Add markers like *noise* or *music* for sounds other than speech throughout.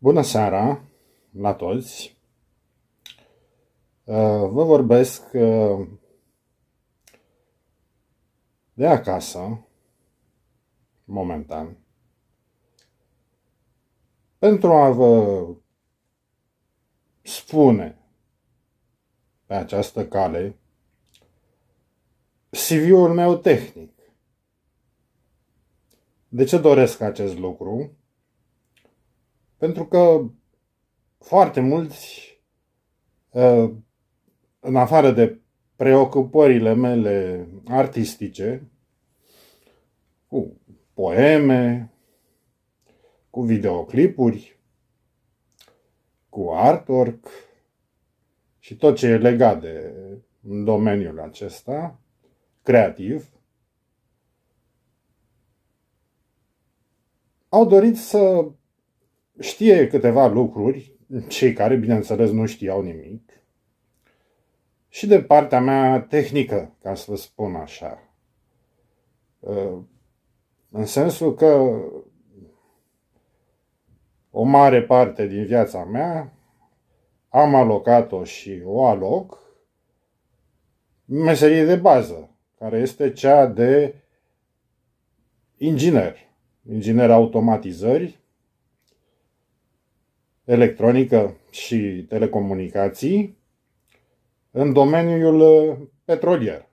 Bună seara la toți! Uh, vă vorbesc uh, de acasă, momentan, pentru a vă spune pe această cale CV-ul meu tehnic. De ce doresc acest lucru? Pentru că foarte mulți, uh, în afară de preocupările mele artistice, cu poeme, cu videoclipuri, cu artwork și tot ce e legat de domeniul acesta creativ, au dorit să știe câteva lucruri, cei care, bineînțeles, nu știau nimic, și de partea mea tehnică, ca să vă spun așa. Uh, în sensul că o mare parte din viața mea am alocat-o și o aloc meserie de bază, care este cea de inginer, inginer automatizări, electronică și telecomunicații în domeniul uh, petrolier.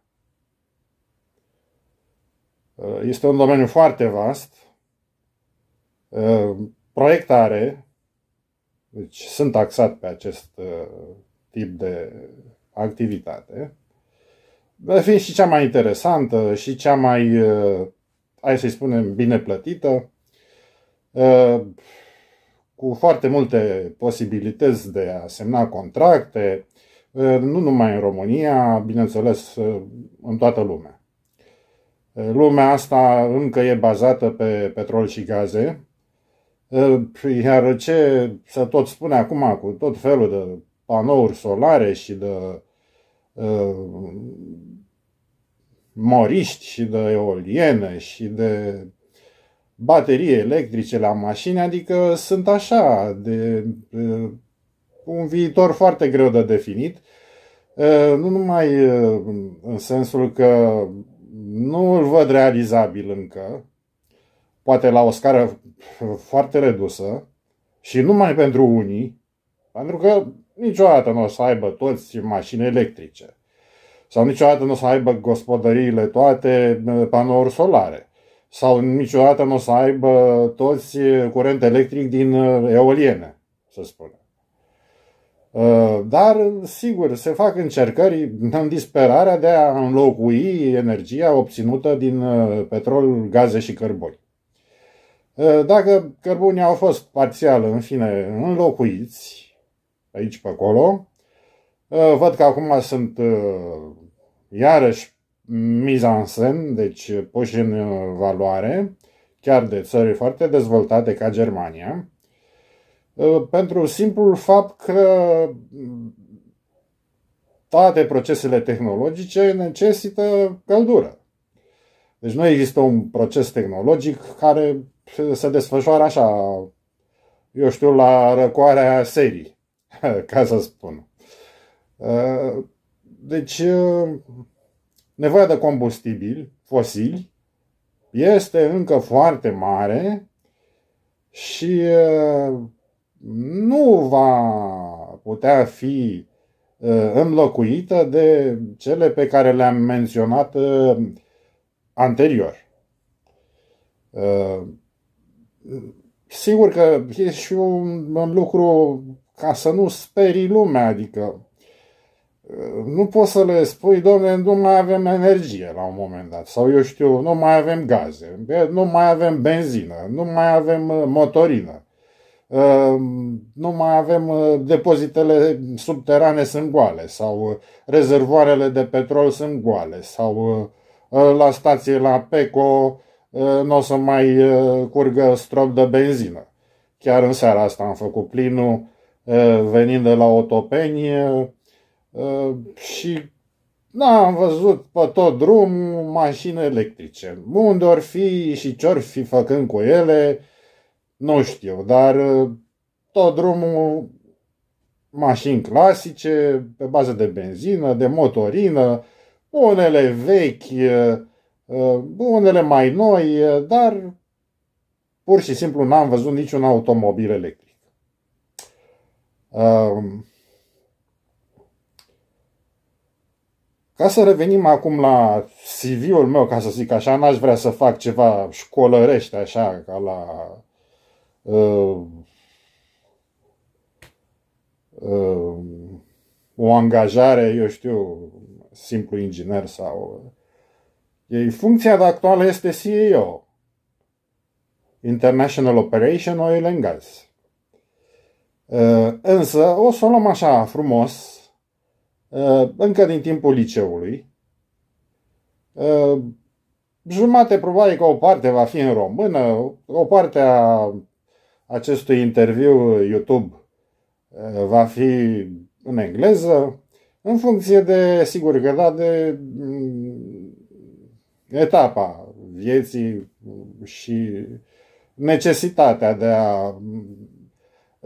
Uh, este un domeniu foarte vast. Uh, Proiectare, deci sunt axat pe acest tip de activitate, fiind și cea mai interesantă și cea mai, hai să-i spunem, bine plătită, cu foarte multe posibilități de a semna contracte, nu numai în România, bineînțeles, în toată lumea. Lumea asta încă e bazată pe petrol și gaze, iar ce se tot spune acum cu tot felul de panouri solare și de uh, moriști și de eoliene și de baterii electrice la mașini, adică sunt așa, de uh, un viitor foarte greu de definit. Uh, nu numai uh, în sensul că nu îl văd realizabil încă, poate la o scară foarte redusă și numai pentru unii, pentru că niciodată nu o să aibă toți mașini electrice sau niciodată nu o să aibă gospodăriile toate panouri solare sau niciodată nu o să aibă toți curent electric din eoliene, să spunem. Dar, sigur, se fac încercări în disperarea de a înlocui energia obținută din petrol, gaze și cărbuni. Dacă cărbunii au fost parțial, în fine, înlocuiți, aici pe acolo, văd că acum sunt iarăși miza în sen, deci uh, puși în uh, valoare, chiar de țări foarte dezvoltate ca Germania, uh, pentru simplul fapt că mm, toate procesele tehnologice necesită căldură. Deci nu există un proces tehnologic care se desfășoară așa, eu știu, la răcoarea serii, *laughs* ca să spun. Deci, nevoia de combustibil, fosili este încă foarte mare și nu va putea fi înlocuită de cele pe care le-am menționat anterior. Sigur că e și un, un lucru ca să nu sperii lumea, adică nu poți să le spui, domne, nu mai avem energie la un moment dat, sau eu știu, nu mai avem gaze, nu mai avem benzină, nu mai avem uh, motorină, uh, nu mai avem uh, depozitele subterane sunt goale, sau rezervoarele de petrol sunt goale, sau la stație la PECO nu o să mai curgă strop de benzină. Chiar în seara asta am făcut plinul, venind de la Otopenie, Uh, și da, am văzut pe tot drum mașini electrice. Unde or fi și ce or fi făcând cu ele, nu știu, dar uh, tot drumul mașini clasice, pe bază de benzină, de motorină, unele vechi, uh, unele mai noi, dar pur și simplu n-am văzut niciun automobil electric. Um, Ca să revenim acum la CV-ul meu, ca să zic așa, n-aș vrea să fac ceva școlărește așa, ca la uh, uh, o angajare, eu știu, simplu inginer sau... Ei, funcția de actuală este CEO, International Operation Oil and Gas. Uh, însă, o să o luăm așa frumos, Uh, încă din timpul liceului. Uh, jumate probabil că o parte va fi în română, o parte a acestui interviu uh, YouTube va fi în engleză, în funcție de, sigur că da, de mm, etapa vieții mm, și necesitatea de a mm,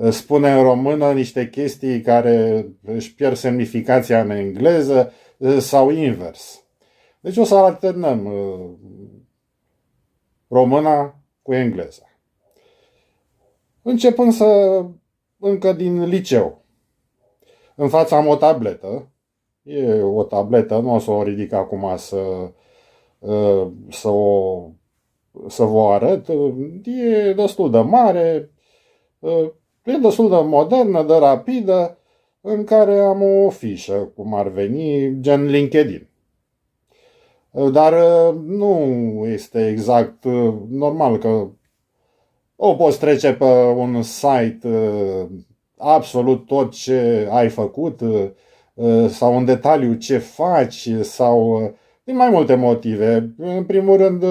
spune în română niște chestii care își pierd semnificația în engleză sau invers. Deci o să alternăm româna cu engleza. Începând să încă din liceu. În fața am o tabletă. E o tabletă, nu o să o ridic acum să, să, o, să vă arăt. E destul de mare, E destul de modernă, de rapidă, în care am o fișă, cum ar veni, gen LinkedIn. Dar uh, nu este exact uh, normal că o poți trece pe un site uh, absolut tot ce ai făcut sau în detaliu ce faci sau din mai multe motive. În primul rând,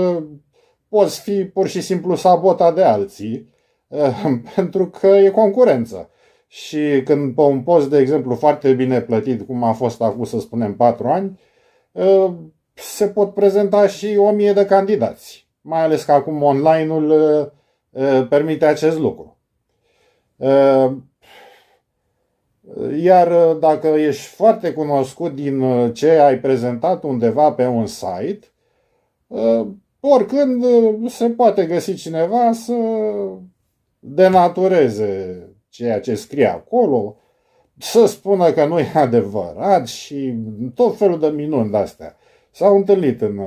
poți fi pur și simplu sabotat de alții Ehm, *laughs* pentru că e concurență. Și când pe un post, de exemplu, foarte bine plătit, cum a fost acum, să spunem, patru ani, ehm, se pot prezenta și o mie de candidați. Mai ales că acum online-ul ehm, permite acest lucru. Iar dacă ești foarte cunoscut din ce ai prezentat undeva pe un site, oricând se poate găsi cineva să denatureze ceea ce scrie acolo, să spună că nu e *laughs* adevărat și tot felul de minuni de-astea. S-au întâlnit în...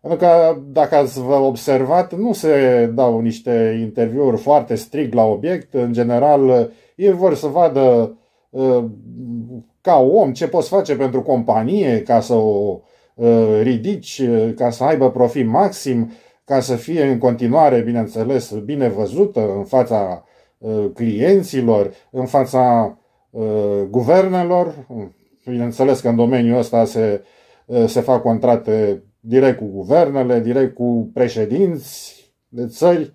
Pentru că, dacă ați vă observat, nu se dau niște interviuri foarte strict la obiect. În general, ei vor să vadă ă, ca om ce poți face pentru companie ca să o ă, ridici, ca să aibă profit maxim ca să fie în continuare, bineînțeles, bine văzută în fața uh, clienților, în fața uh, guvernelor. Bineînțeles că în domeniul ăsta se, uh, se fac contracte direct cu guvernele, direct cu președinți de țări,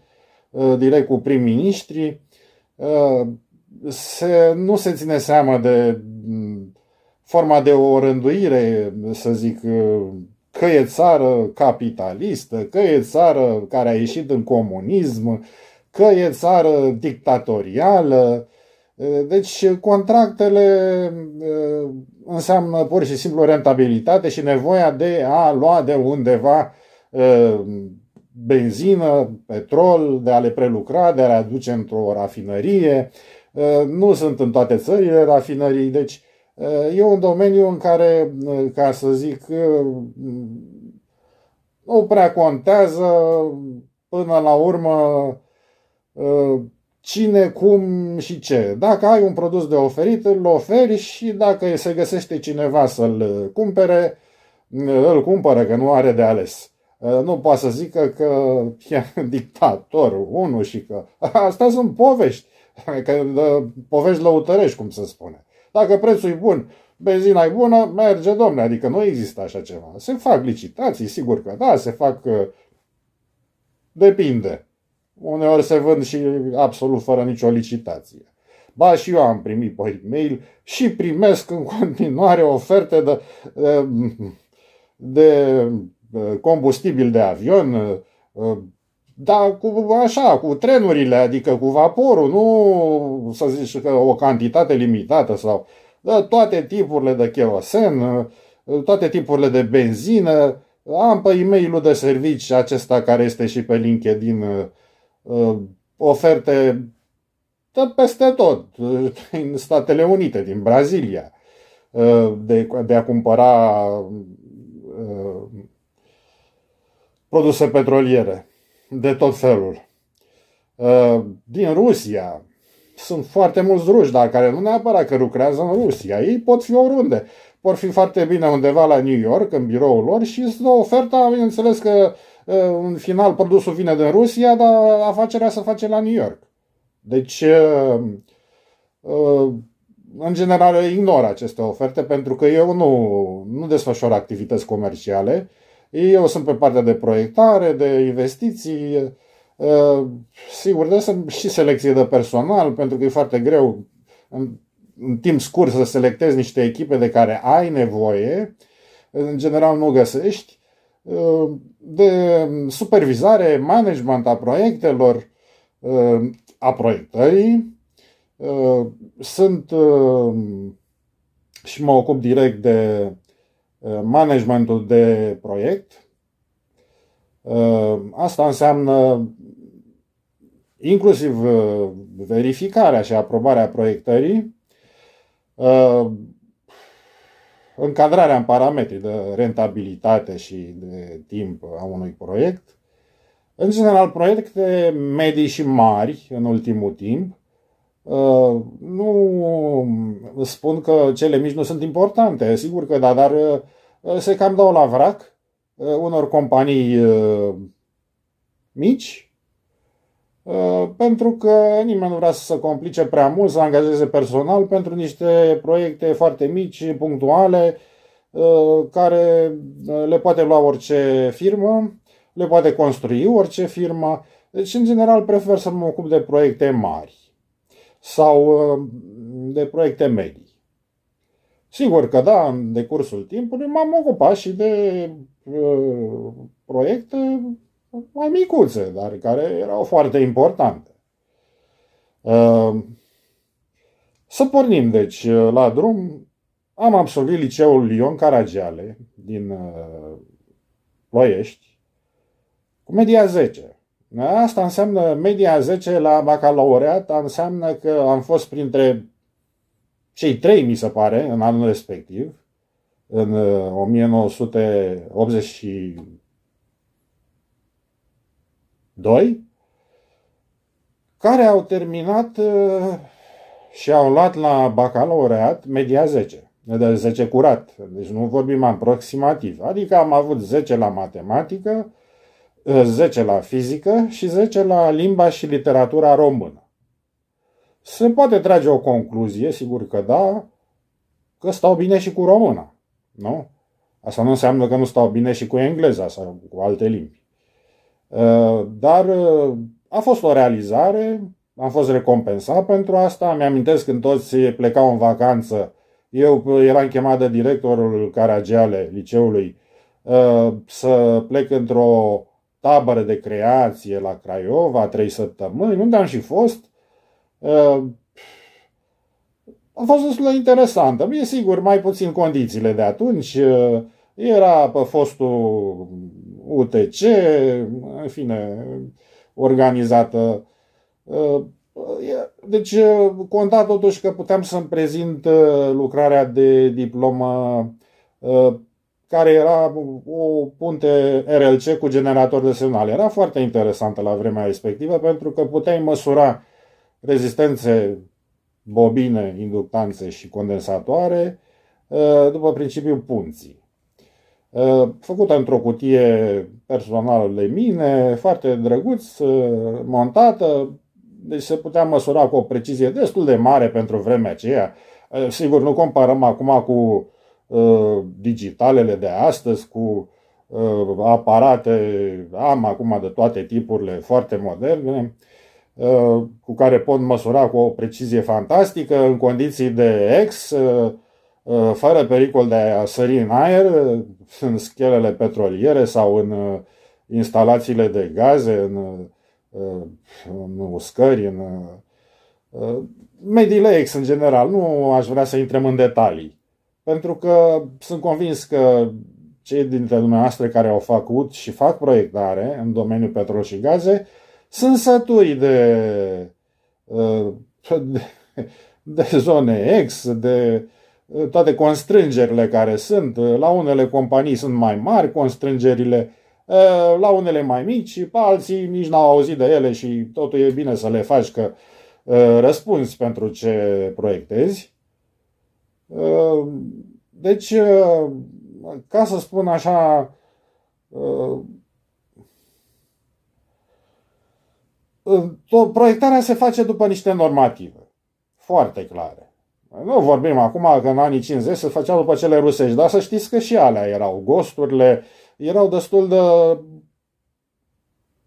direct cu prim-ministri. Se, nu se ține seama de mm, forma de o rânduire, să zic, că e țară capitalistă, că e țară care a ieșit în comunism, că e țară dictatorială. Deci contractele înseamnă pur și simplu rentabilitate și nevoia de a lua de undeva benzină, petrol, de a le prelucra, de a le aduce într-o rafinărie. Nu sunt în toate țările rafinării, deci E un domeniu în care, ca să zic, nu prea contează până la urmă cine, cum și ce. Dacă ai un produs de oferit, îl oferi și dacă se găsește cineva să-l cumpere, îl cumpără, că nu are de ales. Nu poate să zică că e *laughs* dictatorul, unul și că... Asta sunt povești, că povești lăutărești, cum se spune. Dacă prețul e bun, benzina e bună, merge, domne, adică nu există așa ceva. Se fac licitații, sigur că da, se fac... Uh, depinde. Uneori se vând și absolut fără nicio licitație. Ba și eu am primit pe e-mail și primesc în continuare oferte de, uh, de, de uh, combustibil de avion, da, cu, așa, cu trenurile, adică cu vaporul, nu să zici că o cantitate limitată sau da, toate tipurile de kerosen, toate tipurile de benzină. Am pe e de servici acesta care este și pe LinkedIn uh, oferte de peste tot, uh, în Statele Unite, din Brazilia, uh, de, de a cumpăra produse petroliere de tot felul. Uh, din Rusia, sunt foarte mulți ruși, dar care nu neapărat că lucrează în Rusia. Ei pot fi oriunde. Pot fi foarte bine undeva la New York, în biroul lor și este oferta, bineînțeles că uh, în final produsul vine din Rusia, dar afacerea se face la New York. Deci, uh, în general, ignoră aceste oferte pentru că eu nu, nu desfășor activități comerciale. Eu sunt pe partea de proiectare, de investiții, sigur, trebuie să și selecție de personal, pentru că e foarte greu în, în timp scurt să selectezi niște echipe de care ai nevoie, în general nu găsești, de supervizare, management a proiectelor, a proiectării. Sunt și mă ocup direct de Uh, managementul de proiect. Uh, asta înseamnă inclusiv uh, verificarea și aprobarea proiectării, încadrarea în parametri de rentabilitate și de timp a unui proiect. În general, proiecte medii și mari în ultimul timp, Uh, nu um, spun că cele mici nu sunt importante, sigur că da, dar uh, uh, se cam dau la vrac unor companii mici pentru că nimeni nu vrea să se complice prea mult, să angajeze personal pentru niște proiecte foarte mici, punctuale, care le poate lua orice firmă, le poate construi orice firmă. Deci, în general, prefer să mă ocup de proiecte mari sau uh, de proiecte medii. Sigur că da, în decursul timpului m-am ocupat și de uh, proiecte mai micuțe, dar care erau foarte importante. Uh, să pornim, deci, la drum. Am absolvit liceul Lion Caragiale din Ploiești cu media 10. Asta înseamnă media 10 la bacalaureat, înseamnă că am fost printre cei trei, mi se pare, în anul respectiv, în 1982, uh, care au terminat uh, și au luat la bacalaureat media 10, de 10 curat. Deci nu vorbim aproximativ. Adică am avut 10 la matematică, 10 ă, la fizică și 10 la limba și literatura română. Se poate trage o concluzie, sigur că da, că stau bine și cu româna, nu? Asta nu înseamnă că nu stau bine și cu engleza sau cu alte limbi. Ă, dar ă, a fost o realizare, am fost recompensat pentru asta. Mi-amintesc când toți plecau în vacanță, eu eram chemat de directorul Caragiale, liceului, să plec într-o tabără de creație la Craiova, trei săptămâni, unde am și fost. Uh, a fost destul de interesantă. E sigur, mai puțin condițiile de atunci. Uh, era pe fostul UTC, în fine, organizată. Uh, deci conta totuși că puteam să-mi prezint lucrarea de diplomă care era o punte RLC cu generator de semnal. Era foarte interesantă la vremea respectivă pentru că puteai măsura rezistențe, bobine, inductanțe și condensatoare uh, după principiul punții. Uh, făcută într-o cutie personală de mine, foarte drăguț, uh, montată, deci se putea măsura cu o precizie destul de mare pentru vremea aceea. Sigur, nu comparăm acum cu Uh, digitalele de astăzi cu uh, aparate, am acum de toate tipurile foarte moderne, uh, cu care pot măsura cu o precizie fantastică în condiții de ex, fără pericol de a sări în aer, în schelele petroliere sau în instalațiile de gaze, în, în uscări, în ex în general. Nu aș vrea să intrăm în detalii. Pentru că sunt convins că cei dintre dumneavoastră care au făcut și fac proiectare în domeniul petrol și gaze sunt sătui de, uh, de, de zone ex, de uh, toate constrângerile care sunt. Uh, la unele companii sunt mai mari constrângerile, la unele mai mici, pe alții nici n-au auzit de ele și totul e bine să le faci că răspunzi pentru ce proiectezi. Uh, deci, uh, ca să spun așa, uh, proiectarea se face după niște normative foarte clare. Nu vorbim acum că în anii 50 se făcea după cele rusești, dar să știți că și alea erau gosturile, erau destul de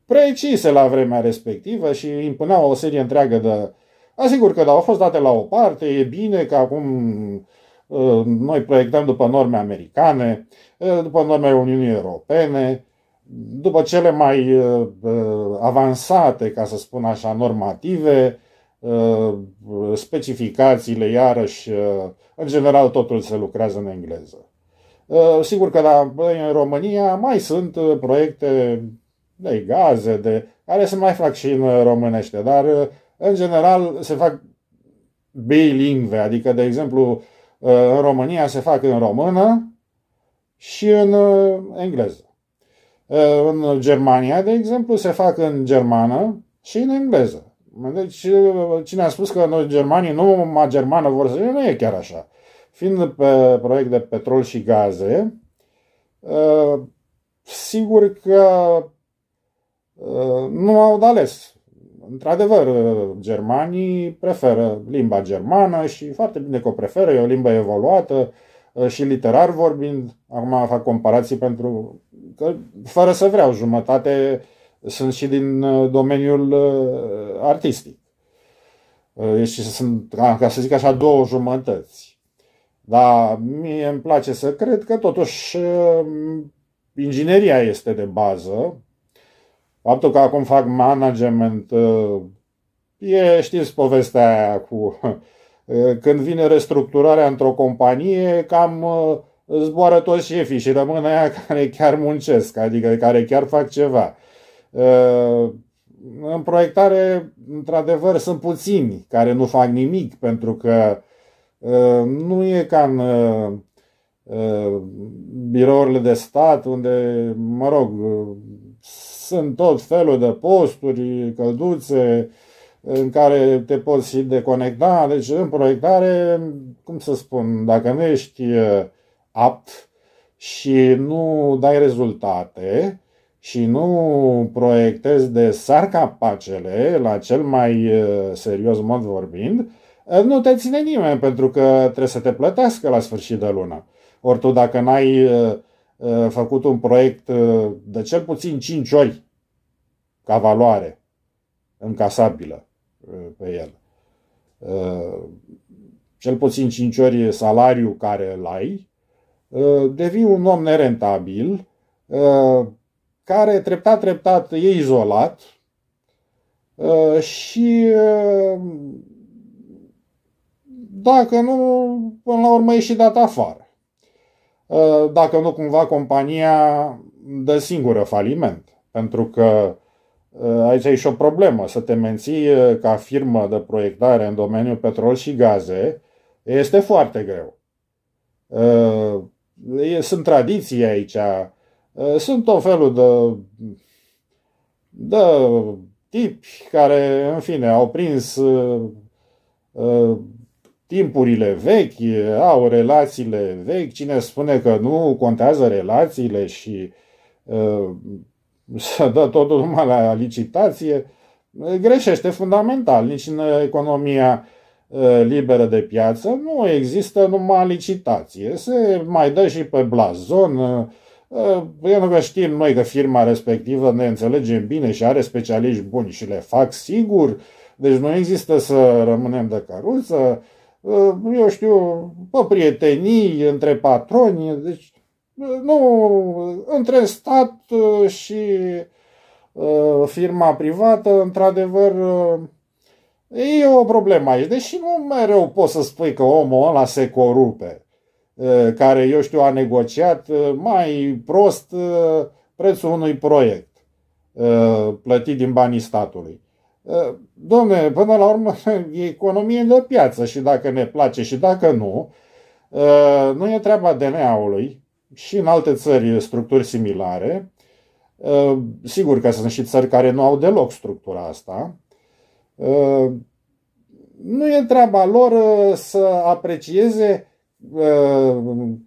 precise la vremea respectivă și impuneau o serie întreagă de Asigur că da, au fost date la o parte, e bine că acum ă, noi proiectăm după norme americane, ă, după norme Uniunii Europene, după cele mai ă, avansate, ca să spun așa, normative, specificațiile, iarăși, în general, totul se lucrează în engleză. Sigur că da, în România mai sunt proiecte de gaze, de, care se mai fac și în românește, dar în general, se fac bilingve, adică, de exemplu, uh, în România se fac în română și în uh, engleză. Uh, în Germania, de exemplu, se fac în germană și în engleză. Deci, cine a spus că noi germanii nu ma germană vor să nu e chiar așa. Fiind pe proiect de petrol și gaze, sigur că nu au de ales. Într-adevăr, germanii preferă limba germană și foarte bine că o preferă, e o limbă evoluată uh, și literar vorbind, acum fac comparații pentru că, fără să vreau, jumătate sunt și din uh, domeniul uh, artistic. Și sunt, ca să zic așa, două jumătăți. Dar mie îmi place să cred că totuși ingineria este de bază, Faptul că acum fac management, uh, e, știți povestea aia cu uh, când vine restructurarea într-o companie, cam uh, zboară toți șefii și rămân aia *laughs* care chiar muncesc, adică care chiar fac ceva. În proiectare, într-adevăr, sunt puțini care nu fac nimic, pentru că nu e ca în birourile de stat, unde, mă rog, sunt tot felul de posturi, călduțe, în care te poți și deconecta. Deci în proiectare, cum să spun, dacă nu ești uh, apt și nu dai rezultate și nu proiectezi de sar capacele, la cel mai uh, serios mod vorbind, uh, nu te ține nimeni pentru că trebuie să te plătească la sfârșit de lună. Ori tu dacă n-ai Eh, făcut un proiect eh, de cel puțin 5 ori ca valoare încasabilă eh, pe el. Cel puțin 5 ori salariul care îl ai, devii un om nerentabil, care treptat, treptat e izolat și dacă nu, până la urmă e și dat afară. Uh, dacă nu cumva compania dă singură faliment. Pentru că uh, aici e și o problemă. Să te menții uh, ca firmă de proiectare în domeniul petrol și gaze este foarte greu. Sunt tradiții aici, sunt tot felul de, de tipi care, în fine, au prins timpurile vechi, au relațiile vechi, cine spune că nu contează relațiile și uh, *laughs* să dă totul numai la licitație, greșește fundamental. Nici în economia uh, liberă de piață nu există numai licitație. Se mai dă și pe blazon, uh, pentru uh, că știm noi că firma respectivă ne înțelegem bine și are specialiști buni și le fac sigur, deci nu există să rămânem de căruță, eu știu, pe prietenii, între patroni, deci nu, între stat și firma privată, într-adevăr, e o problemă aici. Deși nu mereu poți să spui că omul ăla se corupe, care, eu știu, a negociat mai prost prețul unui proiect plătit din banii statului. Domne, până la urmă, *laughs* e economie de piață și dacă ne place și dacă nu, uh, nu e treaba DNA-ului și în alte țări structuri similare. Uh, sigur că sunt și țări care nu au deloc structura asta. Uh, nu e treaba lor să aprecieze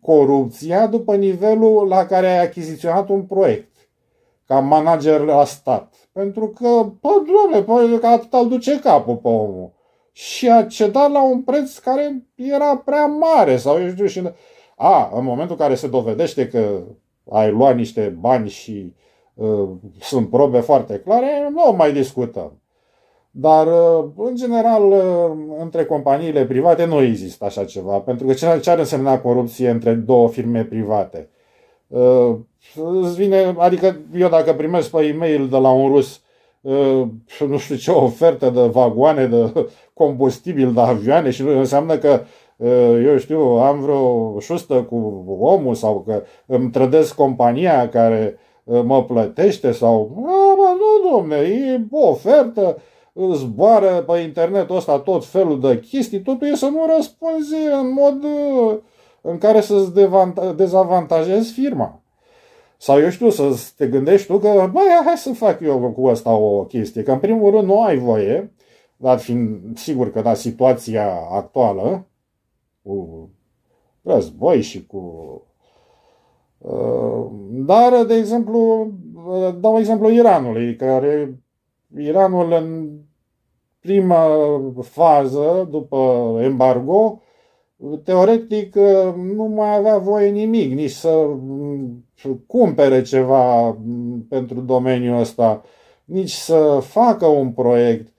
corupția după nivelul la care ai achiziționat un proiect ca manager la stat. Pentru că, pă, doamne, pă, atât îl duce capul pe omul. Și a cedat la un preț care era prea mare sau eu știu și... A, în momentul în care se dovedește că ai luat niște bani și uh, sunt probe foarte clare, nu mai discutăm. Dar, uh, în general, uh, între companiile private nu există așa ceva, pentru că ce ar însemna corupție între două firme private? Uh, îți vine, adică eu dacă primesc pe e-mail de la un rus uh, nu știu ce ofertă de vagoane, de combustibil, de avioane și nu înseamnă că uh, eu știu, am vreo șustă cu omul sau că îmi trădesc compania care mă plătește sau... Ah, mă, nu, domne, e o ofertă, zboară pe internet ăsta tot felul de chestii, totul e să nu răspunzi în mod în care să-ți dezavantajezi firma. Sau eu știu, să te gândești tu că, băi, hai să fac eu cu asta o chestie. Că în primul rând nu ai voie, dar fiind sigur că da, situația actuală, cu război și cu... Uh, dar, de exemplu, uh, dau exemplu Iranului, care Iranul în prima fază, după embargo, teoretic uh, nu mai avea voie nimic, nici să mm, cumpere ceva mm, pentru domeniul ăsta, nici să facă un proiect.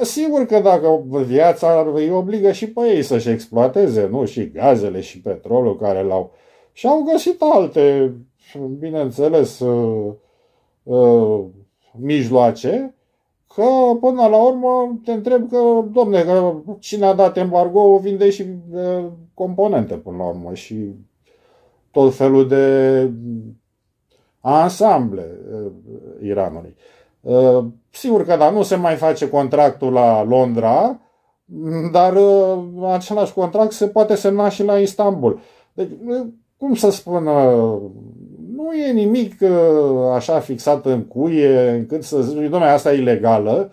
Sigur că dacă viața îi obligă și pe ei să-și exploateze, nu? Și gazele și petrolul care l-au. Și au găsit alte, bineînțeles, uh, uh, mijloace Că până la urmă te întreb că, domne, că cine a dat embargo o vinde și uh, componente până la urmă și tot felul de ansamble uh, Iranului. Uh, sigur că da, nu se mai face contractul la Londra, dar uh, același contract se poate semna și la Istanbul. Deci, cum să spun, nu e nimic uh, așa fixat în cuie încât să zici, domnule, asta e ilegală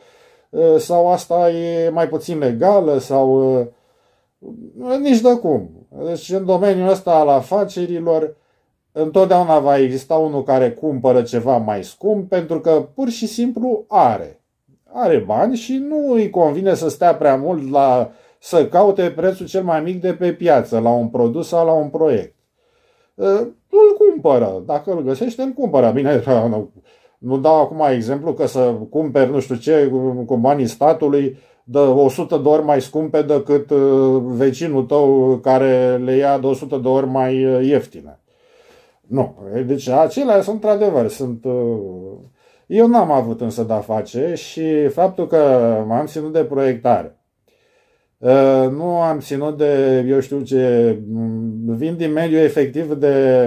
uh, sau asta e mai puțin legală sau uh, nici de cum. Deci în domeniul ăsta al afacerilor întotdeauna va exista unul care cumpără ceva mai scump pentru că pur și simplu are. Are bani și nu îi convine să stea prea mult la să caute prețul cel mai mic de pe piață la un produs sau la un proiect îl cumpără. Dacă îl găsește, îl cumpără. Bine, *laughs* nu dau acum exemplu că să cumperi nu știu ce cu banii statului de 100 de ori mai scumpe decât uh, vecinul tău care le ia de 100 de ori mai uh, ieftine. Nu. Deci acelea sunt într-adevăr, sunt... Uh, eu n-am avut însă de-a face și faptul că m-am ținut de proiectare Ă, nu am ținut de, eu știu ce, vin din mediul efectiv de,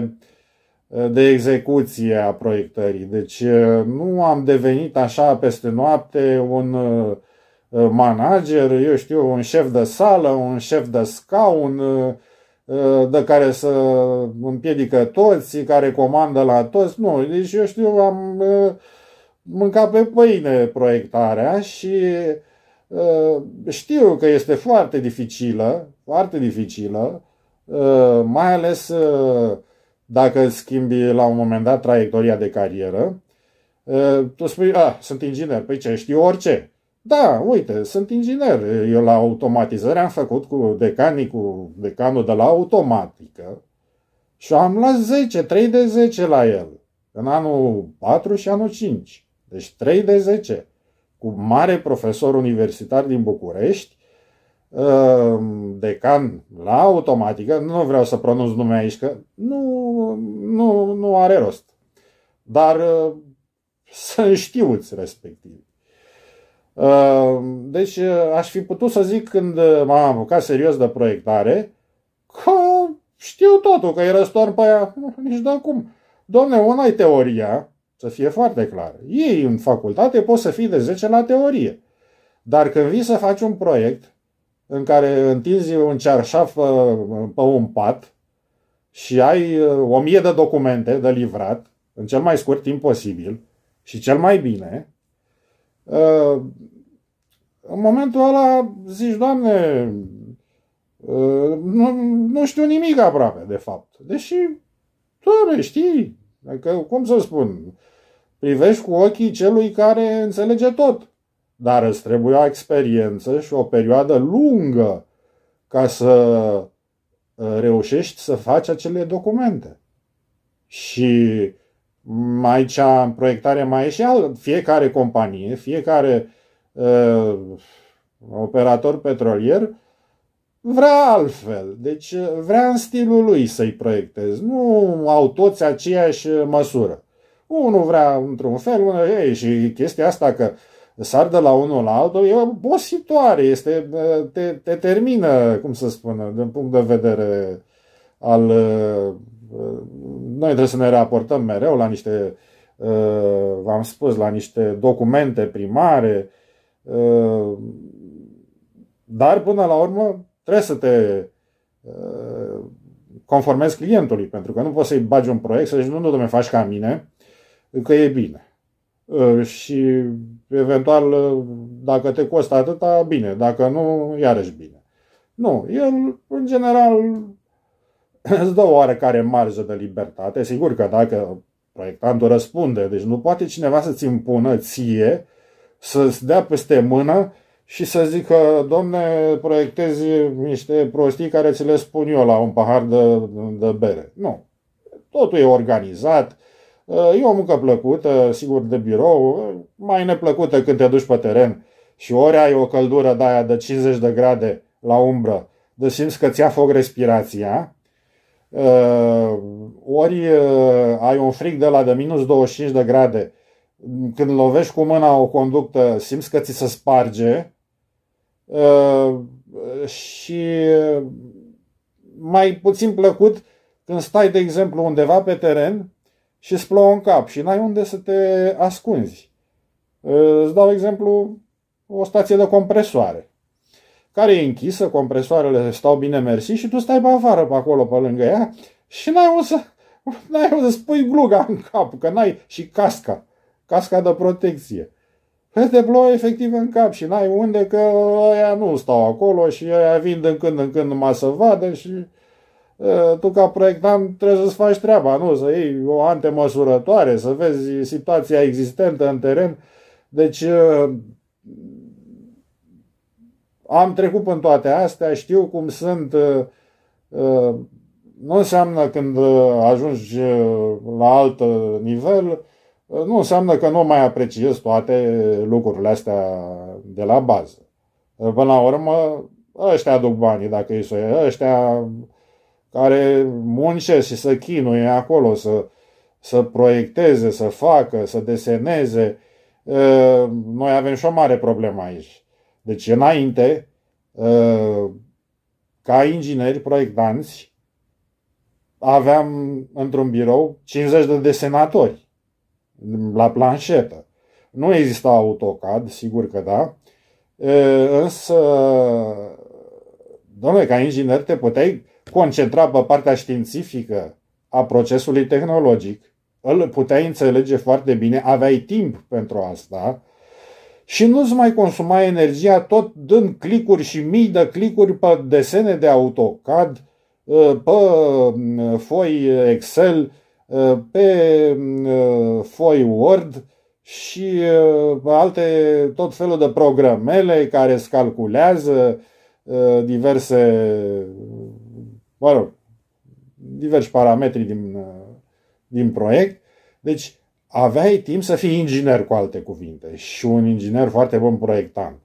de execuție a proiectării. Deci ă, nu am devenit așa peste noapte un ă, manager, eu știu, un șef de sală, un șef de scaun, de care să împiedică toți, care comandă la toți. Nu, deci eu știu, am mâncat pe pâine proiectarea și uh, Uh, știu că este foarte dificilă, foarte dificilă, uh, mai ales uh, dacă schimbi la un moment dat traiectoria de carieră. Tu spui, a, ah, sunt inginer, păi ce, știu orice. Da, uite, sunt inginer. Eu la automatizare am făcut cu decanicul, decanul de la automatică și am luat 10, 3 de 10 la el în anul 4 și anul 5. Deci 3 de 10 cu mare profesor universitar din București, uh, decan la automatică, nu vreau să pronunț numele aici, că nu, nu, nu are rost. Dar uh, să știuți respectiv. Uh, deci aș fi putut să zic când m-am apucat serios de proiectare că știu totul, că e răstorn pe aia nici de acum. Doamne, una e teoria, să fie foarte clar. Ei în facultate pot să fii de 10 la teorie. Dar când vii să faci un proiect în care întinzi un cearșaf uh, pe, un pat și ai uh, o mie de documente de livrat în cel mai scurt timp posibil și cel mai bine, uh, în momentul ăla zici, Doamne, nu, nu știu nimic aproape, de fapt. Deși, doamne, știi, că, cum să spun, privești cu ochii celui care înțelege tot. Dar îți trebuia experiență și o perioadă lungă ca să uh, reușești să faci acele documente. Și mai cea în proiectare mai e și alt, fiecare companie, fiecare uh, operator petrolier vrea altfel. Deci vrea în stilul lui să-i proiectezi. Nu au toți aceeași măsură. Unul vrea într-un fel, unul, ei, și chestia asta că sar de la unul la altul, e obositoare, este, te, te termină, cum să spun, din punct de vedere al... Uh, noi trebuie să ne raportăm mereu la niște, uh, v-am spus, la niște documente primare, uh, dar până la urmă trebuie să te conformezi clientului, pentru că nu poți să-i bagi un proiect, să zici, nu, nu, domne, faci ca mine, că e bine. Ă, și eventual, dacă te costă atâta, bine. Dacă nu, iarăși bine. Nu, el, în general, *clears throat* îți dă oarecare marjă de libertate. Sigur că dacă proiectantul răspunde, deci nu poate cineva să-ți impună ție, să-ți dea peste mână și să zică, domne, proiectezi niște prostii care ți le spun eu la un pahar de, de bere. Nu. Totul e organizat, uh, E o muncă plăcută, sigur, de birou, mai neplăcută când te duci pe teren și ori ai o căldură de aia de 50 de grade la umbră, de simți că ți-a foc respirația, ori ai un fric de la de minus 25 de grade, când lovești cu mâna o conductă, simți că ți se sparge și mai puțin plăcut când stai, de exemplu, undeva pe teren și îți plouă în cap și n-ai unde să te ascunzi. Îți dau exemplu o stație de compresoare care e închisă, compresoarele stau bine mersi și tu stai pe afară pe acolo pe lângă ea și n-ai unde să, n-ai unde să pui gluga în cap, că n-ai și casca, casca de protecție. Păi te plouă efectiv în cap și n-ai unde că ăia nu stau acolo și ăia vin din când în când numai să vadă și tu ca proiectant trebuie să-ți faci treaba, nu? Să iei o antemăsurătoare, să vezi situația existentă în teren. Deci am trecut în toate astea, știu cum sunt. Nu înseamnă când ajungi la alt nivel, nu înseamnă că nu mai apreciez toate lucrurile astea de la bază. Până la urmă, ăștia aduc banii dacă ei să ăștia care muncesc și să chinuie acolo, să, să proiecteze, să facă, să deseneze. Noi avem și o mare problemă aici. Deci, înainte, ca ingineri, proiectanți, aveam într-un birou 50 de desenatori la planșetă. Nu exista AutoCAD, sigur că da, însă, domnule, ca inginer te puteai concentrat pe partea științifică a procesului tehnologic, îl puteai înțelege foarte bine, aveai timp pentru asta și nu-ți mai consuma energia tot dând clicuri și mii de clicuri pe desene de AutoCAD, ă, pe ă, foi Excel, ă, pe foi Word și alte tot felul de programele care îți calculează diverse mă rog, diversi parametri din, din proiect. Deci aveai timp să fii inginer, cu alte cuvinte, și un inginer foarte bun proiectant.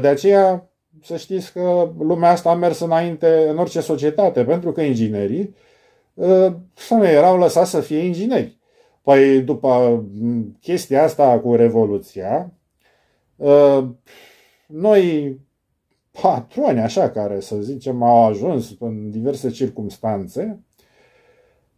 De aceea, să știți că lumea asta a mers înainte în orice societate, pentru că inginerii să nu erau lăsați să fie ingineri. Păi după chestia asta cu Revoluția, noi patroni, așa, care, să zicem, au ajuns în diverse circumstanțe,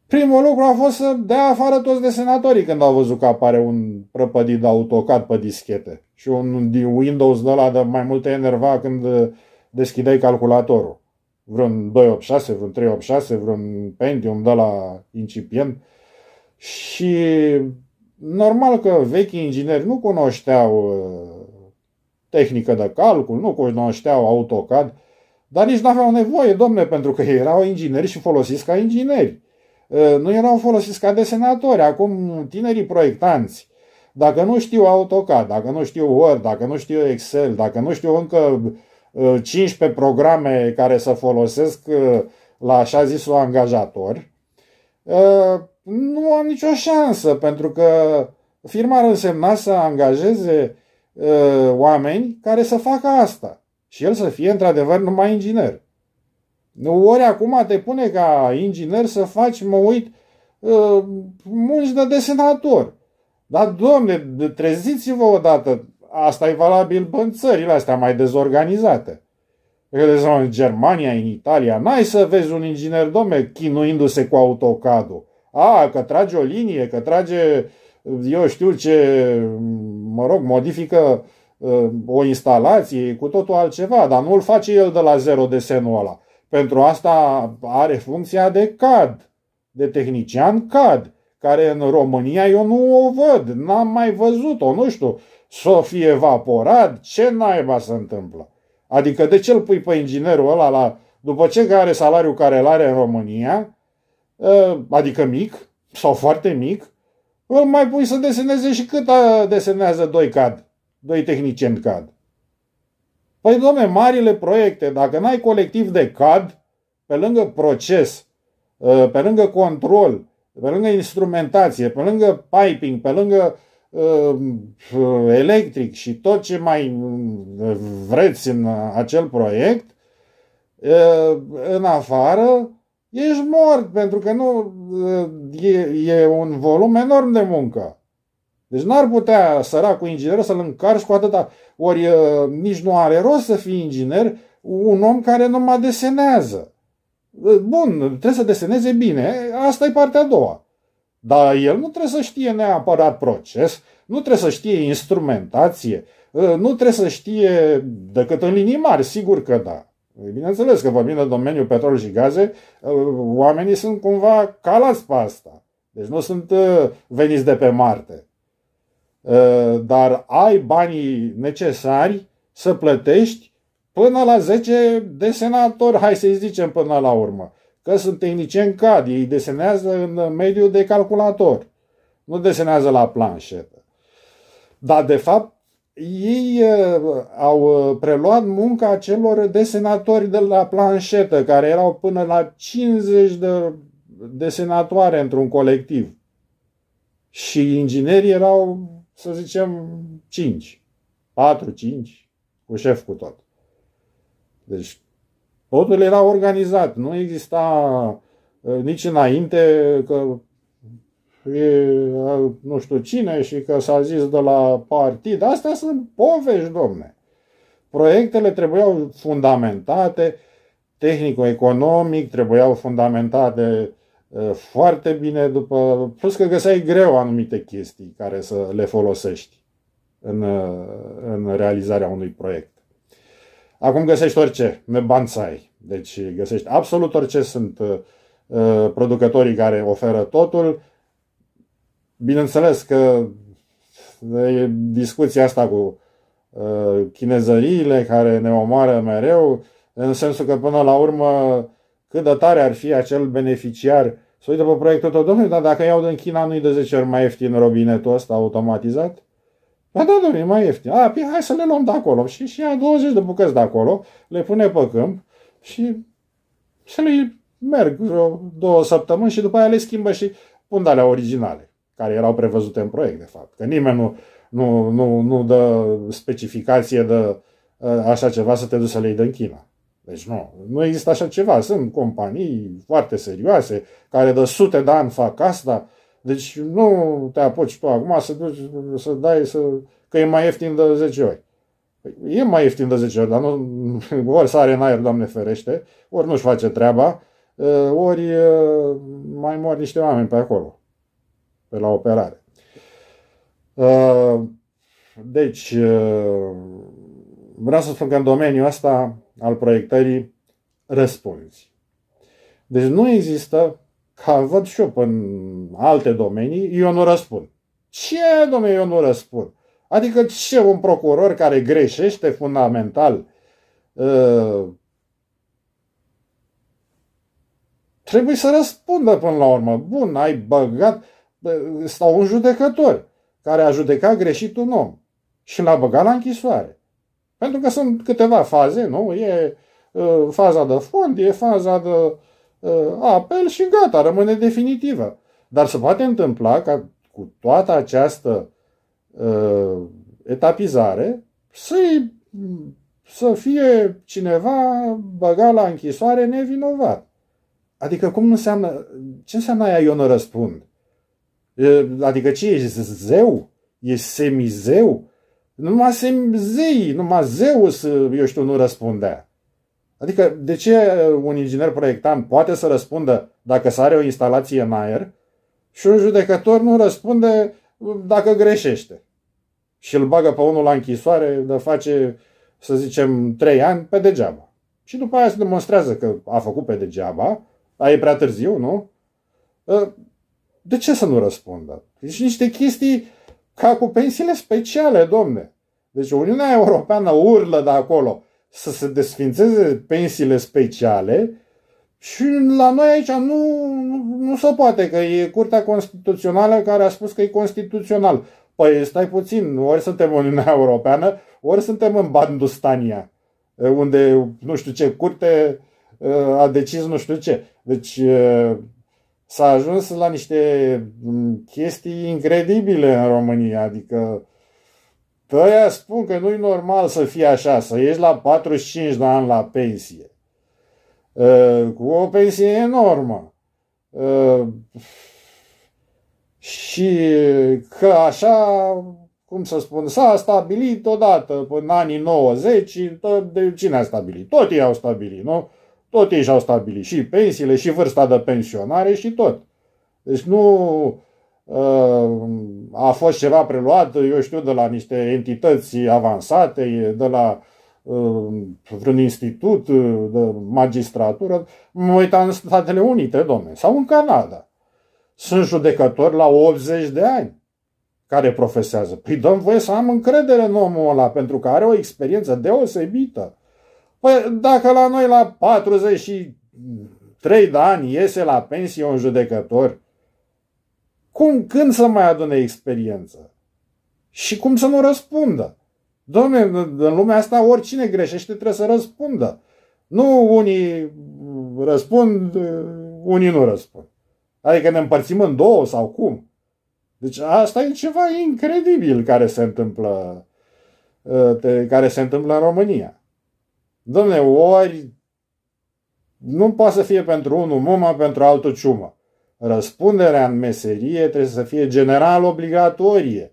primul lucru a fost să dea afară toți de senatorii când au văzut că apare un prăpădit autocad pe dischete și un Windows de la de mai multe enerva când uh, deschideai calculatorul. Vreun 286, vreun 386, vreun Pentium de la incipient. Și normal că vechii ingineri nu cunoșteau uh, tehnică de calcul, nu cunoșteau AutoCAD, dar nici nu aveau nevoie, domne, pentru că erau ingineri și folosiți ca ingineri. Nu erau folosiți ca desenatori. Acum, tinerii proiectanți, dacă nu știu AutoCAD, dacă nu știu Word, dacă nu știu Excel, dacă nu știu încă 15 programe care să folosesc la așa zisul angajator, nu am nicio șansă, pentru că firma ar însemna să angajeze Uh, oameni care să facă asta și el să fie într-adevăr numai inginer. nu Ori acum te pune ca inginer să faci, mă uit, uh, munci de desenator. Dar, domne, treziți-vă odată, asta e valabil în țările astea mai dezorganizate. Credeți în Germania, în Italia, n-ai să vezi un inginer, domne, chinuindu-se cu autocadul. A, că trage o linie, că trage eu știu ce, mă rog, modifică uh, o instalație cu totul altceva, dar nu îl face el de la zero desenul ăla. Pentru asta are funcția de CAD, de tehnician CAD, care în România eu nu o văd, n-am mai văzut-o, nu știu, s-o fie evaporat, ce naiba se întâmplă? Adică de ce îl pui pe inginerul ăla la, după ce are salariul care îl are în România, uh, adică mic sau foarte mic, îl mai pui să deseneze și cât desenează doi cad, doi tehnicieni cad. Păi, domne, marile proiecte, dacă n-ai colectiv de cad, pe lângă proces, ă, pe lângă control, pe lângă instrumentație, pe lângă piping, pe lângă ă, electric și tot ce mai ă, vreți în acel proiect, în afară ești mort, pentru că nu e, e un volum enorm de muncă. Deci n-ar putea săracul inginer să-l încarci cu atâta. Ori nici nu are rost să fii inginer un om care nu mai desenează. Bun, trebuie să deseneze bine, asta e partea a doua. Dar el nu trebuie să știe neapărat proces, nu trebuie să știe instrumentație, nu trebuie să știe decât în linii mari, sigur că da. Bineînțeles că vorbim de domeniul petrol și gaze, uh, oamenii sunt cumva calați pe asta. Deci nu sunt uh, veniți de pe Marte. Uh, dar ai banii necesari să plătești până la 10 de senatori, hai să-i zicem până la urmă. Că sunt tehnicieni CAD, ei desenează în mediul de calculator. Nu desenează la planșetă. Dar de fapt ei uh, au uh, preluat munca celor desenatori de la planșetă, care erau până la 50 de desenatoare într-un colectiv. Și inginerii erau, să zicem, 5, 4, 5, cu șef cu tot. Deci totul era organizat, nu exista uh, nici înainte că e, nu știu cine și că s-a zis de la partid. Astea sunt povești, domne. Proiectele trebuiau fundamentate tehnico-economic, trebuiau fundamentate foarte bine după... Plus că găseai greu anumite chestii care să le folosești în, în realizarea unui proiect. Acum găsești orice, ne nebanțai. Deci găsești absolut orice sunt uh, producătorii care oferă totul bineînțeles că e discuția asta cu uh, chinezăriile care ne omoară mereu, în sensul că până la urmă cât de tare ar fi acel beneficiar să uite pe proiectul tău, domnule, dar dacă iau din China nu-i de 10 ori mai ieftin robinetul ăsta automatizat? da da, domnule, mai ieftin. A, păi hai să le luăm de acolo. Și, și ia 20 de bucăți de acolo, le pune pe câmp și să le merg vreo două săptămâni și după aia le schimbă și pun de originale care erau prevăzute în proiect, de fapt. Că nimeni nu, nu, nu, nu dă specificație de ă, așa ceva să te duci să le iei din China. Deci nu, nu există așa ceva. Sunt companii foarte serioase care de sute de ani fac asta. Deci nu te apuci tu acum să duci, să dai, să, că e mai ieftin de 10 ori. Păi, e mai ieftin de 10 ori, dar nu, *laughs* ori sare în aer, Doamne ferește, ori nu-și face treaba, ă, ori ă, mai mor niște oameni pe acolo pe la operare. Uh, deci, uh, vreau să spun că în domeniul ăsta al proiectării răspunzi. Deci nu există, ca văd și eu în alte domenii, eu nu răspund. Ce, domnule, eu nu răspund? Adică ce un procuror care greșește fundamental uh, trebuie să răspundă până la urmă. Bun, ai băgat, sau un judecător care a judecat greșit un om și l-a băgat la închisoare. Pentru că sunt câteva faze, nu? E uh, faza de fond, e faza de uh, apel și gata, rămâne definitivă. Dar se poate întâmpla ca cu toată această uh, etapizare să să fie cineva băgat la închisoare nevinovat. Adică cum înseamnă, ce înseamnă aia eu nu răspund? Adică ce e Zeu? E semizeu? Numai semizei, numai să, eu știu, nu răspundea. Adică de ce un inginer proiectant poate să răspundă dacă sare o instalație în aer și un judecător nu răspunde dacă greșește? Și îl bagă pe unul la închisoare, de face, să zicem, trei ani pe degeaba. Și după aia se demonstrează că a făcut pe degeaba, dar e prea târziu, nu? De ce să nu răspundă? Deci niște chestii ca cu pensiile speciale, domne. Deci Uniunea Europeană urlă de acolo să se desfințeze pensiile speciale și la noi aici nu, nu, nu se poate, că e Curtea Constituțională care a spus că e constituțional. Păi stai puțin, ori suntem în Uniunea Europeană, ori suntem în Bandustania, unde nu știu ce curte uh, a decis nu știu ce. Deci uh, s-a ajuns la niște mm, chestii incredibile în România, adică tăia spun că nu-i normal să fie așa, să ieși la 45 de ani la pensie, ă, cu o pensie enormă. Ă, și că așa, cum să spun, s-a stabilit odată în anii 90 de cine a stabilit? Tot ei au stabilit, nu? Tot ei și-au stabilit și pensiile, și vârsta de pensionare și tot. Deci nu uh, a fost ceva preluat, eu știu, de la niște entități avansate, de la uh, vreun institut uh, de magistratură. Mă uitam în Statele Unite, domne, sau în Canada. Sunt judecători la 80 de ani care profesează. Păi dăm voie să am încredere în omul ăla, pentru că are o experiență deosebită. Păi, dacă la noi la 43 de ani iese la pensie un judecător, cum, când să mai adune experiență? Și cum să nu răspundă? Domnule, în lumea asta oricine greșește trebuie să răspundă. Nu unii răspund, unii nu răspund. Adică ne împărțim în două sau cum? Deci asta e ceva incredibil care se întâmplă, ă, care se întâmplă în România. Dom'le, ori nu poate să fie pentru unul muma pentru altul ciumă. Răspunderea în meserie trebuie să fie general obligatorie.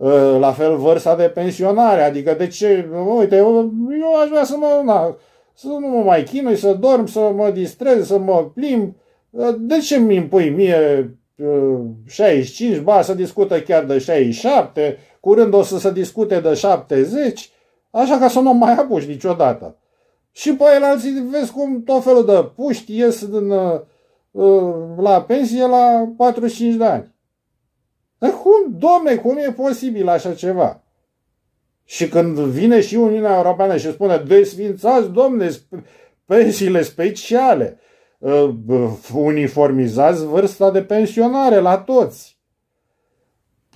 Ă, la fel vârsta de pensionare, adică de ce, uite, eu, eu aș vrea să mă, na, să nu mă mai chinui, să dorm, să mă distrez, să mă plimb. Ă, de ce mi impui mie 65, ă, ba să discută chiar de 67, curând o să se discute de 70, Așa ca să nu mai apuci niciodată. Și pe el alții vezi cum tot felul de puști ies din, uh, uh, la pensie la 45 de ani. Dar cum, domne, cum e posibil așa ceva? Și când vine și Uniunea Europeană și spune desfințați, domne, pensiile speciale, uh, uniformizați vârsta de pensionare la toți.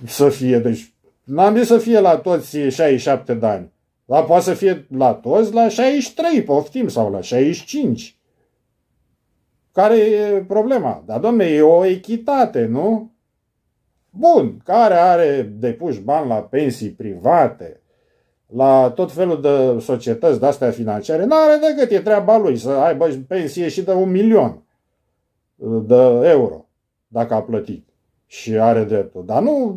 Să fie, deci, n-am zis să fie la toți 67 de ani, dar poate să fie la toți la 63, poftim, sau la 65. Care e problema? Dar, domne, e o echitate, nu? Bun, care are depuși bani la pensii private, la tot felul de societăți de-astea financiare, n-are decât e treaba lui să aibă pensie și de un milion de euro, dacă a plătit și are dreptul. Dar nu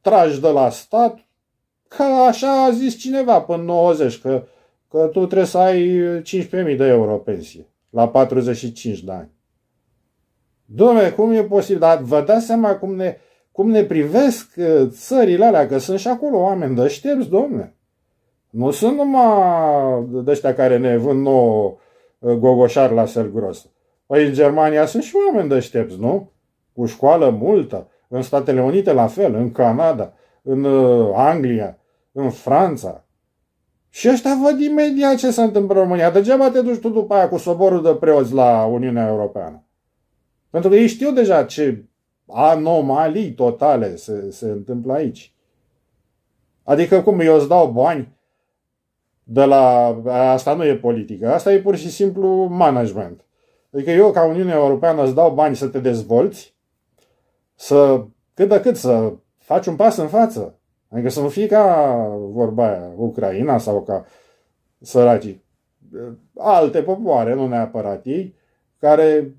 tragi de la stat Că așa a zis cineva până 90, că, că tu trebuie să ai 15.000 de euro pensie la 45 de ani. Dom'le, cum e posibil? Dar vă dați seama cum ne, cum ne privesc uh, țările alea, că sunt și acolo oameni de șterți, domne. Nu sunt numai de ăștia care ne vând nou uh, gogoșar la săl gros. Păi în Germania sunt și oameni deștepți, nu? Cu școală multă, în Statele Unite la fel, în Canada, în uh, Anglia, în Franța. Și ăștia văd imediat ce se întâmplă în România. Degeaba te duci tu după aia cu soborul de preoți la Uniunea Europeană. Pentru că ei știu deja ce anomalii totale se, se întâmplă aici. Adică cum eu îți dau bani de la... Asta nu e politică, asta e pur și simplu management. Adică eu ca Uniunea Europeană îți dau bani să te dezvolți, să cât de cât să faci un pas în față, Adică să nu fie ca vorba aia, Ucraina sau ca săracii, alte popoare, nu neapărat ei, care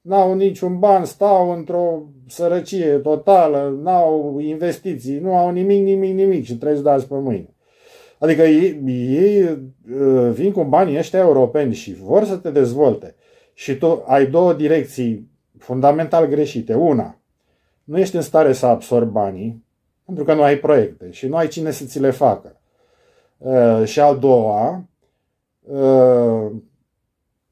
n-au niciun ban, stau într-o sărăcie totală, n-au investiții, nu au nimic, nimic, nimic și trebuie să dați pe mâine. Adică ei, ei uh, vin cu banii ăștia europeni și vor să te dezvolte. Și tu ai două direcții fundamental greșite. Una, nu ești în stare să absorbi banii, pentru că nu ai proiecte și nu ai cine să ți le facă. Uh, și al doua, uh,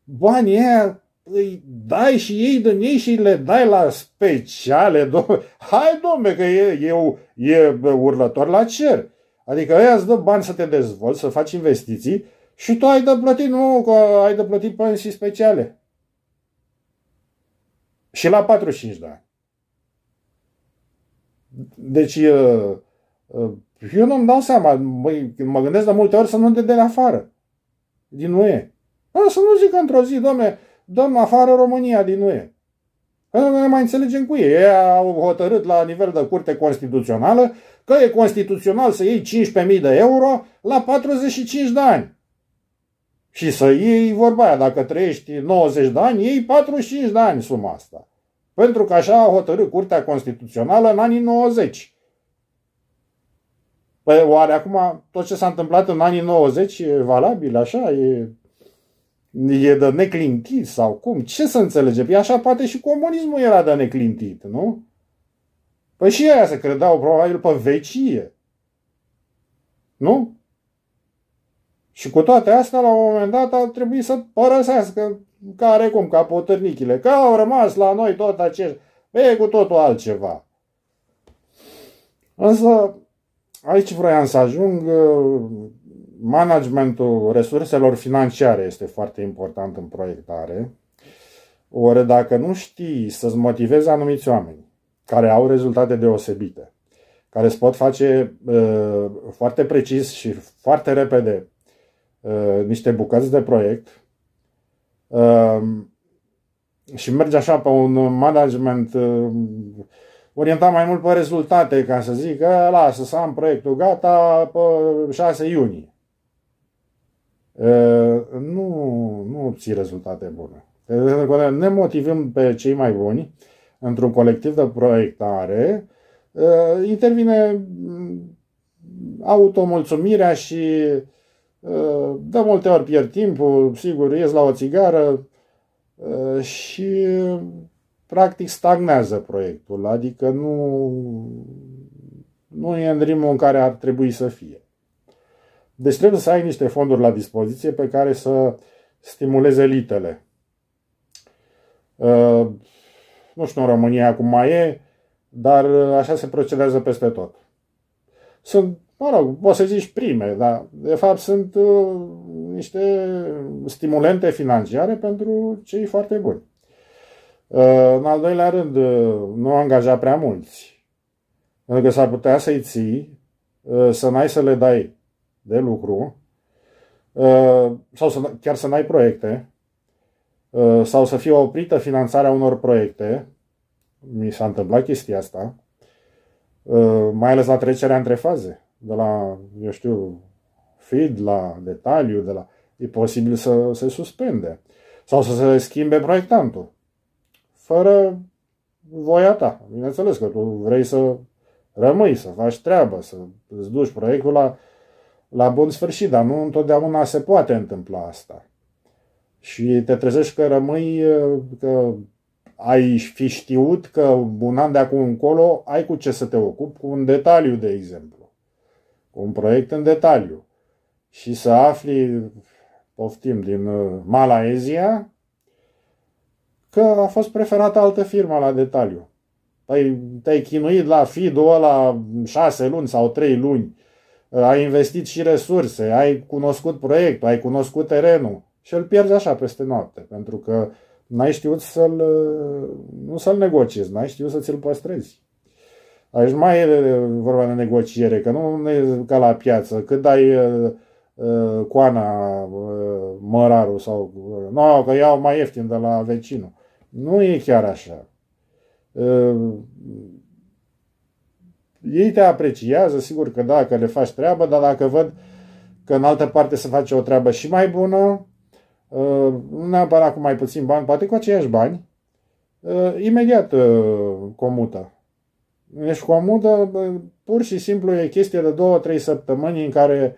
banii aia îi dai și ei din ei și le dai la speciale. *laughs* Hai, domne, că e, e, e urlător la cer. Adică ăia îți dă bani să te dezvolți, să faci investiții și tu ai de plătit, nu, că ai de plătit pensii speciale. Și la 45 de ani. Deci, eu nu-mi dau seama, mă, mă gândesc de multe ori să nu te de afară din UE. e. să nu zic într-o zi, doamne, dăm afară România din UE. Pentru că ne mai înțelegem cu ei. Ei au hotărât la nivel de curte constituțională că e constituțional să iei 15.000 de euro la 45 de ani. Și să iei vorba aia, dacă trăiești 90 de ani, iei 45 de ani suma asta. Pentru că așa a hotărât Curtea Constituțională în anii 90. Păi oare acum tot ce s-a întâmplat în anii 90 e valabil așa? E, e de neclintit sau cum? Ce să înțelege? Păi așa poate și comunismul era de neclintit, nu? Păi și aia se credeau probabil pe vecie. Nu? Și cu toate astea, la un moment dat, au trebuit să părăsească care cum, ca potârnichile, că au rămas la noi tot acești, e cu totul altceva. Însă, aici vreau să ajung, uh, managementul resurselor financiare este foarte important în proiectare. Ori dacă nu știi să-ți motivezi anumiți oameni care au rezultate deosebite, care îți pot face uh, foarte precis și foarte repede uh, niște bucăți de proiect, Ehm, și merge așa pe un management ehm, orientat mai mult pe rezultate, ca să zic, că lasă să am proiectul gata pe 6 iunie. Ehm, nu, nu obții rezultate bune. Ne motivăm pe cei mai buni într-un colectiv de proiectare, intervine mm, automulțumirea și uh, Eh, de multe ori pierd timpul, sigur, ies la o țigară eh, și practic stagnează proiectul, adică nu, nu e în ritmul în care ar trebui să fie. Deci trebuie să ai niște fonduri la dispoziție pe care să stimuleze elitele. Eh, nu știu în România acum mai e, dar așa se procedează peste tot. Sunt mă rog, poți să zici prime, dar de fapt sunt uh, niște stimulente financiare pentru cei foarte buni. Uh, în al doilea rând, uh, nu angaja prea mulți, pentru că s-ar putea să-i ții, să n-ai să le dai de lucru, sau să, chiar să n-ai proiecte, sau să fie oprită finanțarea unor proiecte, mi s-a întâmplat chestia asta, mai ales la trecerea între faze de la, eu știu, feed la detaliu, de la, e posibil să se suspende sau să se schimbe proiectantul. Fără voia ta. Bineînțeles că tu vrei să rămâi, să faci treabă, să îți duci proiectul la, la bun sfârșit, dar nu întotdeauna se poate întâmpla asta. Și te trezești că rămâi, că ai fi știut că un an de acum încolo ai cu ce să te ocupi, cu un detaliu, de exemplu un proiect în detaliu și să afli, poftim, din uh, Malaezia, că a fost preferată altă firmă la detaliu. Păi, te-ai, te chinuit la FIDO la șase luni sau trei luni, uh, ai investit și resurse, ai cunoscut proiectul, ai cunoscut terenul și îl pierzi așa peste noapte, pentru că n-ai știut să-l, uh, nu să-l negociezi, n-ai știut să ți-l păstrezi. Aici mai e vorba de negociere, că nu e ca la piață, cât dai uh, coana, uh, mărarul sau... Uh, nu, că iau mai ieftin de la vecinul. Nu e chiar așa. Uh, ei te apreciază, sigur că da, că le faci treabă, dar dacă văd că în altă parte se face o treabă și mai bună, nu uh, neapărat cu mai puțin bani, poate cu aceiași bani, uh, imediat uh, comută. Deci comodă, pur și simplu, e chestie de două, trei săptămâni în care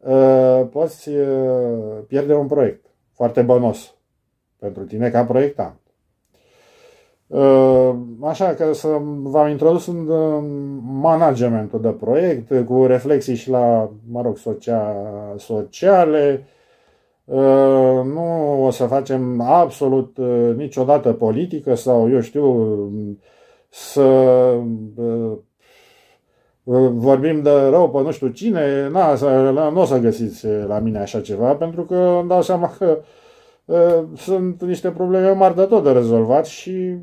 uh, poți uh, pierde un proiect foarte bănos pentru tine ca proiectant. Ă, așa că să v-am introdus în managementul de proiect cu reflexii și la, mă rog, socia, sociale. nu o să facem absolut niciodată politică sau, eu știu, să vorbim de rău pe nu știu cine, nu o să găsiți la mine așa ceva, pentru că îmi dau seama că sunt niște probleme mari de tot de rezolvat și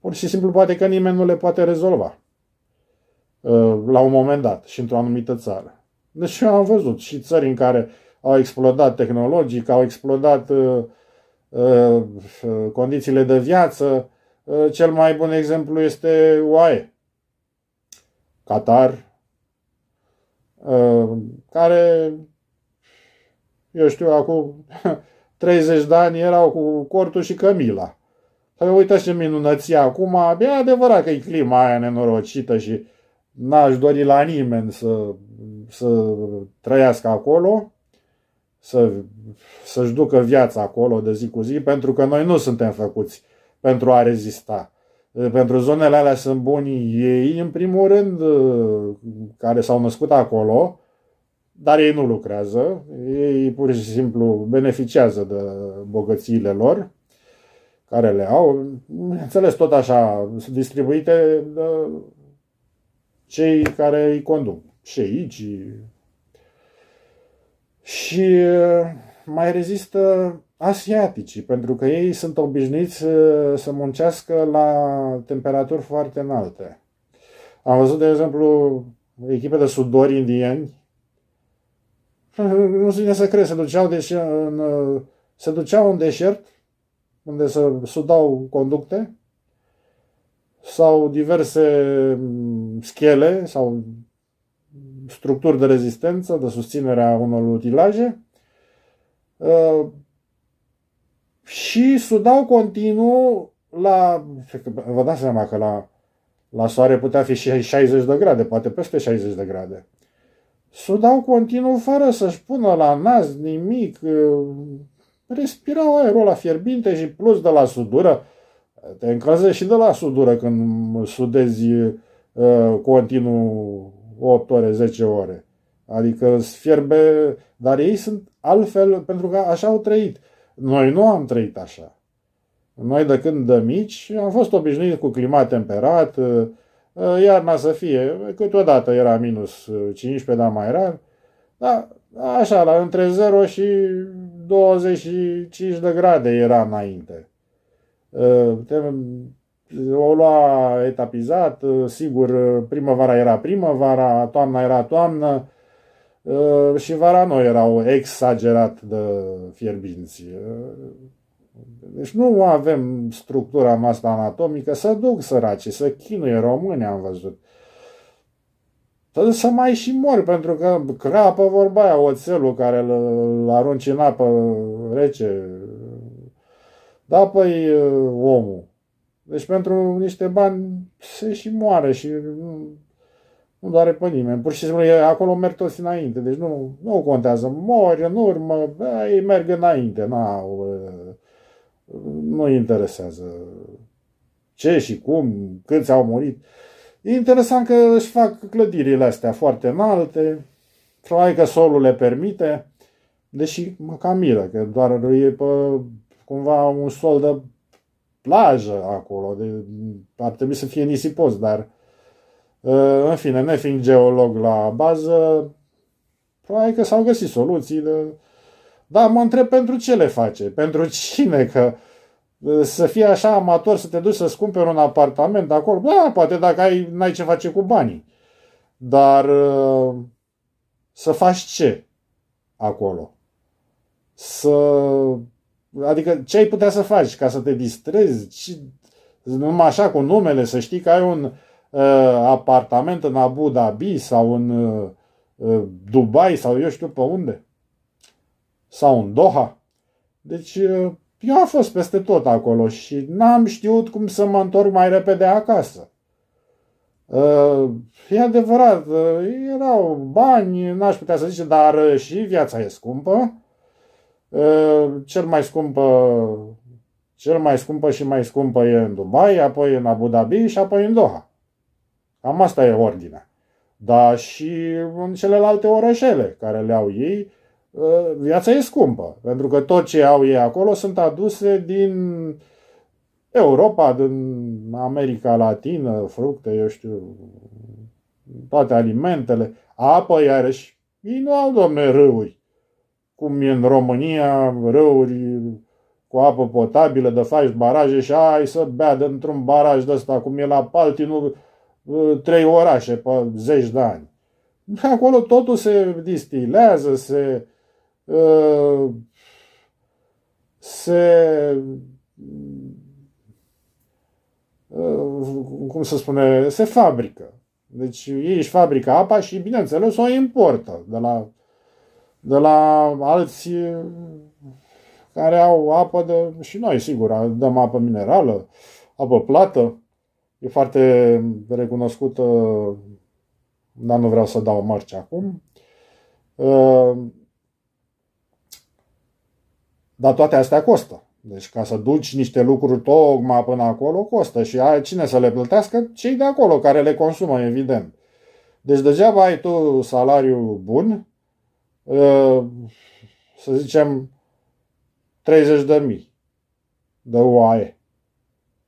pur și simplu poate că nimeni nu le poate rezolva la un moment dat și într-o anumită țară. Deci eu am văzut și țări în care au explodat tehnologic, au explodat uh, uh, condițiile de viață, Uh, cel mai bun exemplu este UAE, Qatar, uh, care, eu știu, acum 30 *laughs* de ani erau cu Cortu și Camila. Păi uite ce minunăție acum, e adevărat că e clima aia nenorocită și n-aș dori la nimeni să, să trăiască acolo, să, să-și ducă viața acolo de zi cu zi, pentru că noi nu suntem făcuți pentru a rezista. Eh, pentru zonele alea sunt buni ei, în primul rând, eh, care s-au născut acolo, dar ei nu lucrează, ei pur și simplu beneficiază de bogățiile lor, care le au, înțeles tot așa, sunt distribuite de eh, cei care îi conduc, aici. Și mai rezistă asiaticii, pentru că ei sunt obișnuiți uh, să muncească la temperaturi foarte înalte. Am văzut, de exemplu, echipe de sudori indieni, nu se vine să crezi, se duceau, deși, în, uh, se duceau în deșert, unde se sudau conducte, sau diverse mm, schele sau structuri de rezistență, de susținere a unor utilaje, uh, și sudau continuu la, vă dați seama că la, la soare putea fi și 60 de grade, poate peste 60 de grade. Sudau continuu fără să-și pună la nas nimic, uh, respirau aerul la fierbinte și plus de la sudură, te încălzești și de la sudură când sudezi uh, continuu 8 ore, 10 ore. Adică fierbe, dar ei sunt altfel pentru că așa au trăit. Noi nu am trăit așa. Noi de când de mici am fost obișnuiți cu climat temperat, uh, uh, iarna să fie, câteodată era minus 15, uh, dar mai rar, dar așa, la între 0 și 25 de grade era înainte. O lua etapizat, sigur, primăvara era primăvara, toamna era toamnă, Uh, și vara noi erau exagerat de fierbinți. Uh, deci nu avem structura asta anatomică să duc săracii, să chinuie români, am văzut. Să mai și mor, pentru că crapă vorba aia, oțelul care îl arunci în apă rece. Da, păi uh, omul. Deci pentru niște bani se și moare și nu doare pe nimeni. Pur și simplu, acolo merg toți înainte, deci nu, nu contează. Mor în urmă, bă, ei merg înainte, na, nu interesează ce și cum, câți au murit. E interesant că își fac clădirile astea foarte înalte, probabil că solul le permite, deși mă cam miră, că doar e pe, cumva un sol de plajă acolo, de, ar trebui să fie nisipos, dar în fine, nefiind geolog la bază, probabil că s-au găsit soluții. De... Dar mă întreb pentru ce le face, pentru cine, că să fie așa amator, să te duci să-ți cumperi un apartament de acolo, da, poate dacă ai, n-ai ce face cu banii. Dar să faci ce acolo? Să... Adică ce ai putea să faci ca să te distrezi? Și numai așa cu numele, să știi că ai un Ă, apartament în Abu Dhabi sau în ă, ă, Dubai sau eu știu pe unde. Sau în Doha. Deci eu am fost peste tot acolo și n-am știut cum să mă întorc mai repede acasă. E adevărat, erau bani, n-aș putea să zice, dar și viața e scumpă. Cel mai scumpă, cel mai scumpă și mai scumpă e în Dubai, apoi în Abu Dhabi și apoi în Doha. Cam asta e ordinea. Dar și în celelalte orășele care le au ei, ă, viața e scumpă, pentru că tot ce au ei acolo sunt aduse din Europa, din America Latină, fructe, eu știu, toate alimentele, apă, iarăși, ei nu au, domne, râuri. Cum e în România, râuri cu apă potabilă, de faci baraje și ai să bea dintr-un baraj de ăsta, cum e la Paltinul, Uh, trei orașe pe zeci de ani. Acolo totul se distilează, se, uh, se uh, cum să spune, se fabrică. Deci ei își fabrică apa și, bineînțeles, o importă de la, de la alții care au apă de, și noi, sigur, dăm apă minerală, apă plată, E foarte recunoscută, uh, dar nu vreau să dau mărci acum. Uh, dar toate astea costă. Deci ca să duci niște lucruri tocmai până acolo costă și ai cine să le plătească? Cei de acolo care le consumă, evident. Deci degeaba ai tu salariu bun, uh, să zicem 30 de mii de UAE.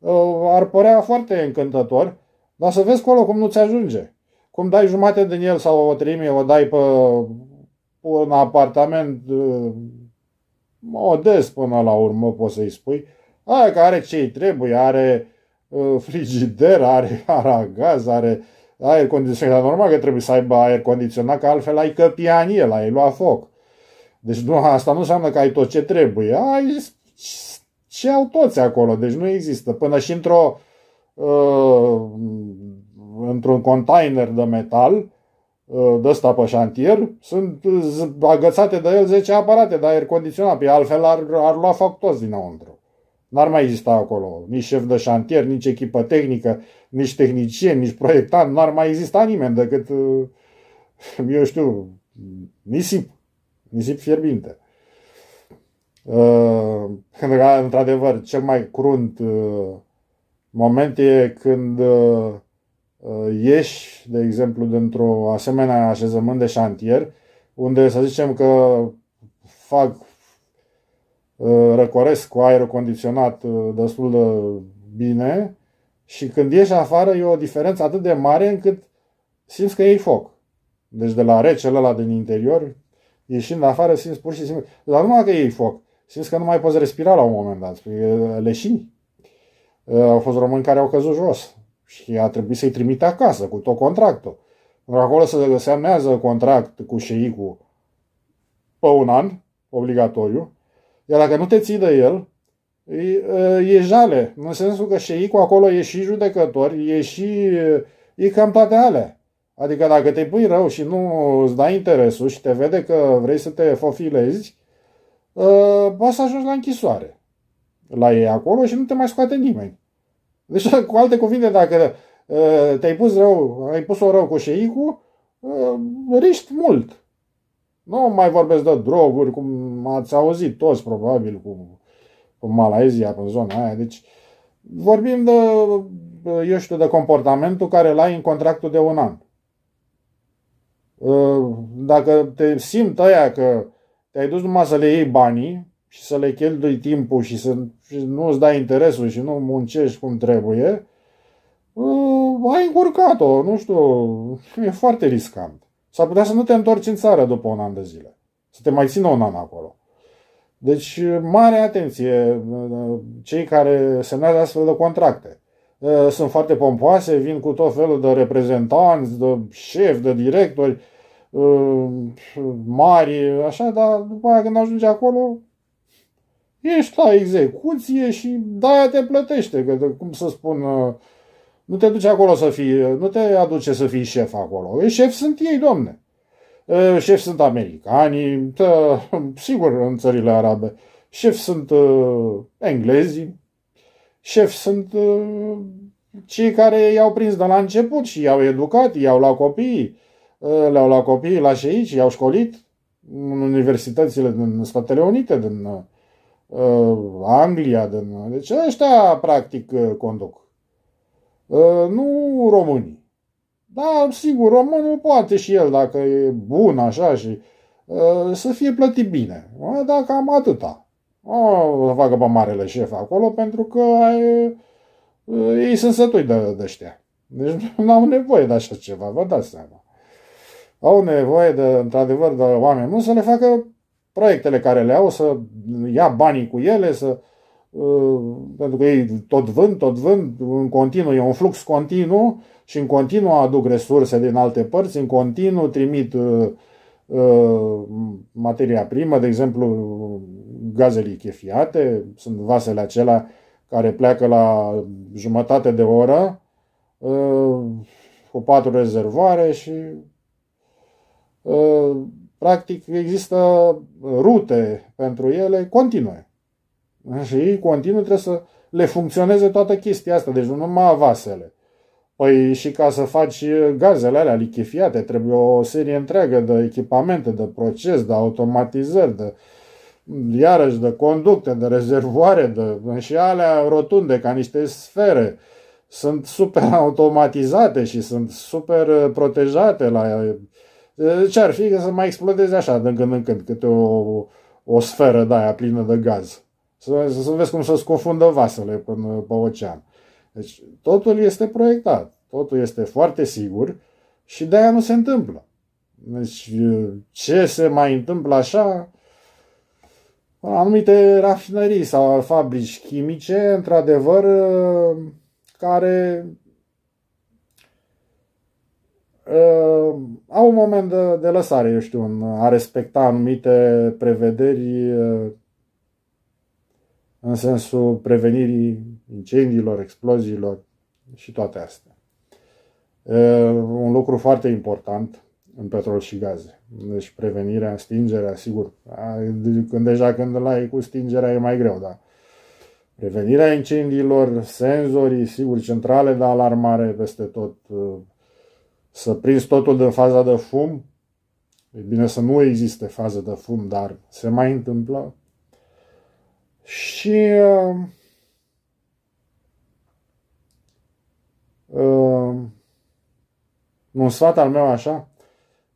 Uh, ar părea foarte încântător, dar să vezi acolo cum nu-ți ajunge. Cum dai jumate din el sau o trime, o dai pe un apartament uh, modest până la urmă, poți să-i spui, aia care are ce trebuie, are uh, frigider, are aragaz, are aer condiționat. Normal că trebuie să aibă aer condiționat, că altfel ai căpia în el, ai lua foc. Deci nu, asta nu înseamnă că ai tot ce trebuie. Ai și au toți acolo, deci nu există. Până și într-o, uh, într-un container de metal, uh, de ăsta pe șantier, sunt agățate de el 10 aparate de aer condiționat, pe altfel ar, ar lua foc toți dinăuntru. N-ar mai exista acolo nici șef de șantier, nici echipă tehnică, nici tehnicien, nici proiectant, n-ar mai exista nimeni decât, uh, *laughs* eu știu, nisip, nisip fierbinte. Uh, când, într-adevăr, cel mai crunt uh, moment e când uh, uh, ieși, de exemplu, dintr-o asemenea așezământ de șantier, unde să zicem că fac, răcoresc cu aerul condiționat destul de bine și când ieși afară e o diferență atât de mare încât simți că e foc. Deci de la recele ăla din interior, ieșind afară, simți pur și simplu. Dar numai că e foc. Simți că nu mai poți respira la un moment dat, leșini. Au fost români care au căzut jos și a trebuit să-i trimite acasă cu tot contractul. Acolo se semnează contract cu șeicul pe un an, obligatoriu, iar dacă nu te ții de el, e, e jale, în sensul că șeicul acolo e și judecător, e și e cam toate alea. Adică dacă te pui rău și nu îți dai interesul și te vede că vrei să te fofilezi, Ă, poți să ajungi la închisoare la ei acolo și nu te mai scoate nimeni. Deci, *laughs* cu alte cuvinte, dacă ă, te-ai pus rău, ai pus-o rău cu șeicul, ă, riști mult. Nu mai vorbesc de droguri, cum ați auzit toți, probabil, cu, cu Malaezia, pe zona aia. Deci, vorbim de, eu știu, de comportamentul care l ai în contractul de un an. Dacă te simt aia că te-ai dus numai să le iei banii și să le cheltui timpul și să și nu îți dai interesul și nu muncești cum trebuie, uh, ai încurcat-o, nu știu, e foarte riscant. S-ar putea să nu te întorci în țară după un an de zile, să te mai țină un an acolo. Deci, mare atenție uh, cei care semnează astfel de contracte. Uh, sunt foarte pompoase, vin cu tot felul de reprezentanți, de șefi, de directori. Uh, mari, așa, dar după aia când ajungi acolo, ești la execuție și de-aia te plătește, că cum să spun, uh, nu te duce acolo să fii, uh, nu te aduce să fii șef acolo. E șef sunt ei, domne. Șef sunt americanii, tă, *laughs* sigur în țările arabe. Șef sunt uh, englezii, șef sunt uh, cei care i-au prins de la început și i-au educat, i-au luat copiii. Uh, Eh, le-au luat copiii la și aici, i-au școlit în universitățile din Statele Unite, din uh, Anglia, din... deci ăștia practic eh, conduc. Uh, nu românii. Da, sigur, românul poate și el, dacă e bun așa și uh, să fie plătit bine. Uh, da, cam atâta. Oh, o să facă pe marele șef acolo pentru că ai, ei sunt sătui de, de ăștia. Deci *laughs* nu au nevoie de așa ceva, vă dați seama au nevoie de, într-adevăr, de oameni buni să le facă proiectele care le au, să ia banii cu ele, să uh, pentru că ei tot vând, tot vând, în continuu, e un flux continuu și în continuu aduc resurse din alte părți, în continuu trimit uh, uh, materia primă, de exemplu gaze lichefiate, sunt vasele acelea care pleacă la jumătate de oră cu patru rezervoare și practic există rute pentru ele continue. Și continuu trebuie să le funcționeze toată chestia asta, deci nu numai vasele. Păi și ca să faci gazele alea lichefiate, trebuie o serie întreagă de echipamente, de proces, de automatizări, de iarăși de conducte, de rezervoare, de, și alea rotunde ca niște sfere. Sunt super automatizate și sunt super protejate la Eh, ce-ar fi să mai explodeze așa, din când în când, câte o, o sferă de aia plină de gaz. Să, să, vezi cum să scufundă vasele până pe ocean. Deci totul este proiectat, totul este foarte sigur și de aia nu se întâmplă. Deci eh, ce se mai întâmplă așa, anumite rafinării sau fabrici chimice, într-adevăr, eh, care uh, au un moment de, de lăsare, eu știu, în a respecta anumite prevederi uh, în sensul prevenirii incendiilor, exploziilor și toate astea. Uh, un lucru foarte important în petrol și gaze. Deci prevenirea, stingerea, sigur, uh, când deja când la ai cu stingerea e mai greu, dar prevenirea incendiilor, senzorii, sigur, centrale de alarmare peste tot, uh, să prinzi totul din faza de fum, e bine să nu existe fază de fum, dar se mai întâmplă. Și uh, uh, un sfat al meu așa,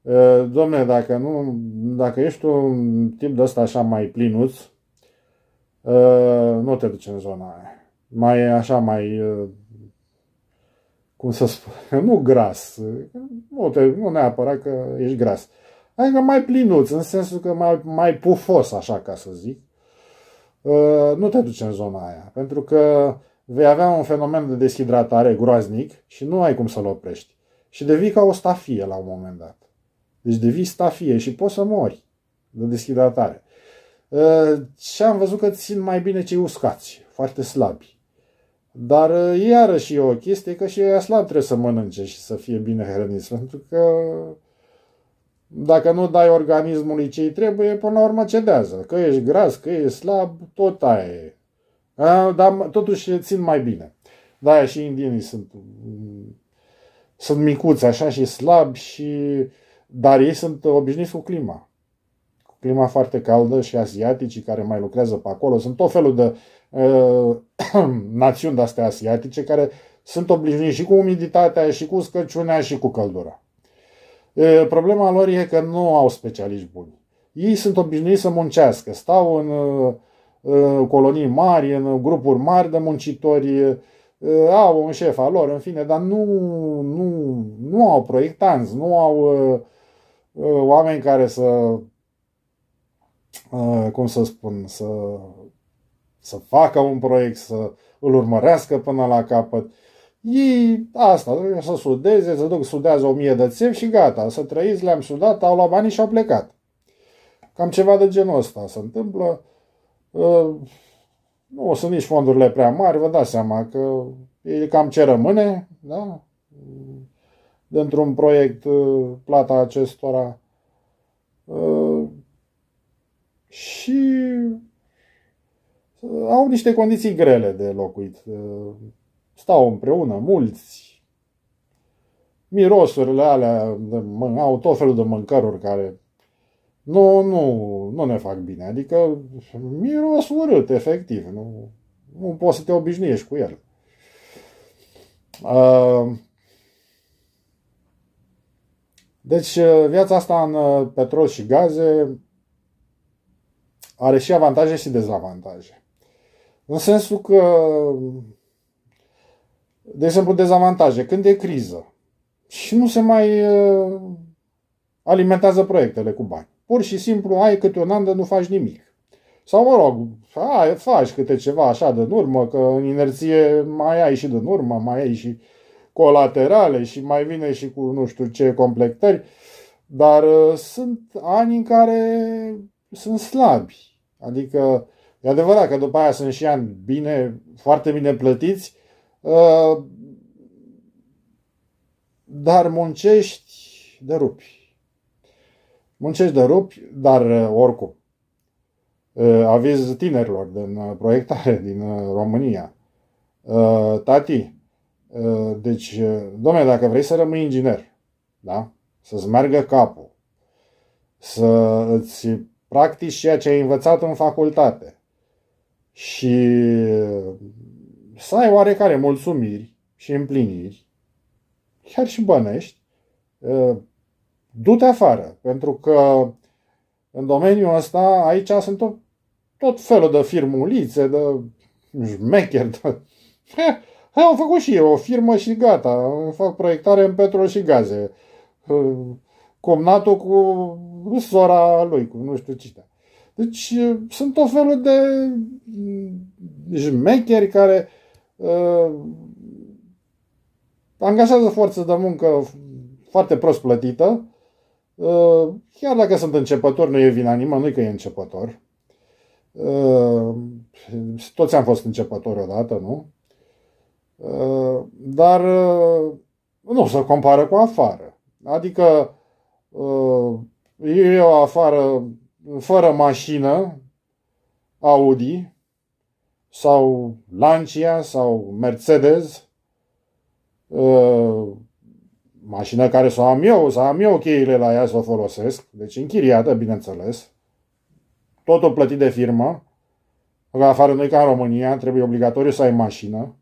uh, domne, dacă, nu, dacă ești un tip de ăsta așa mai plinuț, uh, nu te duci în zona aia. Mai așa, mai uh, cum să spun, *laughs* nu gras, nu, te, nu neapărat că ești gras, adică mai plinuț, în sensul că mai, mai pufos, așa ca să zic, uh, nu te duce în zona aia, pentru că vei avea un fenomen de deshidratare groaznic și nu ai cum să-l oprești. Și devii ca o stafie la un moment dat. Deci devii stafie și poți să mori de deshidratare. Uh, și am văzut că țin mai bine cei uscați, foarte slabi. Dar uh, iarăși e o chestie că și ăia slab trebuie să mănânce și să fie bine hrăniți, pentru că dacă nu dai organismului ce trebuie, până la urmă cedează. Că ești gras, că ești slab, tot aia e. dar totuși țin mai bine. Da, și indienii sunt, mm, sunt micuți așa și slabi, și, dar ei sunt obișnuiți cu clima. Cu clima foarte caldă și asiaticii care mai lucrează pe acolo. Sunt tot felul de Uh, *clears throat* națiuni de-astea asiatice care sunt obișnuiți și cu umiditatea, și cu scăciunea, și cu căldura. Problema lor e că nu au specialiști buni. Ei sunt obișnuiți să muncească, stau uh, în colonii mari, în grupuri mari de muncitori, uh, au un șef al lor, în fine, dar nu, nu, nu au proiectanți, nu au oameni care să, cum să spun, să să facă un proiect, să îl urmărească până la capăt. Ei, asta, să sudeze, să duc, sudează o mie de țevi și gata, să trăiți, le-am sudat, au luat banii și au plecat. Cam ceva de genul ăsta se întâmplă. Uh, nu sunt nici fondurile prea mari, vă dați seama că e cam ce rămâne, da? Dintr-un proiect, uh, plata acestora. Uh, și au niște condiții grele de locuit. Eh, stau împreună mulți, mirosurile alea au tot felul de mâncăruri care nu, nu, nu ne fac bine. Adică miros urât, efectiv. Nu, nu poți să te obișnuiești cu el. Eh, deci eh, viața asta în petrol și gaze are și avantaje și dezavantaje. În sensul că, de exemplu, dezavantaje. Când e criză și nu se mai alimentează proiectele cu bani. Pur și simplu ai câte un an de nu faci nimic. Sau, mă rog, ai, faci câte ceva așa de urmă, că în inerție mai ai și de urmă, mai ai și colaterale și mai vine și cu nu știu ce completări, dar uh, sunt ani în care sunt slabi. Adică E adevărat că după aia sunt și ani bine, foarte bine plătiți, uh, dar muncești de rupi. Muncești de rupi, dar uh, oricum. Uh, aviz tinerilor din proiectare din România. Tati, deci, domne, dacă vrei să rămâi inginer, da? să-ți meargă capul, să îți practici ceea ce ai învățat în facultate, și uh, să ai oarecare mulțumiri și împliniri, chiar și bănești, uh, du-te afară, pentru că în domeniul ăsta aici sunt tot, tot felul de firmulițe, de șmecheri, de... *laughs* Hai, am făcut și eu o firmă și gata, fac proiectare în petrol și gaze. Uh, cumnatul cu sora lui, cu nu știu cine. Deci sunt tot felul de mm, jmecheri care uh, angajează forță de muncă foarte prost plătită. Uh, chiar dacă sunt începători, nu e vina nimănui că e începător. Uh, toți am fost începători odată, nu? Uh, dar uh, nu se compară cu afară. Adică uh, eu afară fără mașină, Audi sau Lancia sau Mercedes, uh, mașină care să o am eu, să am eu cheile la ea să o folosesc, deci închiriată, bineînțeles, totul plătit de firmă, la afară noi ca în România trebuie obligatoriu să ai mașină,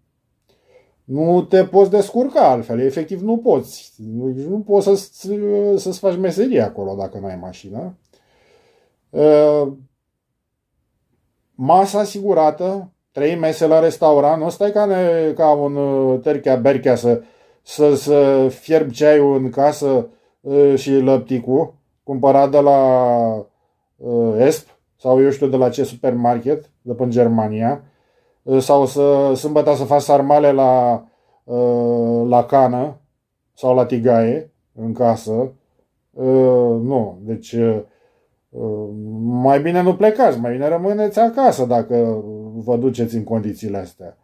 nu te poți descurca altfel, efectiv nu poți. Nu, deci nu poți să-ți, să-ți faci meserie acolo dacă nu ai mașină. Uh, masa asigurată, trei mese la restaurant, nu stai ca, ne, ca un uh, terchea berchea să, să, să fierb ceaiul în casă uh, și lăpticul cumpărat de la ESP sau eu știu de la ce supermarket de până Germania sau să sâmbătă să faci sarmale la, la cană sau la tigaie în casă. Nu, deci Uh, mai bine nu plecați, mai bine rămâneți acasă dacă vă duceți în condițiile astea.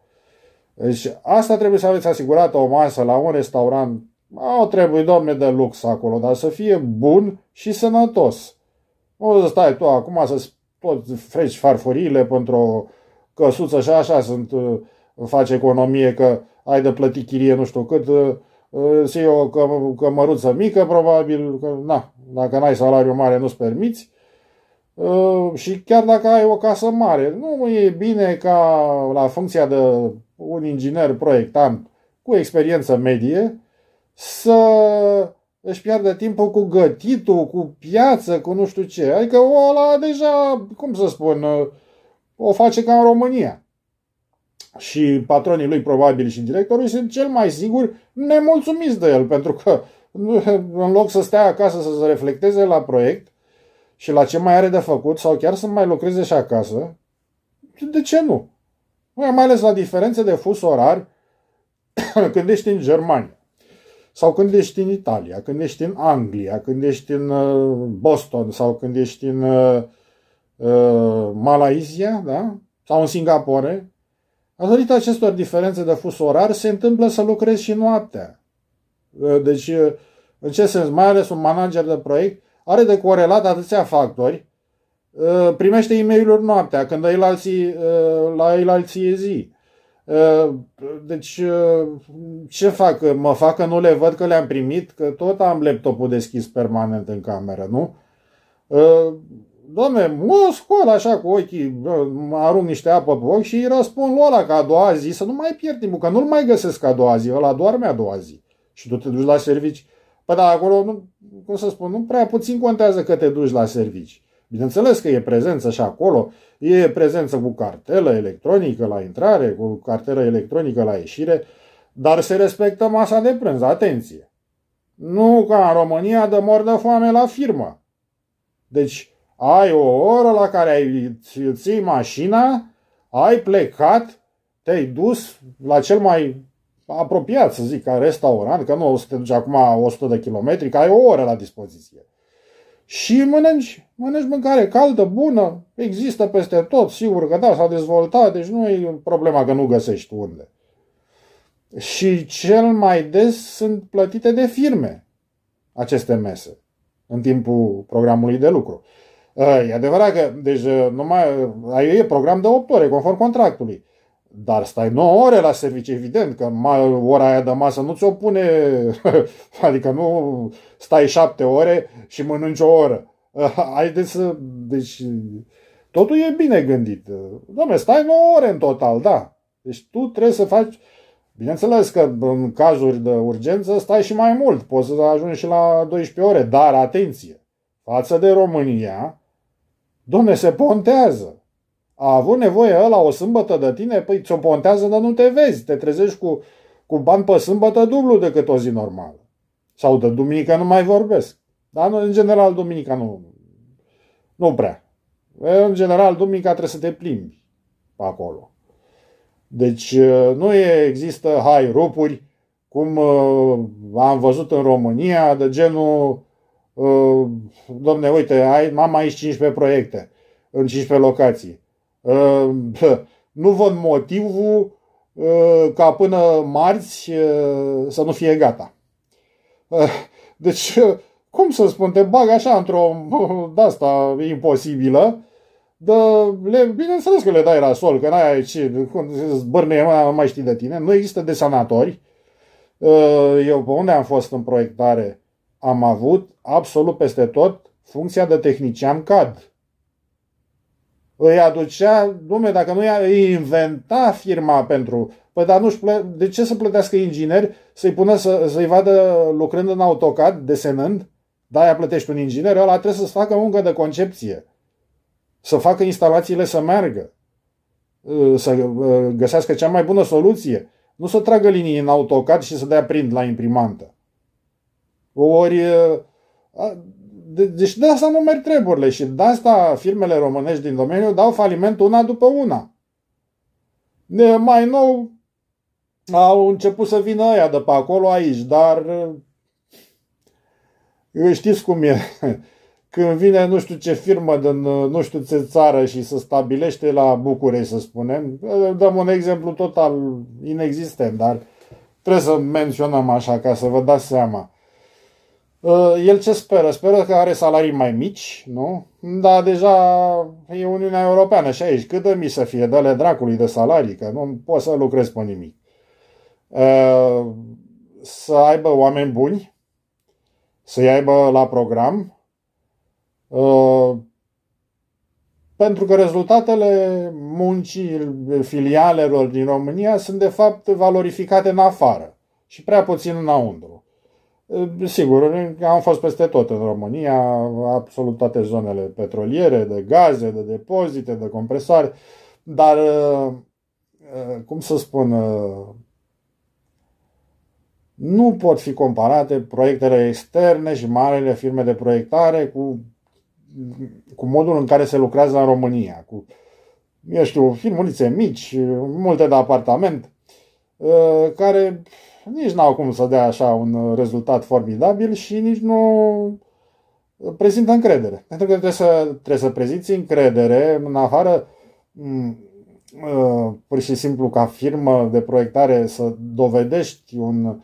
Deci asta trebuie să aveți asigurată o masă la un restaurant. O trebuie, domne, de lux acolo, dar să fie bun și sănătos. Nu să stai tu acum să tot freci farfurile pentru o căsuță și așa sunt, uh, face economie că ai de plătit chirie nu știu cât, uh, să iei o cămăruță mică probabil, că na, dacă n-ai salariu mare nu-ți permiți Uh, și chiar dacă ai o casă mare, nu e bine ca la funcția de un inginer proiectant cu experiență medie să își piardă timpul cu gătitul, cu piață, cu nu știu ce. Adică ăla deja, cum să spun, uh, o face ca în România. Și patronii lui, probabil, și directorul sunt cel mai sigur nemulțumiți de el, pentru că *laughs* în loc să stea acasă să se reflecteze la proiect, și la ce mai are de făcut sau chiar să mai lucreze și acasă, de ce nu? Mai ales la diferențe de fus orar *coughs* când ești în Germania sau când ești în Italia, când ești în Anglia, când ești în uh, Boston sau când ești în uh, uh Malaizia da? sau în Singapore, datorită acestor diferențe de fus orar se întâmplă să lucrezi și noaptea. Uh, deci, în ce sens? Mai ales un manager de proiect are de corelat atâția factori, uh, primește e mail noaptea, când ai la alții, uh, la ei la alții e zi. Uh, deci, ce fac? Mă fac că nu le văd că le-am primit, că tot am laptopul deschis permanent în cameră, nu? Doamne, mă scol așa cu ochii, mă arunc niște apă pe ochi și răspund lui ăla că a doua zi să nu mai pierd timpul, că nu-l mai găsesc a doua zi, ăla doarme a doua zi. Și tu te duci la servici. Păi da, acolo nu, cum să spun, nu prea puțin contează că te duci la servici. Bineînțeles că e prezență și acolo, e prezență cu cartelă electronică la intrare, cu cartelă electronică la ieșire, dar se respectă masa de prânz, atenție. Nu ca în România de mor de foame la firmă. Deci ai o oră la care ai, ții mașina, ai plecat, te-ai dus la cel mai apropiat, să zic, ca restaurant, că nu o să te duci acum 100 de kilometri, că ai o oră la dispoziție. Și mănânci, mănânci mâncare caldă, bună, există peste tot, sigur că da, s-a dezvoltat, deci nu e problema că nu găsești unde. Și cel mai des sunt plătite de firme aceste mese în timpul programului de lucru. E adevărat că deci, numai, e program de 8 ore, conform contractului. Dar stai 9 ore la serviciu, evident, că ora aia de masă nu ți-o pune, *laughs* adică nu stai 7 ore și mănânci o oră. *laughs* Haideți să... Deci, totul e bine gândit. Doamne, stai 9 ore în total, da. Deci tu trebuie să faci... Bineînțeles că în cazuri de urgență stai și mai mult, poți să ajungi și la 12 ore, dar atenție, față de România, domne, se pontează a avut nevoie ăla o sâmbătă de tine, păi ți-o pontează, dar nu te vezi. Te trezești cu, cu bani pe sâmbătă dublu decât o zi normală. Sau de duminică nu mai vorbesc. Dar în general duminica nu, nu prea. În general duminica trebuie să te plimbi pe acolo. Deci nu există hai rupuri cum uh, am văzut în România de genul uh, domne uite, ai, am aici 15 proiecte în 15 locații Ehm, *laughs* nu văd motivul ehm, ca până marți ehm, să nu fie gata. Eh, deci, *laughs* cum să spun, te bag așa într-o *laughs* de asta imposibilă, de, le, bineînțeles că le dai rasol, că n-ai ce, zbârne, nu mai știi de tine. Nu există desanatori. Eh, eu pe unde am fost în proiectare am avut absolut peste tot funcția de tehnician CAD îi aducea, lume, dacă nu îi inventa firma pentru... Păi dar nu ple- de ce să plătească ingineri să-i pună să, să-i vadă lucrând în AutoCAD, desenând? Da, aia plătești un inginer, ăla trebuie să-ți facă muncă de concepție. Să facă instalațiile să meargă. Să găsească cea mai bună soluție. Nu să tragă linii în AutoCAD și să dea print la imprimantă. Ori ă, de, deci de asta nu merg treburile și de asta firmele românești din domeniu dau faliment una după una. De mai nou au început să vină aia de pe acolo aici, dar eh, eh, știți cum e. *laughs* Când vine nu știu ce firmă din eh, nu știu ce țară și se stabilește la București, să spunem, dăm un exemplu total inexistent, dar trebuie să menționăm așa ca să vă dați seama Uh, el ce speră? Speră că are salarii mai mici, nu? Dar deja e Uniunea Europeană și aici. Cât de mi să fie? Dă-le dracului de salarii, că nu pot să lucrez pe nimic. Uh, să aibă oameni buni, să-i aibă la program, uh, pentru că rezultatele muncii filialelor din România sunt de fapt valorificate în afară și prea puțin înăuntru. Ă, sigur, am fost peste tot în România, absolut toate zonele petroliere, de gaze, de depozite, de compresare, dar, ă, ă, cum să spun, nu pot fi comparate proiectele externe și marele firme de proiectare cu, cu modul în care se lucrează în România, cu, eu știu, firmulițe mici, multe de apartament, care nici n-au cum să dea așa un uh, rezultat formidabil și nici nu uh, prezintă încredere. Pentru că trebuie să, trebuie să preziți încredere în afară mm, uh, pur și simplu ca firmă de proiectare să dovedești un,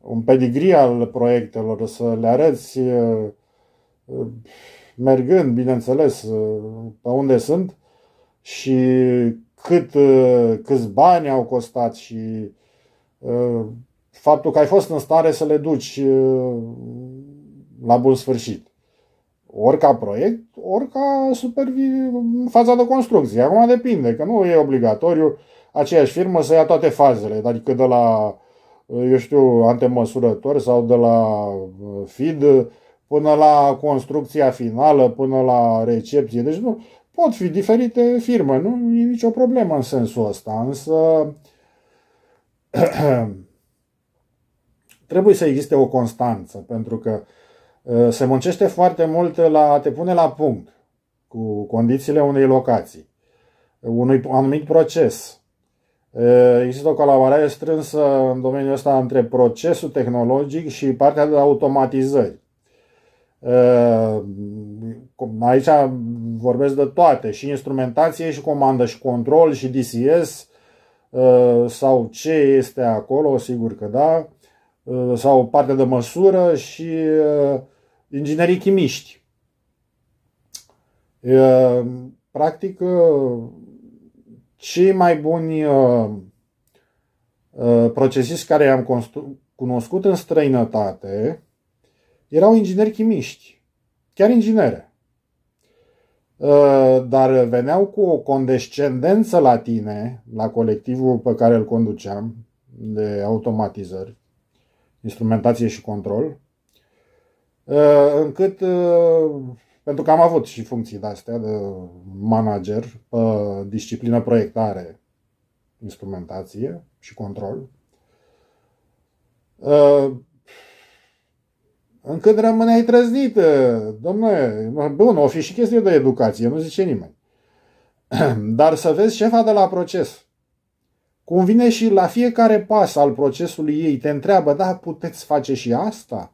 un pedigree al proiectelor, să le arăți mergând, bineînțeles, pe unde sunt și cât, câți bani au costat și faptul că ai fost în stare să le duci uh, la bun sfârșit. Ori ca proiect, ori ca supervi- în faza de construcție. Acum depinde, că nu e obligatoriu aceeași firmă să ia toate fazele, adică de la, eu știu, antemăsurători sau de la uh, feed până la construcția finală, până la recepție. Deci nu, pot fi diferite firme, nu e nicio problemă în sensul ăsta, însă *clears throat* trebuie să existe o constanță, pentru că ă, se muncește foarte mult la a te pune la punct cu condițiile unei locații, unui anumit proces. Ă, există o colaborare strânsă în domeniul ăsta între procesul tehnologic și partea de automatizări. Ă, aici vorbesc de toate, și instrumentație, și comandă, și control, și DCS, sau ce este acolo, sigur că da Uh, sau parte de măsură și uh, inginerii chimiști. Uh, practic, cei mai buni procesiști care i-am cunoscut în străinătate erau ingineri chimiști, chiar inginere. Dar veneau cu o condescendență la tine, la colectivul pe care îl conduceam de automatizări, instrumentație și control, uh, încât, uh, pentru că am avut și funcții de-astea de manager, uh, disciplină proiectare, instrumentație și control, încât rămâneai trăznit. Domnule, bun, o fi și chestie de educație, nu zice nimeni. *clears throat* Dar să vezi șefa de la proces – Convine și la fiecare pas al procesului ei, te întreabă, da, puteți face și asta?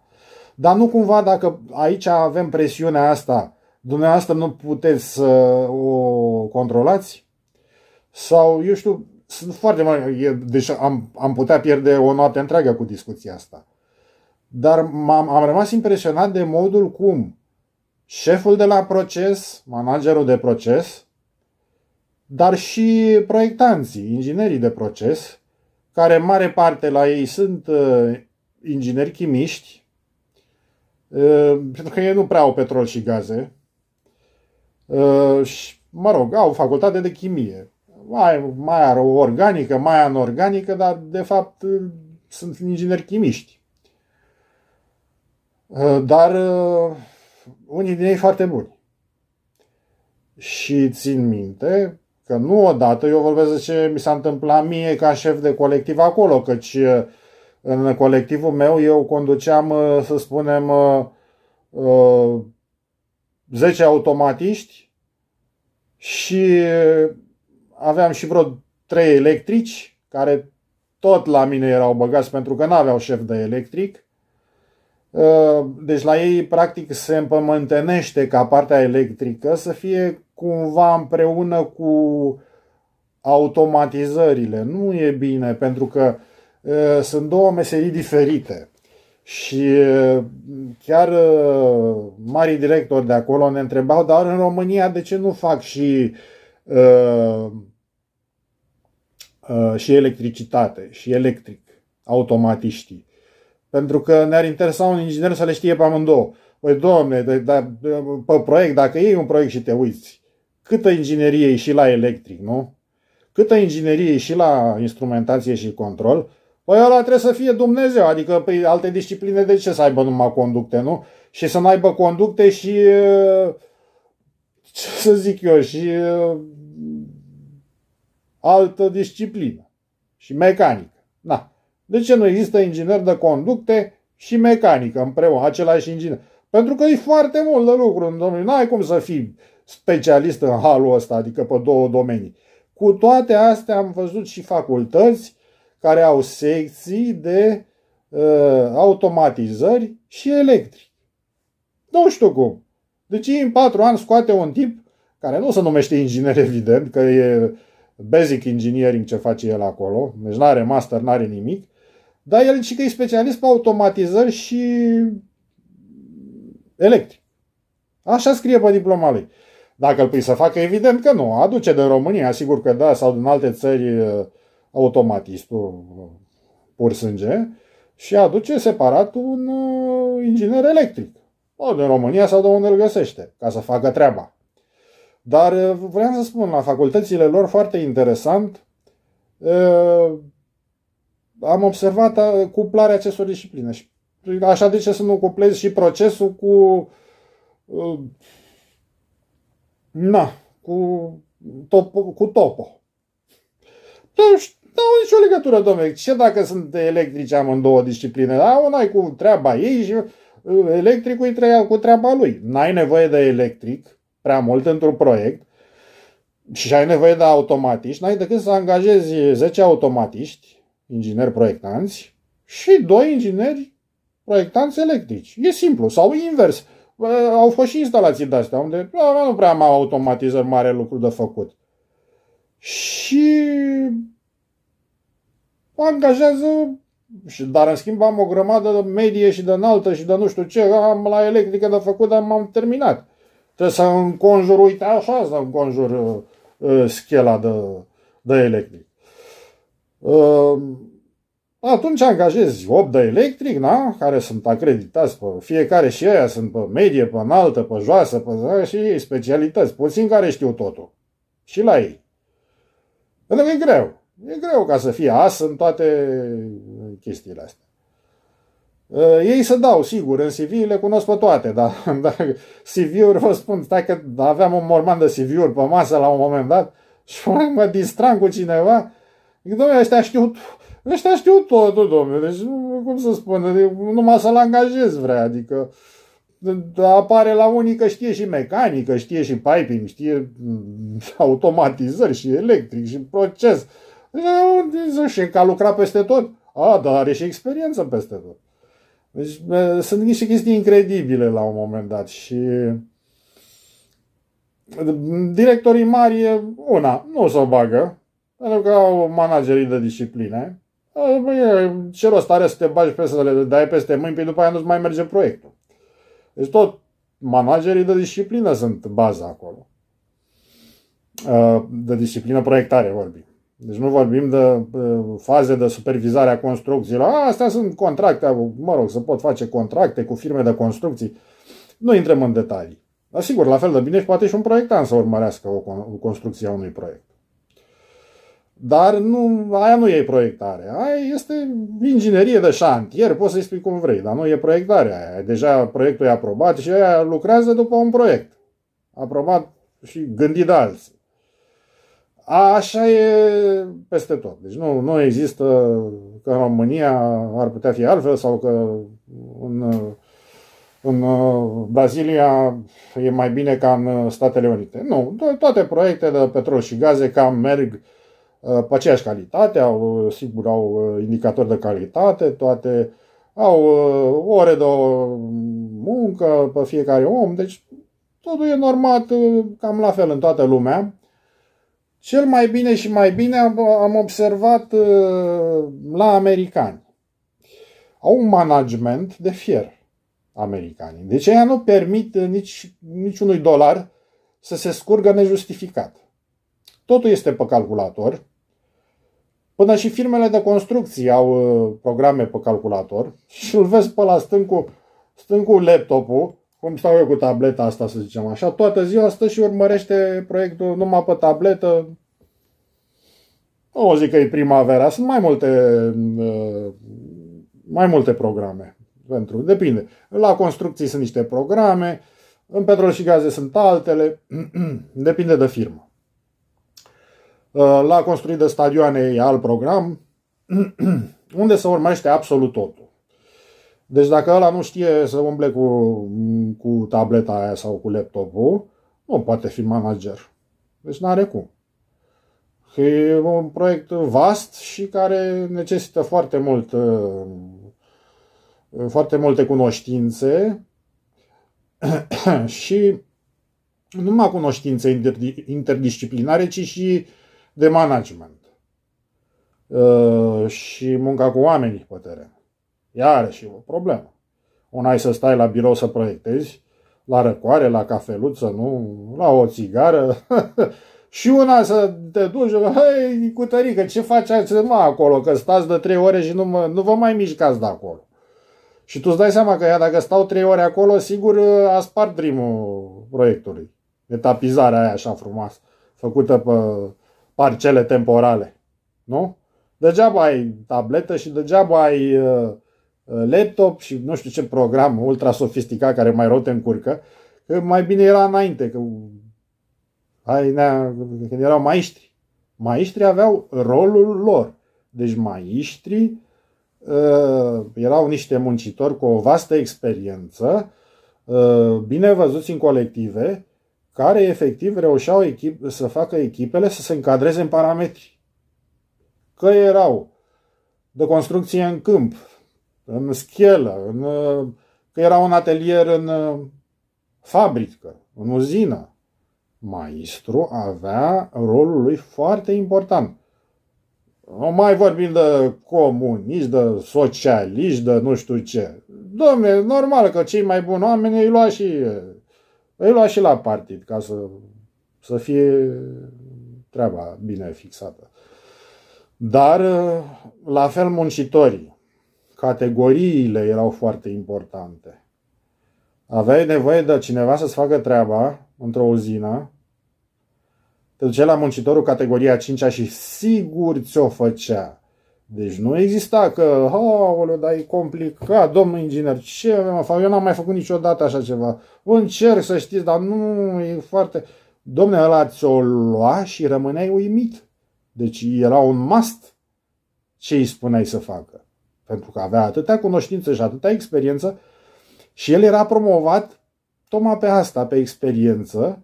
Dar nu cumva dacă aici avem presiunea asta, dumneavoastră nu puteți să o controlați? Sau, eu știu, sunt foarte mari, deci am, am putea pierde o noapte întreagă cu discuția asta. Dar am am rămas impresionat de modul cum șeful de la proces, managerul de proces, dar și proiectanții, inginerii de proces, care în mare parte la ei sunt uh, ingineri chimiști, uh, pentru că ei nu prea au petrol și gaze. Uh, și, mă rog, au facultate de chimie. Mai, mai are o organică, mai anorganică, dar de fapt uh, sunt ingineri chimiști. Uh, dar uh, unii din ei foarte buni. Și țin minte Că nu odată, eu vorbesc de ce mi s-a întâmplat mie ca șef de colectiv acolo, căci uh, în colectivul meu eu conduceam, uh, să spunem, 10 uh, automatiști și aveam și vreo 3 electrici care tot la mine erau băgați pentru că n-aveau șef de electric. Deci la ei practic se împământenește ca partea electrică să fie cumva împreună cu automatizările. Nu e bine, pentru că e, sunt două meserii diferite. Și chiar mari directori de acolo ne întrebau, dar în România de ce nu fac și uh, uh, și electricitate, și electric, automatiștii? Pentru că ne-ar interesa un inginer să le știe pe amândouă. Păi, domne, de, de, de, pe proiect, dacă iei un proiect și te uiți, câtă inginerie și la electric, nu? Câtă inginerie și la instrumentație și control, Păi ăla trebuie să fie Dumnezeu, adică pe păi, alte discipline de ce să aibă numai conducte, nu? Și să n-aibă conducte și, ce să zic eu, și uh, altă disciplină și mecanică. Na. De ce nu există inginer de conducte și mecanică împreună, același inginer? Pentru că e foarte mult de lucru în domeniu. N-ai cum să fii specialist în halul ăsta, adică pe două domenii. Cu toate astea am văzut și facultăți care au secții de uh, automatizări și electric. Nu știu cum. Deci în patru ani scoate un tip care nu se numește inginer, evident, că e basic engineering ce face el acolo, deci nu are master, nu are nimic, dar el și că e specialist pe automatizări și electric. Așa scrie pe diploma lui. Dacă îl pui să facă, evident că nu. Aduce din România, sigur că da, sau din alte țări uh, automatistul uh, pur sânge și aduce separat un uh, inginer electric. O, din România sau de unde îl găsește, ca să facă treaba. Dar vreau să spun, la facultățile lor, foarte interesant, am observat cuplarea acestor discipline. Și așa de ce să nu cuplezi și procesul cu Na, cu, topo, cu topo. Deci, nu au nicio legătură, domnule. Ce dacă sunt electrici amândouă discipline? Da, una e cu treaba ei și uh, electricul e cu treaba lui. N-ai nevoie de electric prea mult într-un proiect și ai nevoie de automatiști, n-ai decât să angajezi 10 automatiști, ingineri proiectanți, și doi ingineri proiectanți electrici. E simplu. Sau invers au fost și instalații de-astea, unde nu prea am automatizări mare lucru de făcut. Și angajează, dar în schimb am o grămadă de medie și de înaltă și de nu știu ce, am la electrică de făcut, dar m-am terminat. Trebuie să înconjur, uite așa, să înconjur uh, uh, schela de, de electric. Uh, atunci angajezi 8 de electric, na, care sunt acreditați pe fiecare și aia sunt pe medie, pe înaltă, pe joasă, pe da, și ei specialități, puțin care știu totul. Și la ei. Pentru că e greu. E greu ca să fie as în toate uh, chestiile astea. Uh, ei se dau, sigur, în CV le cunosc pe toate, dar *laughs* dacă CV-uri, vă spun, stai că aveam un morman de CV-uri pe masă la un moment dat și *laughs* mă distram cu cineva, zic, domnule, ăștia știu Ăștia știu totul, domnule, deci cum să spun, numai să-l angajez vrea, adică apare la unii că știe și mecanică, știe și piping, știe mm, *laughs* automatizări și electric și proces. Deci, și că a lucrat peste tot. A, dar are și experiență peste tot. Deci sunt niște chestii incredibile la un moment dat și directorii mari, una, nu o să o bagă, pentru că au managerii de discipline, ce rost are să te bagi pe să le dai peste mâini, păi după aia nu-ți mai merge proiectul. Deci tot managerii de disciplină sunt baza acolo. De disciplină proiectare vorbim. Deci nu vorbim de faze de supervizare a construcțiilor. A, astea sunt contracte, mă rog, se pot face contracte cu firme de construcții. Nu intrăm în detalii. Dar sigur, la fel de bine și poate și un proiectant să urmărească o construcție a unui proiect. Dar nu, aia nu e proiectare. Aia este inginerie de șantier, poți să-i spui cum vrei, dar nu e proiectare aia. Deja proiectul e aprobat și aia lucrează după un proiect. Aprobat și gândit de alții. Așa e peste tot. Deci nu, nu există că în România ar putea fi altfel sau că în, în uh, Brazilia e mai bine ca în Statele Unite. Nu, toate proiectele de petrol și gaze cam merg uh, Uh, pe aceeași calitate, au, uh, sigur au uh, indicatori de calitate, toate au ore de muncă pe fiecare om, deci totul e normat cam la fel în toată lumea. Cel mai bine și mai bine am observat la americani. Au un management de fier americanii. Deci ei nu permit nici, niciunui dolar să se scurgă nejustificat. Totul este pe calculator. Până și firmele de construcții au uh, programe pe calculator și îl vezi pe la stând cu, stând cu laptopul, cum stau eu cu tableta asta, să zicem așa, toată ziua stă și urmărește proiectul numai pe tabletă. Nu o zic că e primavera, sunt mai multe, uh, mai multe programe. Pentru, depinde. La construcții sunt niște programe, în petrol și gaze sunt altele, *clears throat* depinde de firmă. Uh, la construit de stadioane e alt program, *clears throat* unde se urmește absolut totul. Deci dacă ăla nu știe să umble cu, cu tableta aia sau cu laptopul, nu poate fi manager. Deci nu are cum. E un proiect vast și care necesită foarte mult uh, foarte multe cunoștințe *clears throat* și nu numai cunoștințe interdisciplinare, ci și de management uh, și munca cu oamenii pe teren. Iarăși e o problemă. Una ai să stai la birou să proiectezi, la răcoare, la cafeluță, nu, la o țigară, *laughs* și una să te duci, hei, cu tărică, ce faci mă, acolo, că stați de trei ore și nu, mă, nu vă mai mișcați de acolo. Și tu îți dai seama că ea, dacă stau trei ore acolo, sigur a spart primul proiectului. Etapizarea aia așa frumoasă, făcută pe parcele temporale. Nu? Degeaba ai tabletă și degeaba ai uh, uh, laptop și nu știu ce program ultra sofisticat care mai rău te încurcă, că mai bine era înainte, că ai, nea, când erau maiștri. Maiștri aveau rolul lor. Deci maiștrii uh, erau niște muncitori cu o vastă experiență, uh, bine văzuți în colective care efectiv reușeau echip, să facă echipele să se încadreze în parametri. Că erau de construcție în câmp, în schelă, în, că erau un atelier în uh, fabrică, în uzină. Maestru avea rolul lui foarte important. Nu mai vorbim de comunism, de socialist, de nu știu ce. Domne, normal că cei mai buni oameni îi lua și îi lua și la partid ca să, să fie treaba bine fixată. Dar, la fel, muncitorii. Categoriile erau foarte importante. Aveai nevoie de cineva să-ți facă treaba într-o uzină, te duceai la muncitorul categoria 5 și sigur ți-o făcea. Deci nu exista că, oh dar e complicat, domnul inginer, ce avem fac? Eu n-am mai făcut niciodată așa ceva. Încerc să știți, dar nu, e foarte... Domne, ăla ți-o lua și rămâneai uimit. Deci era un must ce îi spuneai să facă. Pentru că avea atâtea cunoștință și atâtea experiență și el era promovat tocmai pe asta, pe experiență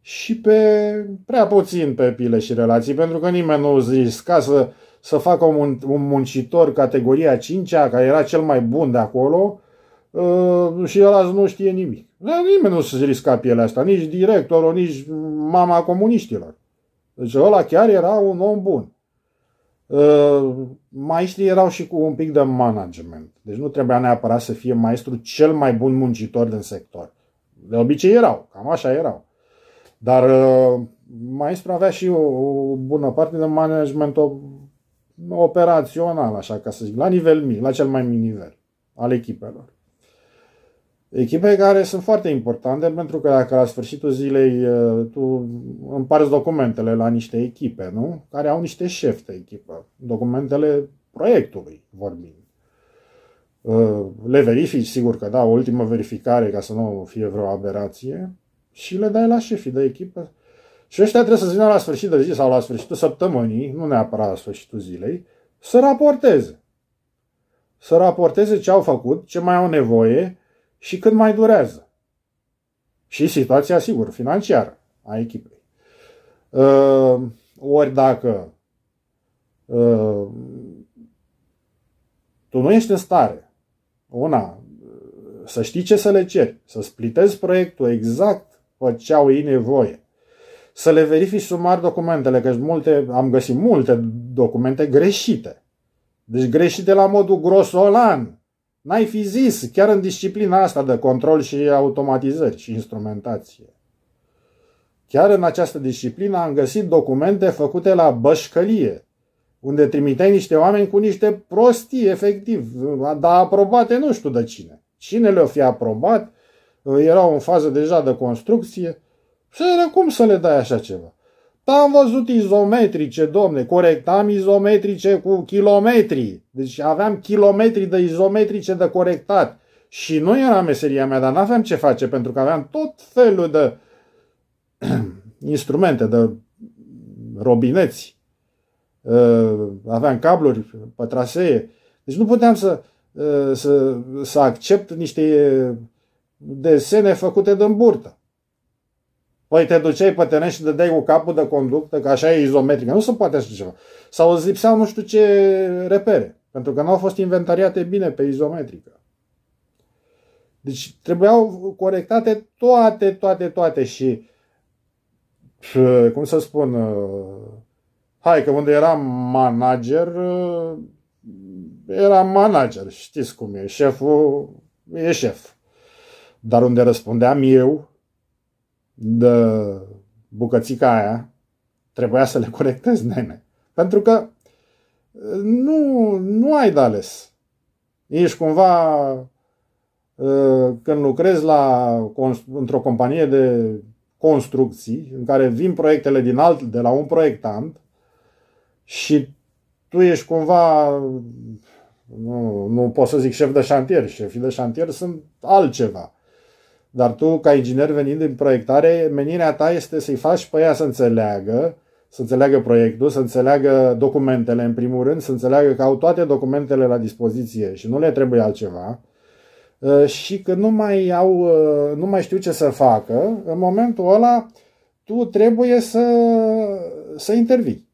și pe prea puțin pe pile și relații, pentru că nimeni nu zice ca să să facă un, un muncitor categoria 5 care era cel mai bun de acolo, uh, și el azi nu știe nimic. Dar nimeni nu se risca pielea asta, nici directorul, nici mama comuniștilor. Deci ăla chiar era un om bun. Uh, maestrii erau și cu un pic de management. Deci nu trebuia neapărat să fie maestru cel mai bun muncitor din sector. De obicei erau, cam așa erau. Dar uh, maestru avea și o, o bună parte de management operațional, așa ca să zic, la nivel mic, la cel mai mic nivel al echipelor. Echipe care sunt foarte importante pentru că dacă la sfârșitul zilei tu împarți documentele la niște echipe, nu? Care au niște șefi de echipă, documentele proiectului vorbim. Le verifici, sigur că da, o ultimă verificare ca să nu fie vreo aberație și le dai la șefii de echipă și ăștia trebuie să vină la sfârșit de zi sau la sfârșitul săptămânii, nu neapărat la sfârșitul zilei, să raporteze. Să raporteze ce au făcut, ce mai au nevoie și cât mai durează. Și situația, sigur, financiară a echipei. Uh, ori dacă uh, tu nu ești în stare, una, să știi ce să le ceri, să splitezi proiectul exact pe ce au ei nevoie, să le verifici sumar documentele, că multe, am găsit multe documente greșite. Deci greșite la modul grosolan. N-ai fi zis, chiar în disciplina asta de control și automatizări și instrumentație. Chiar în această disciplină am găsit documente făcute la bășcălie, unde trimiteai niște oameni cu niște prostii, efectiv, dar aprobate nu știu de cine. Cine le-o fi aprobat, erau în fază deja de construcție, era cum să le dai așa ceva? Dar am văzut izometrice, domne, corectam izometrice cu kilometri. Deci aveam kilometri de izometrice de corectat. Și nu era meseria mea, dar n-aveam ce face, pentru că aveam tot felul de *clears throat* instrumente, de robineți. Uh, aveam cabluri pe trasee. Deci nu puteam să, uh, să, să accept niște uh, desene făcute de burtă. Păi te duceai pe teren și dădeai cu capul de conductă, că așa e izometrică, nu se poate așa ceva. Sau îți lipseau nu știu ce repere, pentru că nu au fost inventariate bine pe izometrică. Deci trebuiau corectate toate, toate, toate și cum să spun, hai că unde eram manager, era manager, știți cum e, șeful e șef. Dar unde răspundeam eu, de bucățica aia, trebuia să le corectezi, nene. Pentru că nu, nu ai de ales. Ești cumva, ă, când lucrezi la, într-o companie de construcții, în care vin proiectele din alt, de la un proiectant și tu ești cumva, nu, nu pot să zic șef de șantier, șefii de șantier sunt altceva. Dar tu, ca inginer venind din proiectare, menirea ta este să-i faci pe ea să înțeleagă, să înțeleagă proiectul, să înțeleagă documentele în primul rând, să înțeleagă că au toate documentele la dispoziție și nu le trebuie altceva și că nu mai, au, nu mai știu ce să facă, în momentul ăla tu trebuie să, să intervii.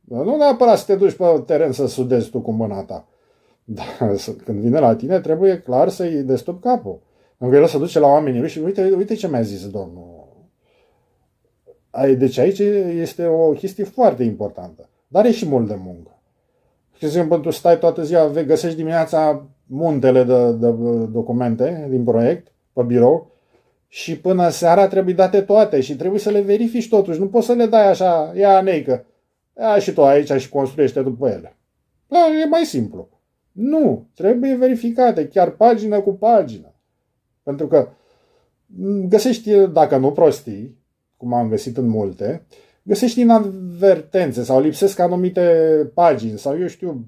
Nu neapărat să te duci pe teren să sudezi tu cu mâna ta. *laughs* Dar când vine la tine, trebuie clar să-i destup capul. Îngăirea să duce la oamenii și uite, uite ce mi-a zis domnul. Deci aici este o chestie foarte importantă. Dar e și mult de muncă. De exemplu, tu stai toată ziua, găsești dimineața muntele de, de documente din proiect pe birou și până seara trebuie date toate și trebuie să le verifici totuși. Nu poți să le dai așa, ia neică, ia și tu aici și construiește după ele. Da, e mai simplu. Nu, trebuie verificate, chiar pagină cu pagină. Pentru că mm, găsești, eh, dacă nu prostii, cum am găsit în multe, găsești inadvertențe sau lipsesc anumite pagini sau eu știu,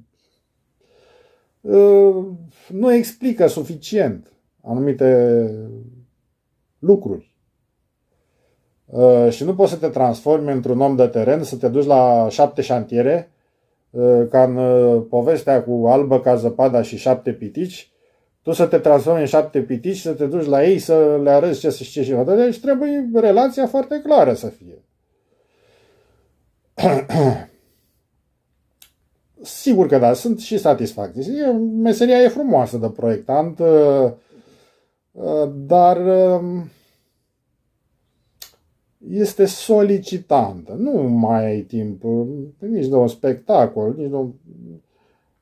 eh, nu explică suficient anumite lucruri. Eh, și nu poți să te transformi într-un om de teren, să te duci la șapte șantiere, ca în povestea cu albă ca zăpada și șapte pitici, tu să te transformi în șapte pitici, să te duci la ei, să le arăți ce să știe și mai Deci trebuie relația foarte clară să fie. *clears throat* Sigur că da, sunt și satisfacții. Meseria e frumoasă de proiectant, uh, uh, dar um, este solicitantă. Nu mai ai timp nici de un spectacol, nici de un...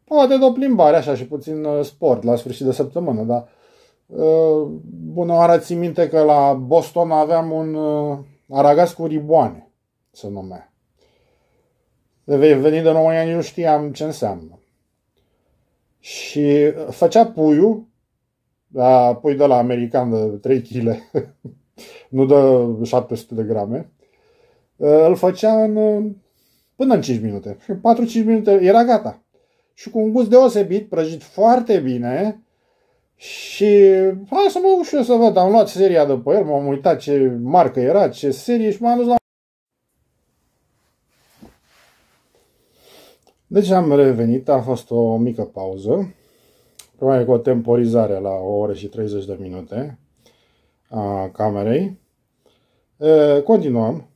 Poate de o plimbare, așa, și puțin uh, sport la sfârșit de săptămână, dar uh, bună oară ți minte că la Boston aveam un uh, aragaz cu riboane, să numea. De vei veni de 9 nu știam ce înseamnă. Și făcea puiu, da, pui de la american de 3 kg, *laughs* nu de 700 de grame, îl făcea în, până în 5 minute. 4-5 minute era gata și cu un gust deosebit, prăjit foarte bine și hai să mă ușor să văd, am luat seria după el, m-am uitat ce marcă era, ce serie și m-am dus la... Deci am revenit, a fost o mică pauză, probabil cu o temporizare la o oră și 30 de minute a camerei. continuăm.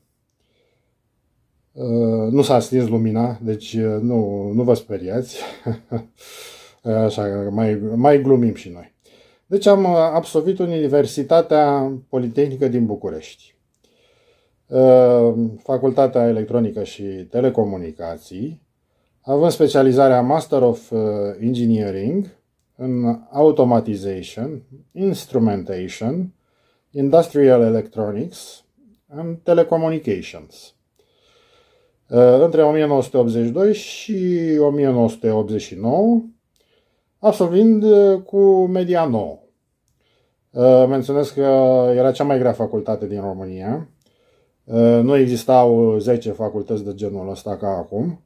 Uh, nu s-a stins lumina, deci uh, nu, nu vă speriați. *laughs* Așa, mai, mai glumim și noi. Deci am uh, absolvit Universitatea Politehnică din București. Facultatea Electronică și Telecomunicații, având specializarea Master of Engineering în Automatization, Instrumentation, Industrial Electronics and Telecommunications. Uh, între 1982 și 1989, absolvind uh, cu media 9. Uh, menționez că era cea mai grea facultate din România. Nu existau 10 facultăți de genul ăsta ca acum,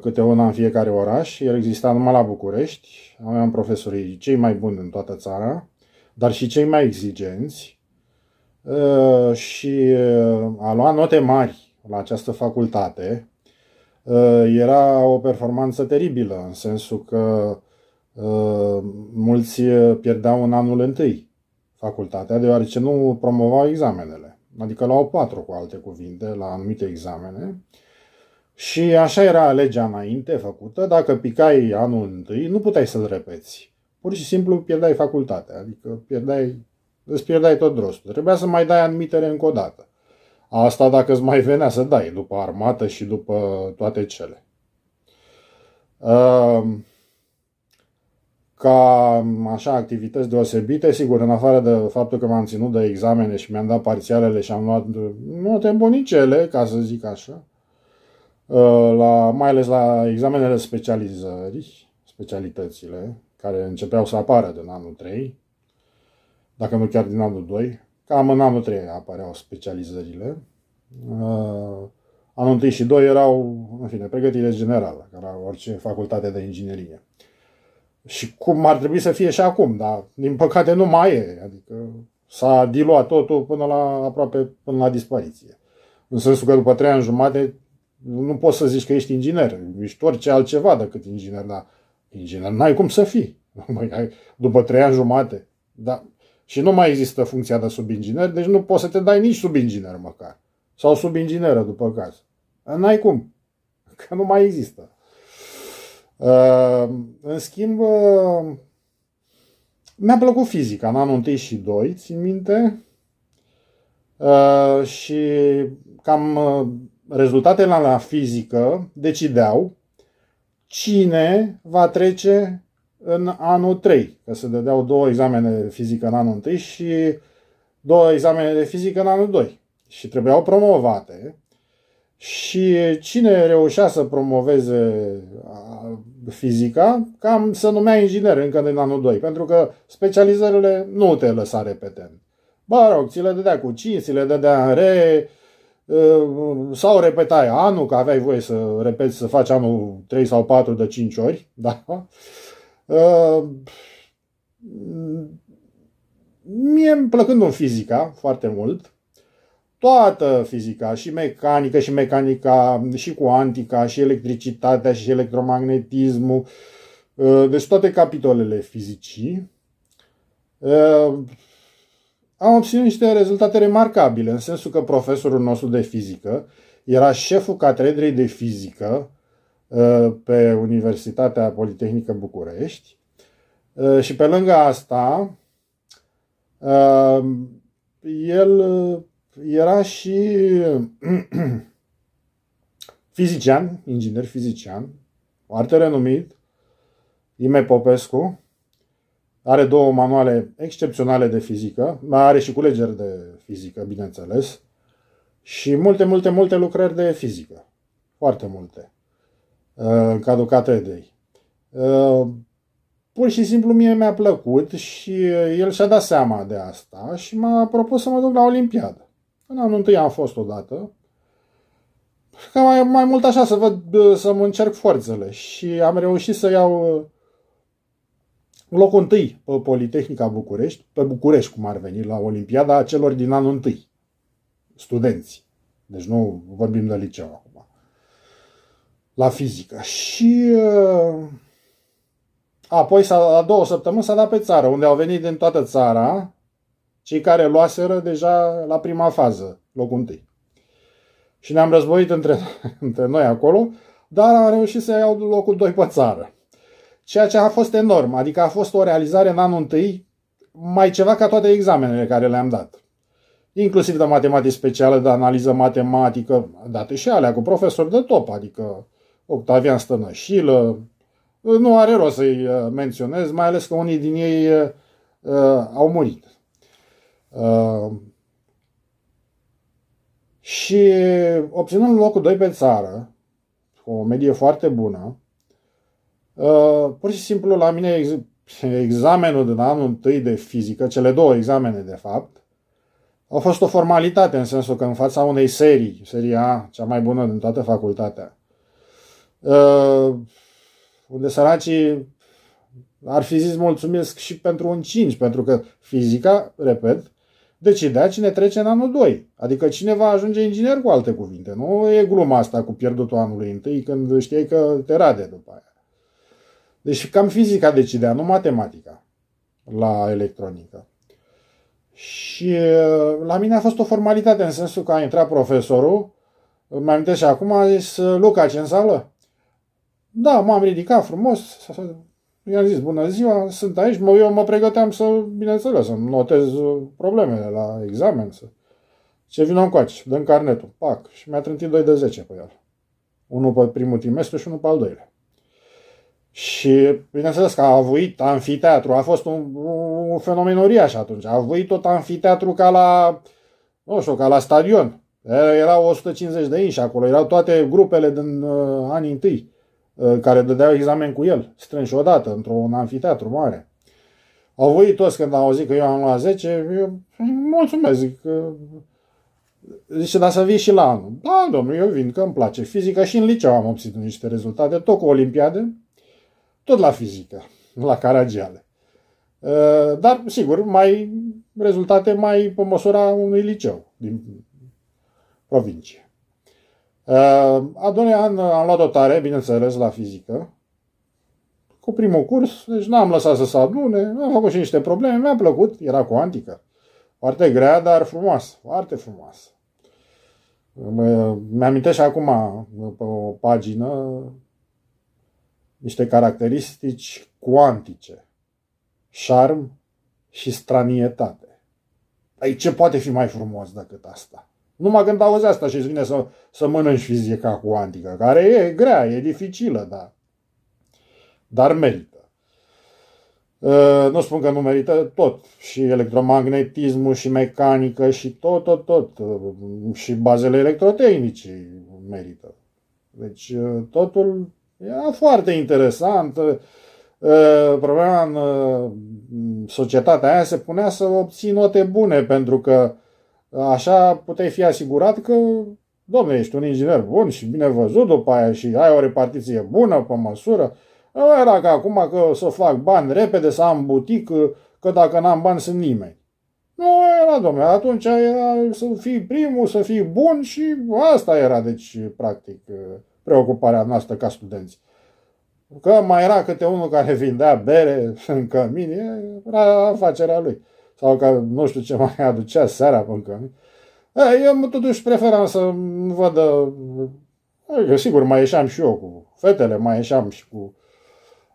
câte una în fiecare oraș. El exista numai la București. Aveam profesorii cei mai buni în toată țara, dar și cei mai exigenți. Și a luat note mari la această facultate, uh, era o performanță teribilă, în sensul că uh, mulți uh, pierdeau în anul întâi facultatea, deoarece nu promovau examenele. Adică luau patru, cu alte cuvinte, la anumite examene. Și așa era legea înainte făcută, dacă picai anul întâi, nu puteai să-l repeți. Pur și simplu pierdeai facultatea, adică pierdeai, îți pierdeai tot rostul. Trebuia să mai dai admitere încă o dată. Asta dacă îți mai venea să dai după armată și după toate cele. Ehm, ca așa activități deosebite, sigur, în afară de faptul că m-am ținut de examene și mi-am dat parțialele și am luat note bonicele, ca să zic așa, eh, la, mai ales la examenele specializării, specialitățile, care începeau să apară din anul 3, dacă nu chiar din anul 2, Cam în anul 3 apăreau specializările. Uh, anul 1 și 2 erau, în fine, pregătire generală, care era orice facultate de inginerie. Și cum ar trebui să fie și acum, dar din păcate nu mai e. Adică s-a diluat totul până la aproape până la dispariție. În sensul că după trei ani jumate nu poți să zici că ești inginer. Ești orice altceva decât inginer, dar inginer n-ai cum să fii. După trei ani jumate. Dar și nu mai există funcția de subinginer, deci nu poți să te dai nici subinginer măcar. Sau subingineră, după caz. N-ai cum. *laughs* Că nu mai există. Uh, în schimb, uh, mi-a plăcut fizica în anul 1 și 2, țin minte. Uh, și cam rezultatele la fizică decideau cine va trece în anul 3, că se dădeau două examene de fizică în anul 1 și două examene de fizică în anul 2 și trebuiau promovate și cine reușea să promoveze fizica, cam să numea inginer încă din anul 2, pentru că specializările nu te lăsa repetent. Ba rog, ți le dădea cu 5, ți le dădea în re, ă, sau repetai anul, că aveai voie să repeți, să faci anul 3 sau 4 de 5 ori, da? Ehm, mie îmi plăcând fizica foarte mult, toată fizica, și mecanică, și mecanica, și cuantica, și electricitatea, și electromagnetismul, ehm, deci toate capitolele fizicii, ehm, am obținut niște rezultate remarcabile, în sensul că profesorul nostru de fizică era șeful catedrei de fizică Uh, pe Universitatea Politehnică București. Uh, și pe lângă asta, uh, el era și *clears throat* fizician, inginer fizician, foarte renumit, Ime Popescu. Are două manuale excepționale de fizică, are și culegeri de fizică, bineînțeles, și multe, multe, multe lucrări de fizică. Foarte multe în cadrul catedrei. Uh, pur și simplu mie mi-a plăcut și el și-a dat seama de asta și m-a propus să mă duc la Olimpiadă. În anul întâi am fost odată, că mai, mai mult așa să văd, să mă încerc forțele și am reușit să iau locul întâi pe Politehnica București, pe București cum ar veni, la Olimpiada celor din anul întâi, studenți. Deci nu vorbim de liceu acum la fizică. Și uh, apoi la două săptămâni s-a dat pe țară, unde au venit din toată țara cei care luaseră deja la prima fază, locul întâi. Și ne-am războit între, *laughs* între noi acolo, dar am reușit să iau locul doi pe țară. Ceea ce a fost enorm, adică a fost o realizare în anul întâi, mai ceva ca toate examenele care le-am dat. Inclusiv de matematică specială, de analiză matematică, date și alea cu profesori de top, adică Octavian Stănășilă, nu are rost să-i uh, menționez, mai ales că unii din ei uh, uh au murit. Uh, și obținând locul 2 pe țară, cu o medie foarte bună, uh, pur și simplu la mine ex- examenul din anul întâi de fizică, cele două examene de fapt, au fost o formalitate în sensul că în fața unei serii, seria A, cea mai bună din toată facultatea, Uh, unde săracii ar fi zis mulțumesc și pentru un 5, pentru că fizica, repet, decidea cine trece în anul 2. Adică cine va ajunge inginer cu alte cuvinte. Nu e gluma asta cu pierdutul anului întâi când știi că te rade după aia. Deci cam fizica decidea, nu matematica la electronică. Și uh, la mine a fost o formalitate în sensul că a intrat profesorul, mai amintesc și acum, a zis Luca, ce în sală? Da, m-am ridicat frumos, i-am zis bună ziua, sunt aici, mă, eu mă pregăteam să, bineînțeles, să notez uh, problemele la examen, să... Ce vină aici, dăm carnetul, pac, și mi-a trântit 2 de 10 pe el. Unul pe primul trimestru și unul pe al doilea. Și, bineînțeles că a avut anfiteatru, a fost un, un fenomen uriaș atunci, a avut tot anfiteatru ca la, nu știu, ca la stadion. Erau 150 de inși acolo, erau toate grupele din uh, anii întâi. Uh, care dădeau examen cu el, strânși odată, într-un anfiteatru mare. Au văzut toți când au auzit că eu am luat 10, eu mulțumesc, zic, Zice, dar să vii și la anul. Da, domnul, eu vin, că îmi place fizica și în liceu am obținut niște rezultate, tot cu olimpiade, tot la fizică, la Caragiale. Uh, dar, sigur, mai rezultate mai pe măsura unui liceu din provincie. A doilea an am luat o tare, bineînțeles, la fizică. Cu primul curs, deci n-am lăsat să se adune, am făcut și niște probleme, mi-a plăcut, era cuantică. Foarte grea, dar frumoasă, foarte frumoasă. Mi-amintesc și acum pe o pagină niște caracteristici cuantice. Șarm și stranietate. Ai păi ce poate fi mai frumos decât asta? Numai când auzi asta și îți vine să, să mănânci fizica cuantică, care e grea, e dificilă, da. Dar merită. Nu spun că nu merită tot. Și electromagnetismul, și mecanică, și tot, tot, tot. Și bazele electrotehnice merită. Deci totul e foarte interesant. Problema în societatea aia se punea să obții note bune, pentru că Așa puteai fi asigurat că, domne, ești un inginer bun și bine văzut după aia și ai o repartiție bună, pe măsură. Nu era ca acum că să fac bani repede, să am butic, că dacă n-am bani sunt nimeni. Nu era, domne, atunci era să fii primul, să fii bun și asta era, deci, practic, preocuparea noastră ca studenți. Că mai era câte unul care vindea bere *laughs* în cămin, era afacerea lui sau că nu știu ce *laughs* mai aducea seara încă. E, eu totuși preferam să văd, eu, sigur mai ieșeam și eu cu fetele, mai ieșeam și cu,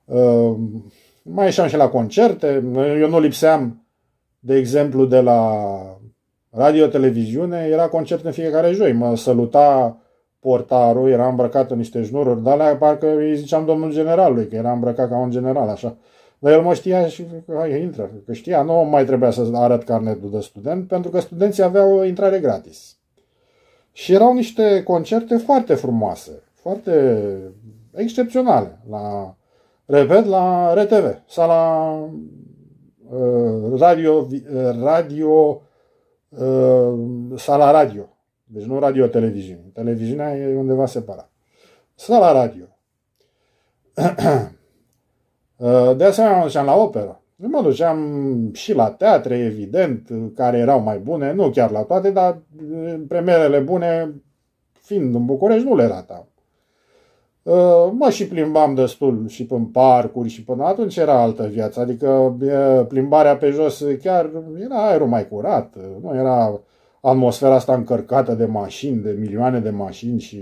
uh, mai ieșeam și la concerte, eu nu lipseam, de exemplu, de la radio, televiziune, era concert în fiecare joi, mă saluta portarul, era îmbrăcat în niște jnururi dar alea, parcă îi ziceam domnul generalului, că era îmbrăcat ca un general, așa. Uh, dar el mă știa și hai, intră, că știa, nu mai trebuia să arăt carnetul de student, pentru că studenții aveau intrare gratis. Și erau niște concerte foarte frumoase, foarte excepționale, la, repet, la RTV, la uh, radio, uh, radio uh, sala radio, deci nu radio televiziune. Televiziunea e undeva separat. Sala radio. *clears throat* Uh, de asemenea, mă duceam la operă. Mă duceam și la teatre, evident, care erau mai bune, nu chiar la toate, dar uh, premierele bune, fiind în București, nu le ratau. Uh, mă și plimbam destul și în parcuri și până atunci era altă viață, adică plimbarea pe jos chiar era aerul mai curat, nu era atmosfera asta încărcată de mașini, de milioane de mașini și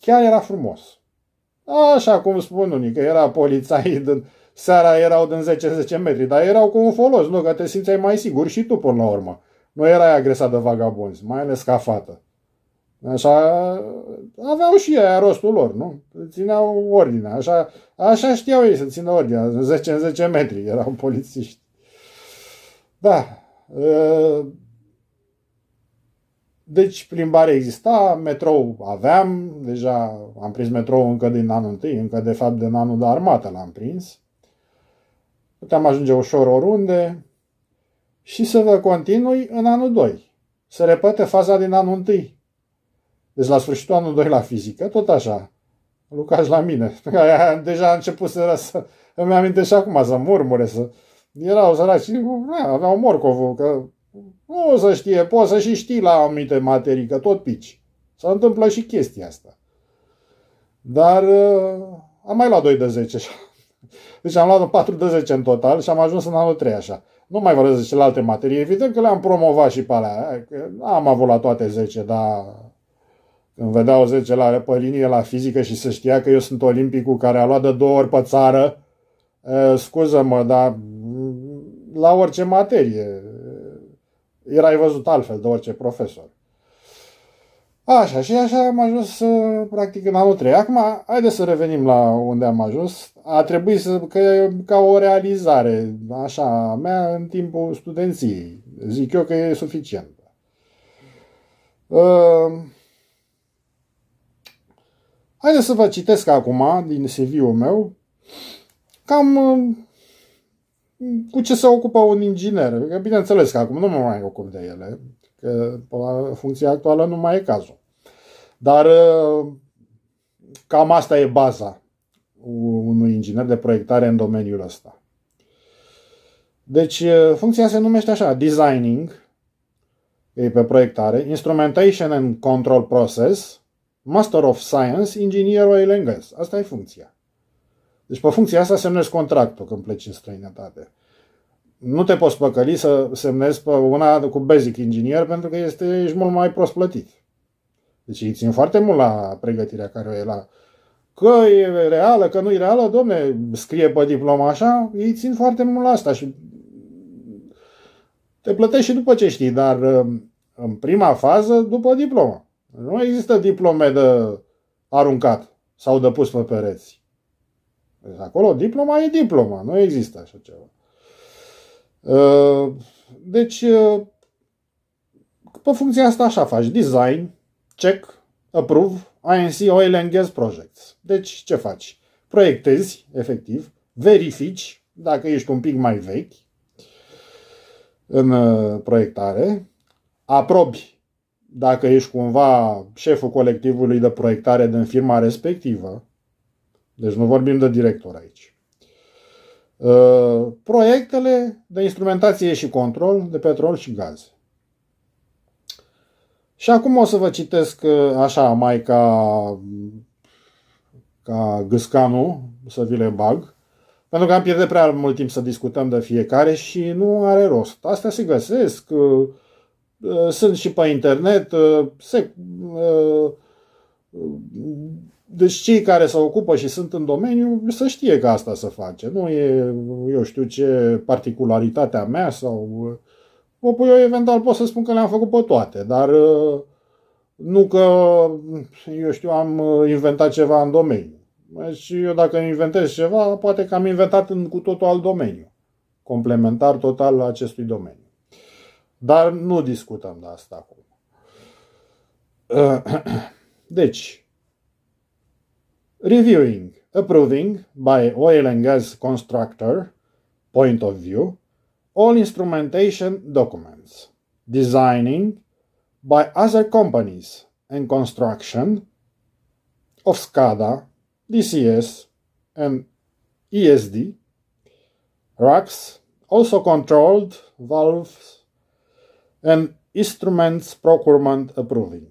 chiar era frumos. Așa cum spun unii, că era polițai din... Seara erau din 10-10 metri, dar erau cu un folos, nu? Că te simțeai mai sigur și tu până la urmă. Nu erai agresat de vagabonzi, mai ales ca fată. Așa, aveau și ei rostul lor, nu? Țineau ordinea, așa, așa știau ei să țină ordinea, 10 în 10 metri erau polițiști. Da, ă, deci plimbare exista, metrou aveam, deja am prins metrou încă din anul întâi, încă de fapt din anul de armată l-am prins. Puteam ajunge ușor oriunde și să vă continui în anul 2. Să repete faza din anul 1. Deci la sfârșitul anul 2 la fizică, tot așa. Lucaș la mine, *laughs* deja a început să, să îmi aminte și acum să murmure, să... Erau săraci, aveau morcovul, că nu o să știe, poți să și știi la anumite materii, că tot pici. s întâmplă și chestia asta. Dar uh, am mai luat 2 de 10 așa. Deci am luat 4 de 10 în total și am ajuns în anul 3 așa. Nu mai vorbesc de celelalte materii, evident că le-am promovat și pe alea. Am avut la toate 10, dar când vedeau 10 la, pe linie la fizică și să știa că eu sunt olimpicul care a luat de două ori pe țară, uh, scuză-mă, dar la orice materie erai văzut altfel de orice profesor. Așa, și așa am ajuns uh, practic în anul 3. Acum, haideți să revenim la unde am ajuns. A trebuit să, că e ca o realizare, așa, mea în timpul studenției. Zic eu că e suficient. Uh, haideți să vă citesc acum, din CV-ul meu, cam uh, cu ce se ocupă un inginer. bineînțeles că acum nu mă mai ocup de ele, că la funcția actuală nu mai e cazul. Dar ă, cam asta e baza unui inginer de proiectare în domeniul ăsta. Deci ă, funcția se numește așa, designing, e pe proiectare, instrumentation and control process, master of science, engineer oil and gas. Asta e funcția. Deci pe funcția asta semnezi contractul când pleci în străinătate. Nu te poți păcăli să semnezi pe una cu basic inginer pentru că este, ești mult mai prost plătit. Deci îi țin foarte mult la pregătirea care o e la că e reală, că nu e reală, domne, scrie pe diploma așa, îi țin foarte mult la asta și te plătești și după ce știi, dar uh, în prima fază, după diploma. Nu există diplome de aruncat sau de pus pe pereți. Deci acolo diploma e diploma, nu există așa ceva. Ă, deci, ă, pe funcția asta așa faci. Design, check, approve, INC Oil and Gas Projects. Deci, ce faci? Proiectezi, efectiv, verifici, dacă ești un pic mai vechi în ă, proiectare, aprobi dacă ești cumva șeful colectivului de proiectare din firma respectivă, deci nu vorbim de director aici. Uh, proiectele de instrumentație și control de petrol și gaze. Și acum o să vă citesc uh, așa mai ca, ca gâscanul, să vi le bag, pentru că am pierdut prea mult timp să discutăm de fiecare și nu are rost. Astea se găsesc, uh, sunt și pe internet, se, deci cei care se ocupă și sunt în domeniu să știe că asta se face. Nu e, eu știu ce, particularitatea mea sau... Mă, eu eventual pot să spun că le-am făcut pe toate, dar nu că, eu știu, am inventat ceva în domeniu. Deci eu dacă inventez ceva, poate că am inventat în cu totul alt domeniu, complementar total la acestui domeniu. Dar nu discutăm de asta acum. *clears throat* Deci, reviewing, approving by oil and gas constructor point of view all instrumentation documents, designing by other companies and construction of SCADA, DCS, and ESD, racks, also controlled valves, and instruments procurement approving.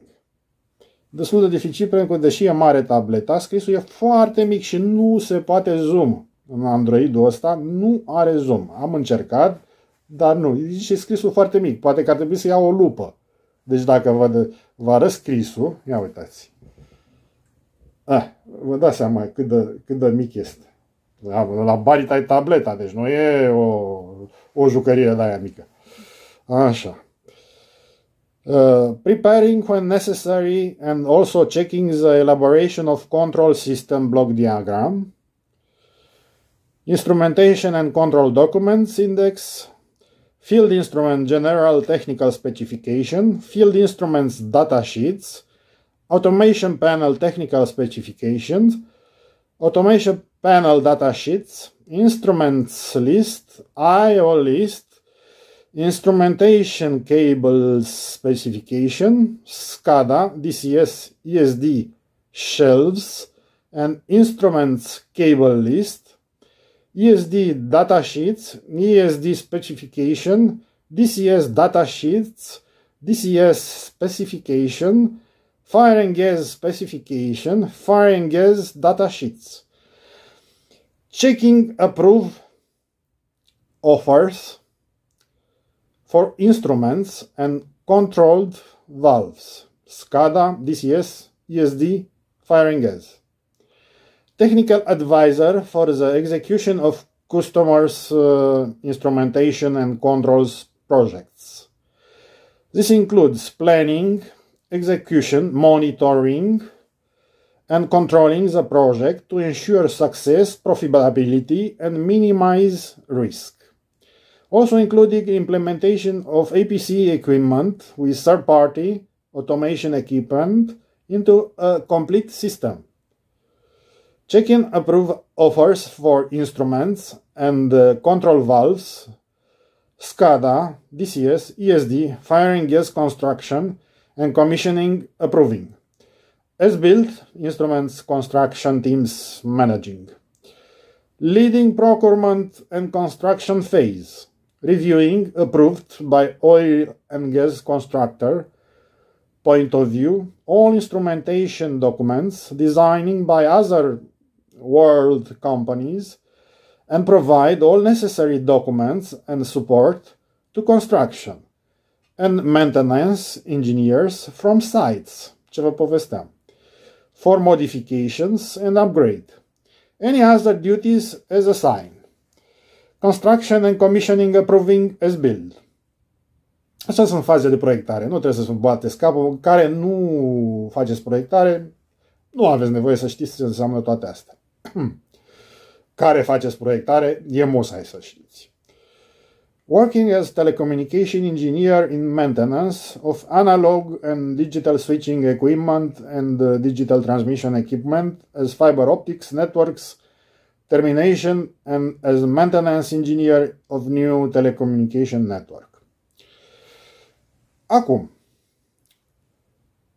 destul de dificil pentru că deși e mare tableta, scrisul e foarte mic și nu se poate zoom. În Android-ul ăsta nu are zoom. Am încercat, dar nu. E și scrisul foarte mic. Poate că ar trebui să iau o lupă. Deci dacă vă, vă arăt scrisul, ia uitați. Ah, vă dați seama cât de, cât de mic este. Da, la, la barita e tableta, deci nu e o, o jucărie de aia mică. Așa. Uh, preparing when necessary and also checking the elaboration of control system block diagram, instrumentation and control documents index, field instrument general technical specification, field instruments data sheets, automation panel technical specifications, automation panel data sheets, instruments list, IO list, Instrumentation cable specification, SCADA, DCS, ESD shelves, and instruments cable list, ESD datasheets, ESD specification, DCS datasheets, DCS specification, fire and gas specification, fire and gas datasheets. Checking approve offers for instruments and controlled valves, SCADA, DCS, ESD, firing gas. Technical advisor for the execution of customers' uh, instrumentation and controls projects. This includes planning, execution, monitoring, and controlling the project to ensure success, profitability, and minimize risk. Also including implementation of APC equipment with third-party automation equipment into a complete system. Checking approved offers for instruments and uh, control valves, SCADA, DCS, ESD, firing gas construction, and commissioning approving. As built, instruments construction teams managing. Leading procurement and construction phase reviewing approved by oil and gas constructor point of view, all instrumentation documents designing by other world companies and provide all necessary documents and support to construction and maintenance engineers from sites, ce vă povesteam, for modifications and upgrade. Any other duties as assigned. Construction and Commissioning Approving as Build. Așa sunt faze de proiectare. Nu trebuie să-ți bateți capul. Care nu faceți proiectare, nu aveți nevoie să știți ce înseamnă toate astea. Hmm. Care faceți proiectare, e musai să știți. Working as telecommunication engineer in maintenance of analog and digital switching equipment and uh, digital transmission equipment as fiber optics networks termination and as maintenance engineer of new telecommunication network. Acum,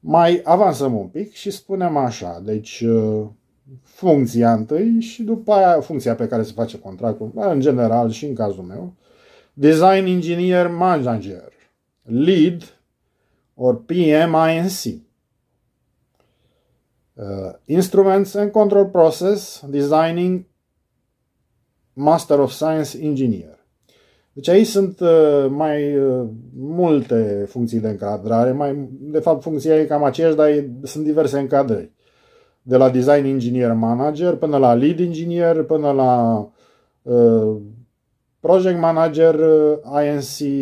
mai avansăm un pic și spunem așa, deci uh, funcția întâi și după aia funcția pe care se face contractul, dar în general și în cazul meu, design engineer manager, lead or PMINC. Uh, instruments and control process, designing Master of Science Engineer. Deci aici sunt uh, mai uh, multe funcții de încadrare, mai, de fapt funcția e cam aceeași, dar e, sunt diverse încadrări. De la design engineer manager până la lead engineer, până la uh, project manager uh, INC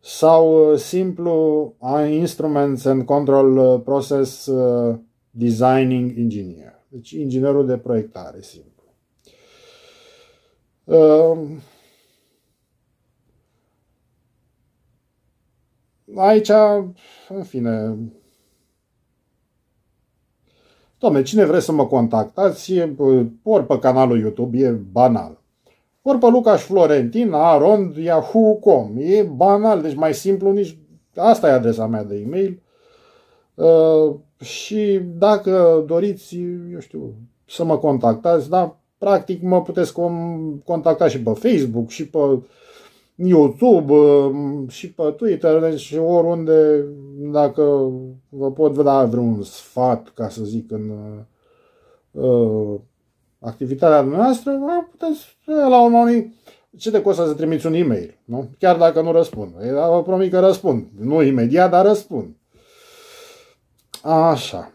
sau simplu instruments and control process designing engineer. Deci inginerul de proiectare simplu. Ehm, aici, în fine, Doamne, cine vreți să mă contactați, ori pe canalul YouTube, e banal. Ori pe Lucas Florentin, arond, yahoo.com, e banal, deci mai simplu nici... Asta e adresa mea de e-mail. Uh, și dacă doriți, eu știu, să mă contactați, da, Practic mă puteți contacta și pe Facebook, și pe YouTube, um, și pe Twitter, deci oriunde, dacă vă pot da vreun sfat, ca să zic, în uh, activitatea noastră, puteți la un moment ce de costă să trimiți un e-mail, nu? Chiar dacă nu răspund. Dar vă promit că răspund. Nu imediat, dar răspund. Așa.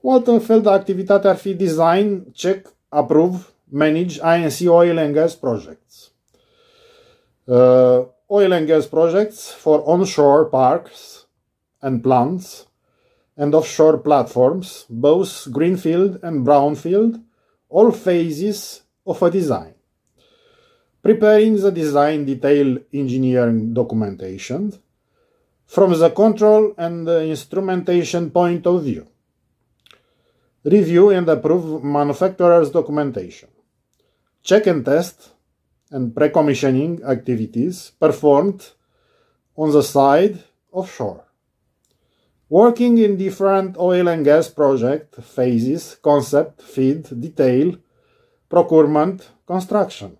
O altă fel de activitate ar fi design, check, approve, manage INC oil and gas projects. Uh, oil and gas projects for onshore parks and plants and offshore platforms, both greenfield and brownfield, all phases of a design. Preparing the design detail engineering documentation from the control and the instrumentation point of view review and approve manufacturer's documentation, check and test and pre-commissioning activities performed on the side offshore. Working in different oil and gas project phases, concept, feed, detail, procurement, construction.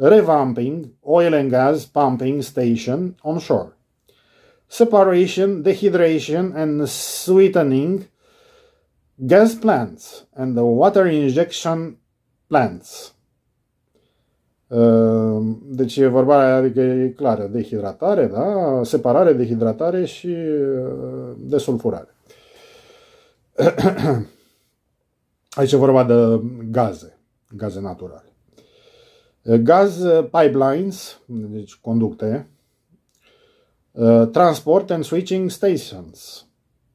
Revamping oil and gas pumping station onshore. Separation, dehydration and sweetening gas plants and the water injection plants. Uh, deci e vorba, adică e clară, dehidratare, da? separare, dehidratare și uh, sulfurare. *clears throat* Aici e vorba de gaze, gaze naturale. Gaz uh, pipelines, deci conducte, transport and switching stations,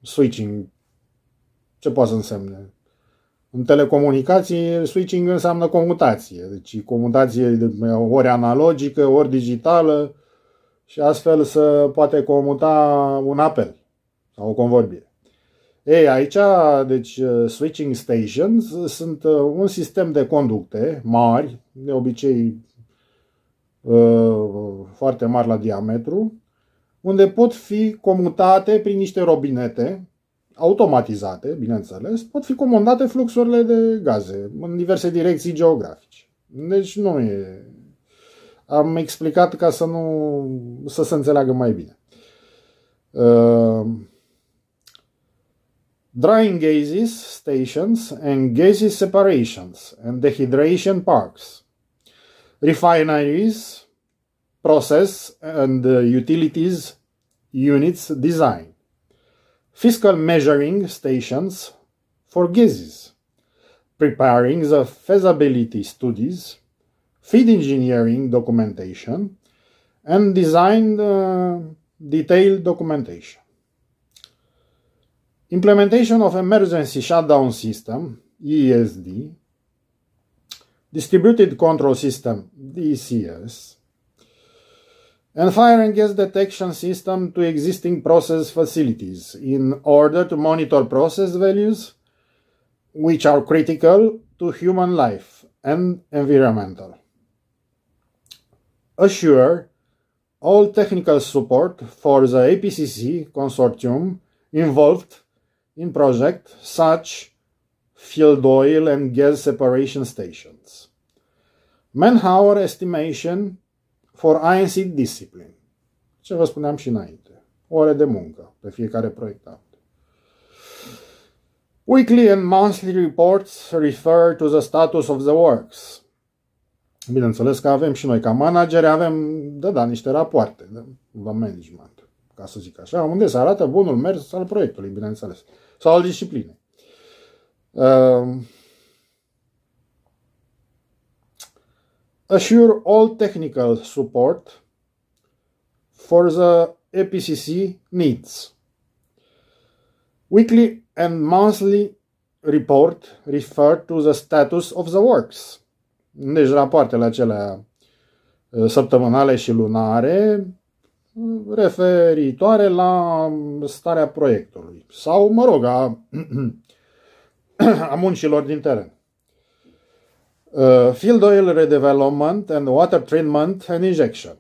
switching ce poate să însemne? În telecomunicații, switching înseamnă comutație. Deci comutație ori analogică, ori digitală și astfel să poate comuta un apel sau o convorbire. Ei, aici, deci switching stations sunt uh, un sistem de conducte mari, de obicei uh, foarte mari la diametru, unde pot fi comutate prin niște robinete automatizate, bineînțeles, pot fi comandate fluxurile de gaze în diverse direcții geografice. Deci nu e... Am explicat ca să nu... să se înțeleagă mai bine. Uh, drying gases stations and gases separations and dehydration parks. Refineries, process and uh, utilities units design. fiscal measuring stations for gases, preparing the feasibility studies, feed engineering documentation, and design uh, detailed documentation. Implementation of Emergency Shutdown System, ESD, Distributed Control System, DCS, and fire and gas detection system to existing process facilities in order to monitor process values, which are critical to human life and environmental. Assure all technical support for the APCC consortium involved in project such field oil and gas separation stations. Manpower estimation for INC discipline. Ce vă spuneam și înainte. Ore de muncă pe fiecare proiectant. Weekly and monthly reports refer to the status of the works. Bineînțeles că avem și noi ca manageri, avem, da, da, niște rapoarte de, da, management, ca să zic așa, unde se arată bunul mers al proiectului, bineînțeles, sau al disciplinei. Uh, assure all technical support for the EPCC needs. Weekly and monthly report refer to the status of the works. Deci rapoartele acelea uh, săptămânale și lunare uh, referitoare la starea proiectului sau, mă rog, a, *clears throat* a muncilor din teren. uh, field oil redevelopment and water treatment and injection.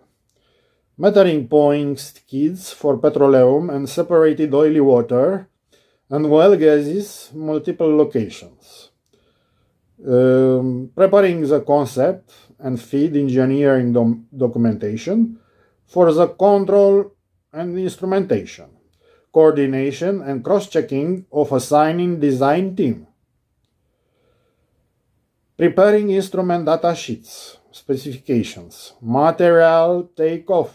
Metering points skids for petroleum and separated oily water and well gases multiple locations. Um, preparing the concept and feed engineering dom- documentation for the control and instrumentation, coordination and cross-checking of assigning design team. Preparing instrument data sheets, specifications, material takeoff,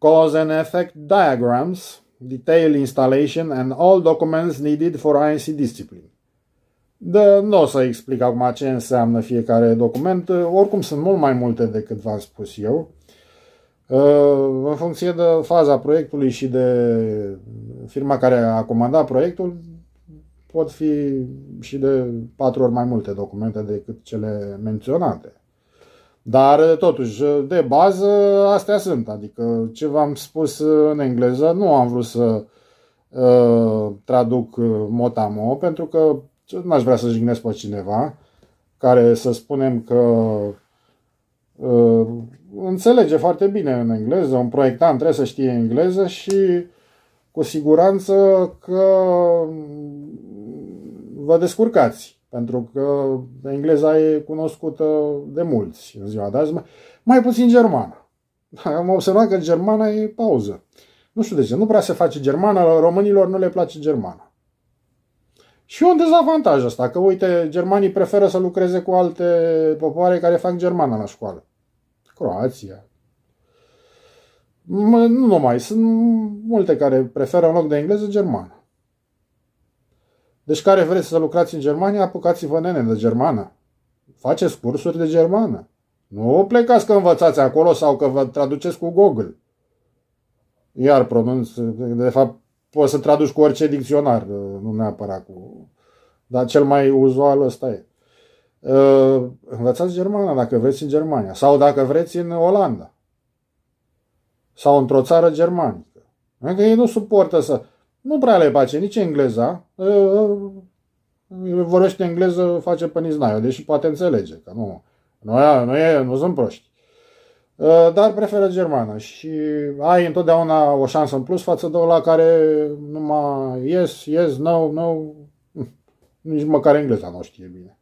cause and effect diagrams, detailed installation and all documents needed for INC discipline. De, nu o să explic acum ce înseamnă fiecare document, oricum sunt mult mai multe decât v-am spus eu. Uh, în funcție de faza proiectului și de firma care a comandat proiectul, pot fi și de patru ori mai multe documente decât cele menționate. Dar, totuși, de bază, astea sunt. Adică, ce v-am spus în engleză, nu am vrut să uh, traduc motamo, pentru că n-aș vrea să jignesc pe cineva care să spunem că uh, înțelege foarte bine în engleză, un proiectant trebuie să știe engleză și cu siguranță că vă descurcați, pentru că engleza e cunoscută de mulți în ziua de azi, mai puțin germana. Am observat că germana e pauză. Nu știu de ce, nu prea se face germana, românilor nu le place germana. Și un dezavantaj asta, că uite, germanii preferă să lucreze cu alte popoare care fac germana la școală. Croația. Nu numai, sunt multe care preferă în loc de engleză germană. Deci care vreți să lucrați în Germania, apucați-vă nene de germană. Faceți cursuri de germană. Nu plecați că învățați acolo sau că vă traduceți cu Google. Iar pronunț, de fapt, poți să traduci cu orice dicționar, nu neapărat cu... Dar cel mai uzual ăsta e. Ă, învățați germana dacă vreți în Germania sau dacă vreți în Olanda sau într-o țară germanică. Încă ei nu suportă să nu prea le place nici engleza. Vorbește engleză, face pe niznaio, deși poate înțelege, că nu, nu, nu, e, nu sunt proști. Dar preferă germană și ai întotdeauna o șansă în plus față de la care numai yes, yes, no, no, *laughs* nici măcar engleza nu știe bine.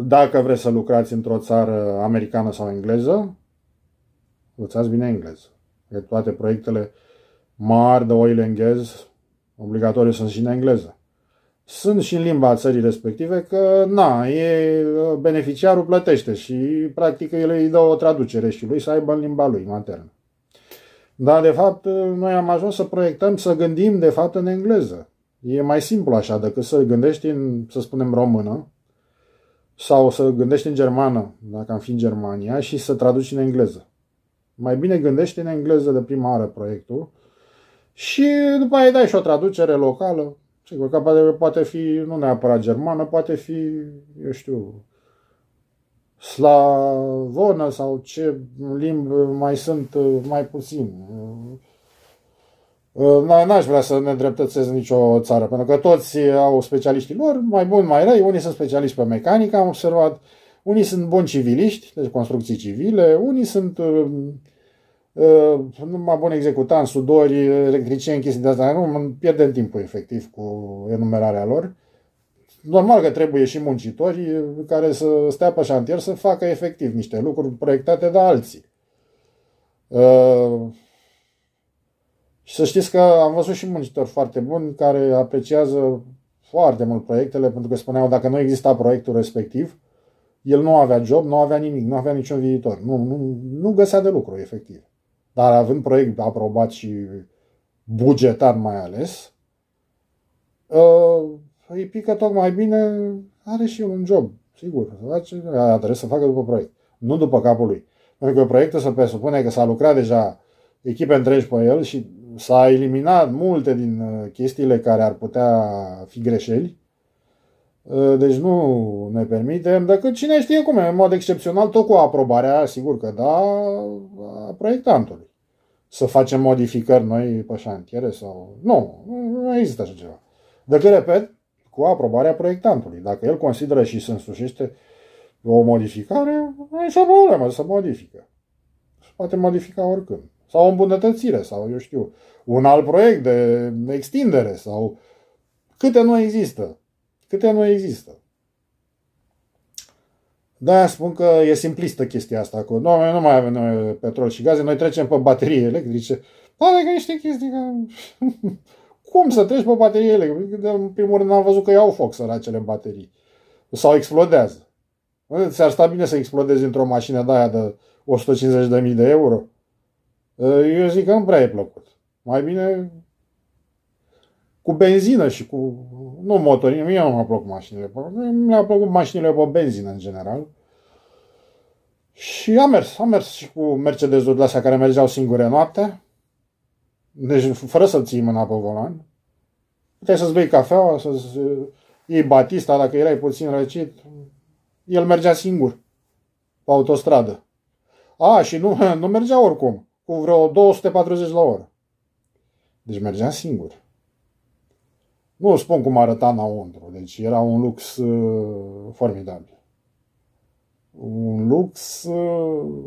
Dacă vreți să lucrați într-o țară americană sau engleză, învățați bine engleză. Că toate proiectele mari de oil and gas, obligatoriu sunt și în engleză. Sunt și în limba țării respective că, na, e, beneficiarul plătește și, practic, el îi dă o traducere și lui să aibă în limba lui maternă. Dar, de fapt, noi am ajuns să proiectăm, să gândim, de fapt, în engleză. E mai simplu așa decât să gândești în, să spunem, română sau să gândești în germană, dacă am fi în Germania, și să traduci în engleză. Mai bine gândește în engleză de prima oară proiectul și după aia dai și o traducere locală. Sigur că poate fi, nu neapărat germană, poate fi, eu știu, slavonă sau ce limbi mai sunt mai puțin. N-aș vrea să ne îndreptățesc nicio țară, pentru că toți au specialiștii lor, mai bun, mai răi, unii sunt specialiști pe mecanică, am observat, unii sunt buni civiliști, deci construcții civile, unii sunt uh, uh numai buni executanți, sudori, electricieni, chestii de asta. Nu pierdem timpul efectiv cu enumerarea lor. Normal că trebuie și muncitori care să stea pe șantier să facă efectiv niște lucruri proiectate de alții. Uh, și să știți că am văzut și muncitori foarte buni care apreciază foarte mult proiectele, pentru că spuneau dacă nu exista proiectul respectiv, el nu avea job, nu avea nimic, nu avea niciun viitor. Nu, nu, nu găsea de lucru, efectiv. Dar având proiect aprobat și bugetar mai ales, uh, îi pică tot mai bine, are și un job, sigur, trebuie să facă după proiect, nu după capul lui. Pentru că proiectul se presupune că s-a lucrat deja echipe întregi pe el și s-a eliminat multe din uh, chestiile care ar putea fi greșeli Ă, deci nu ne permitem, decât cine știe cum e, în mod excepțional, tot cu aprobarea, sigur că da, a proiectantului. Să facem modificări noi pe șantiere sau... Nu, nu există așa ceva. Decât, repet, cu aprobarea proiectantului. Dacă el consideră și se însușește o modificare, nu e o problemă să modifică. Se poate modifica oricând. Sau o îmbunătățire, sau eu știu, un alt proiect de extindere, sau câte nu există câte nu există. Da, spun că e simplistă chestia asta cu noi nu mai avem noi petrol și gaze, noi trecem pe baterii electrice. Pare da, că niște chestii că... *laughs* Cum să treci pe baterii electrice? De, în primul rând am văzut că iau foc săracele baterii. Sau explodează. Ți-ar sta bine să explodezi într-o mașină de aia de 150.000 de euro? Eu zic că nu prea e plăcut. Mai bine cu benzină și cu... Nu motorină, mie nu mi-a plăcut mașinile pe... Mi-a plăcut mașinile pe benzină în general. Și am mers, am mers și cu Mercedes-ul de astea care mergeau singure noapte. Deci fără să ții mâna pe volan. Puteai să-ți bei cafeaua, să-ți iei Batista dacă erai puțin răcit. El mergea singur pe autostradă. A, și nu, *laughs* nu mergea oricum, cu vreo 240 la oră. Deci mergea singur. Nu spun cum arăta înăuntru, deci era un lux uh, formidabil. Un lux uh,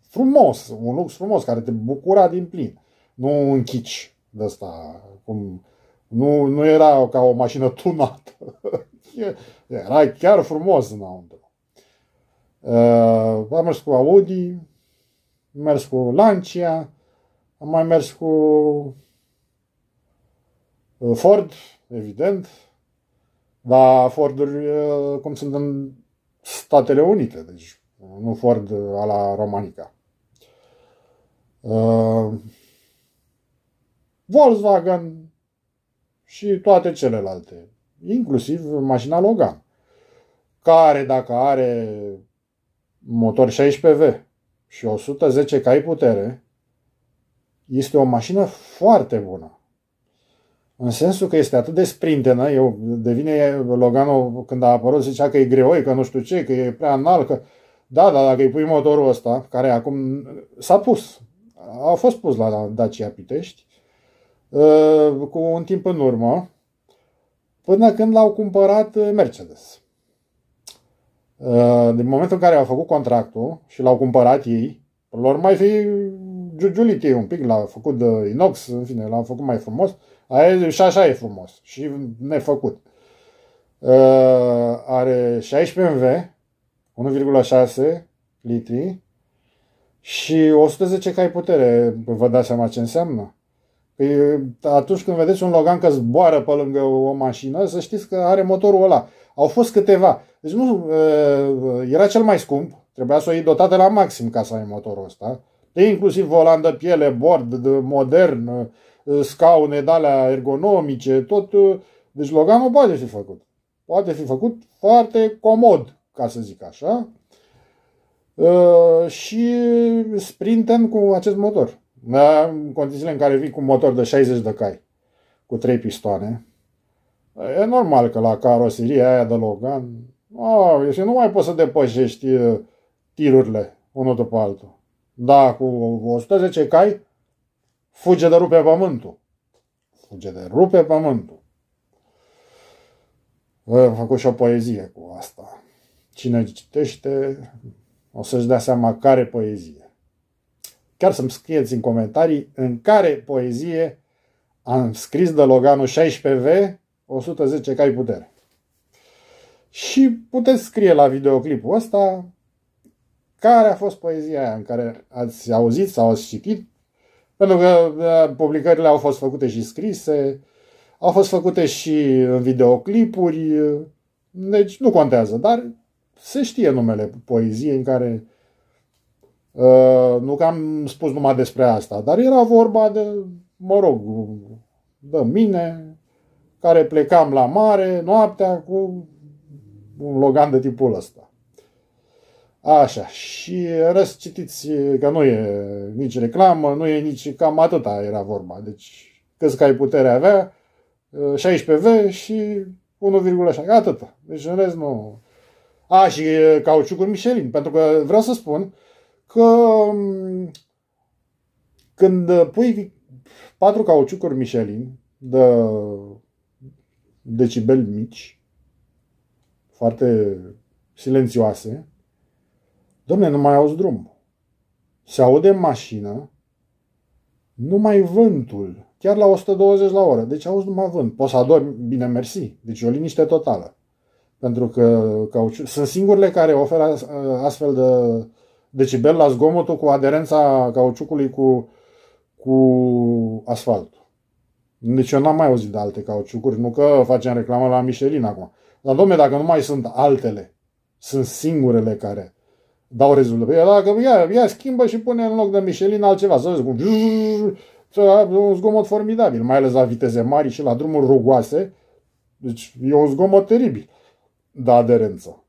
frumos, un lux frumos care te bucura din plin. Nu un chici de asta, cum nu, nu era ca o mașină tunată. *laughs* era chiar frumos înăuntru. Uh, am mers cu Audi, am mers cu Lancia, am mai mers cu uh, Ford, evident, dar Forduri cum sunt în Statele Unite, deci nu Ford a la Romanica. Uh, Volkswagen și toate celelalte, inclusiv mașina Logan, care dacă are motor 16V și 110 cai putere, este o mașină foarte bună. În sensul că este atât de sprintenă, eu devine Logano când a apărut zicea că e greoi, că nu știu ce, că e prea înalt, că... Da, dar dacă îi pui motorul ăsta, care acum s-a pus, a fost pus la Dacia Pitești, uh, cu un timp în urmă, până când l-au cumpărat uh, Mercedes. Uh, din momentul în care au făcut contractul și l-au cumpărat ei, lor mai fi giugiulit ei un pic, l au făcut de inox, în fine, l au făcut mai frumos, Aia, și așa e frumos și nefăcut. Uh, are 16 MV, 1,6 litri și 110 cai putere. Vă dați seama ce înseamnă? Păi, atunci când vedeți un Logan că zboară pe lângă o mașină, să știți că are motorul ăla. Au fost câteva. Deci nu, uh, era cel mai scump, trebuia să o iei dotată la maxim ca să ai motorul ăsta. E inclusiv volan de piele, bord, modern, modern, Uh, scaune de alea ergonomice, tot. Uh, deci loganul poate fi făcut. Poate fi făcut foarte comod, ca să zic așa, uh, și sprintem cu acest motor. Da, în condițiile în care vii cu un motor de 60 de cai, cu 3 pistoane, e normal că la caroseria aia de Logan, oh, și nu mai poți să depășești tirurile unul după altul. Da, cu 110 cai, fuge de rupe pământul. Fuge de rupe pământul. Bă, am făcut și o poezie cu asta. Cine citește o să-și dea seama care poezie. Chiar să-mi scrieți în comentarii în care poezie am scris de Loganul 16V 110 cai putere. Și puteți scrie la videoclipul ăsta care a fost poezia aia în care ați auzit sau ați citit pentru că uh, publicările au fost făcute și scrise, au fost făcute și în videoclipuri, uh, deci nu contează, dar se știe numele poeziei în care uh, nu că am spus numai despre asta, dar era vorba de, mă rog, de mine, care plecam la mare noaptea cu un logan de tipul ăsta. Așa, și în citiți că nu e nici reclamă, nu e nici cam atâta era vorba. Deci câți că ai putere avea, 16V și 1,6, atâta. Deci în rest nu... A, și cauciucuri Michelin, pentru că vreau să spun că mm, când pui patru cauciucuri Michelin de decibel mici, foarte silențioase, Domne, nu mai auzi drumul. Se aude în mașină numai vântul, chiar la 120 la oră. Deci auzi numai vânt. Poți să adormi, bine mersi. Deci o liniște totală. Pentru că cauciu... sunt singurile care oferă astfel de decibel la zgomotul cu aderența cauciucului cu, cu asfaltul. Deci eu n-am mai auzit de alte cauciucuri, nu că facem reclamă la Michelin acum. Dar, domne, dacă nu mai sunt altele, sunt singurele care dau rezultat. Ela, că ia, ia, schimbă și pune în loc de Michelin altceva. Să zic, un zgomot formidabil, mai ales la viteze mari și la drumuri rugoase. Deci e un zgomot teribil de aderență.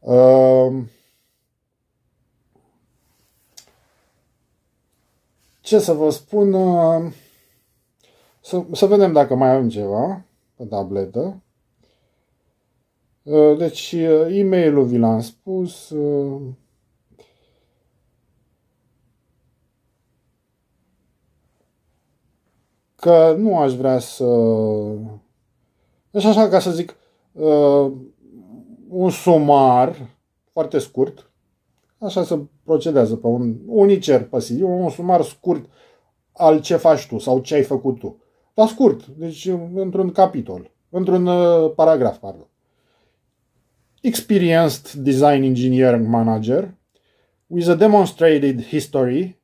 Ehm, ce să vă spun? Ehm, să, să vedem dacă mai avem ceva pe tabletă. Uh, deci, uh, e mail vi l-am spus. Uh, că nu aș vrea să... Deci așa, ca să zic, un sumar foarte scurt, așa se procedează pe un unicer pasiv, un sumar scurt al ce faci tu sau ce ai făcut tu. Dar scurt, deci într-un capitol, într-un paragraf, pardon. experienced design engineering manager with a demonstrated history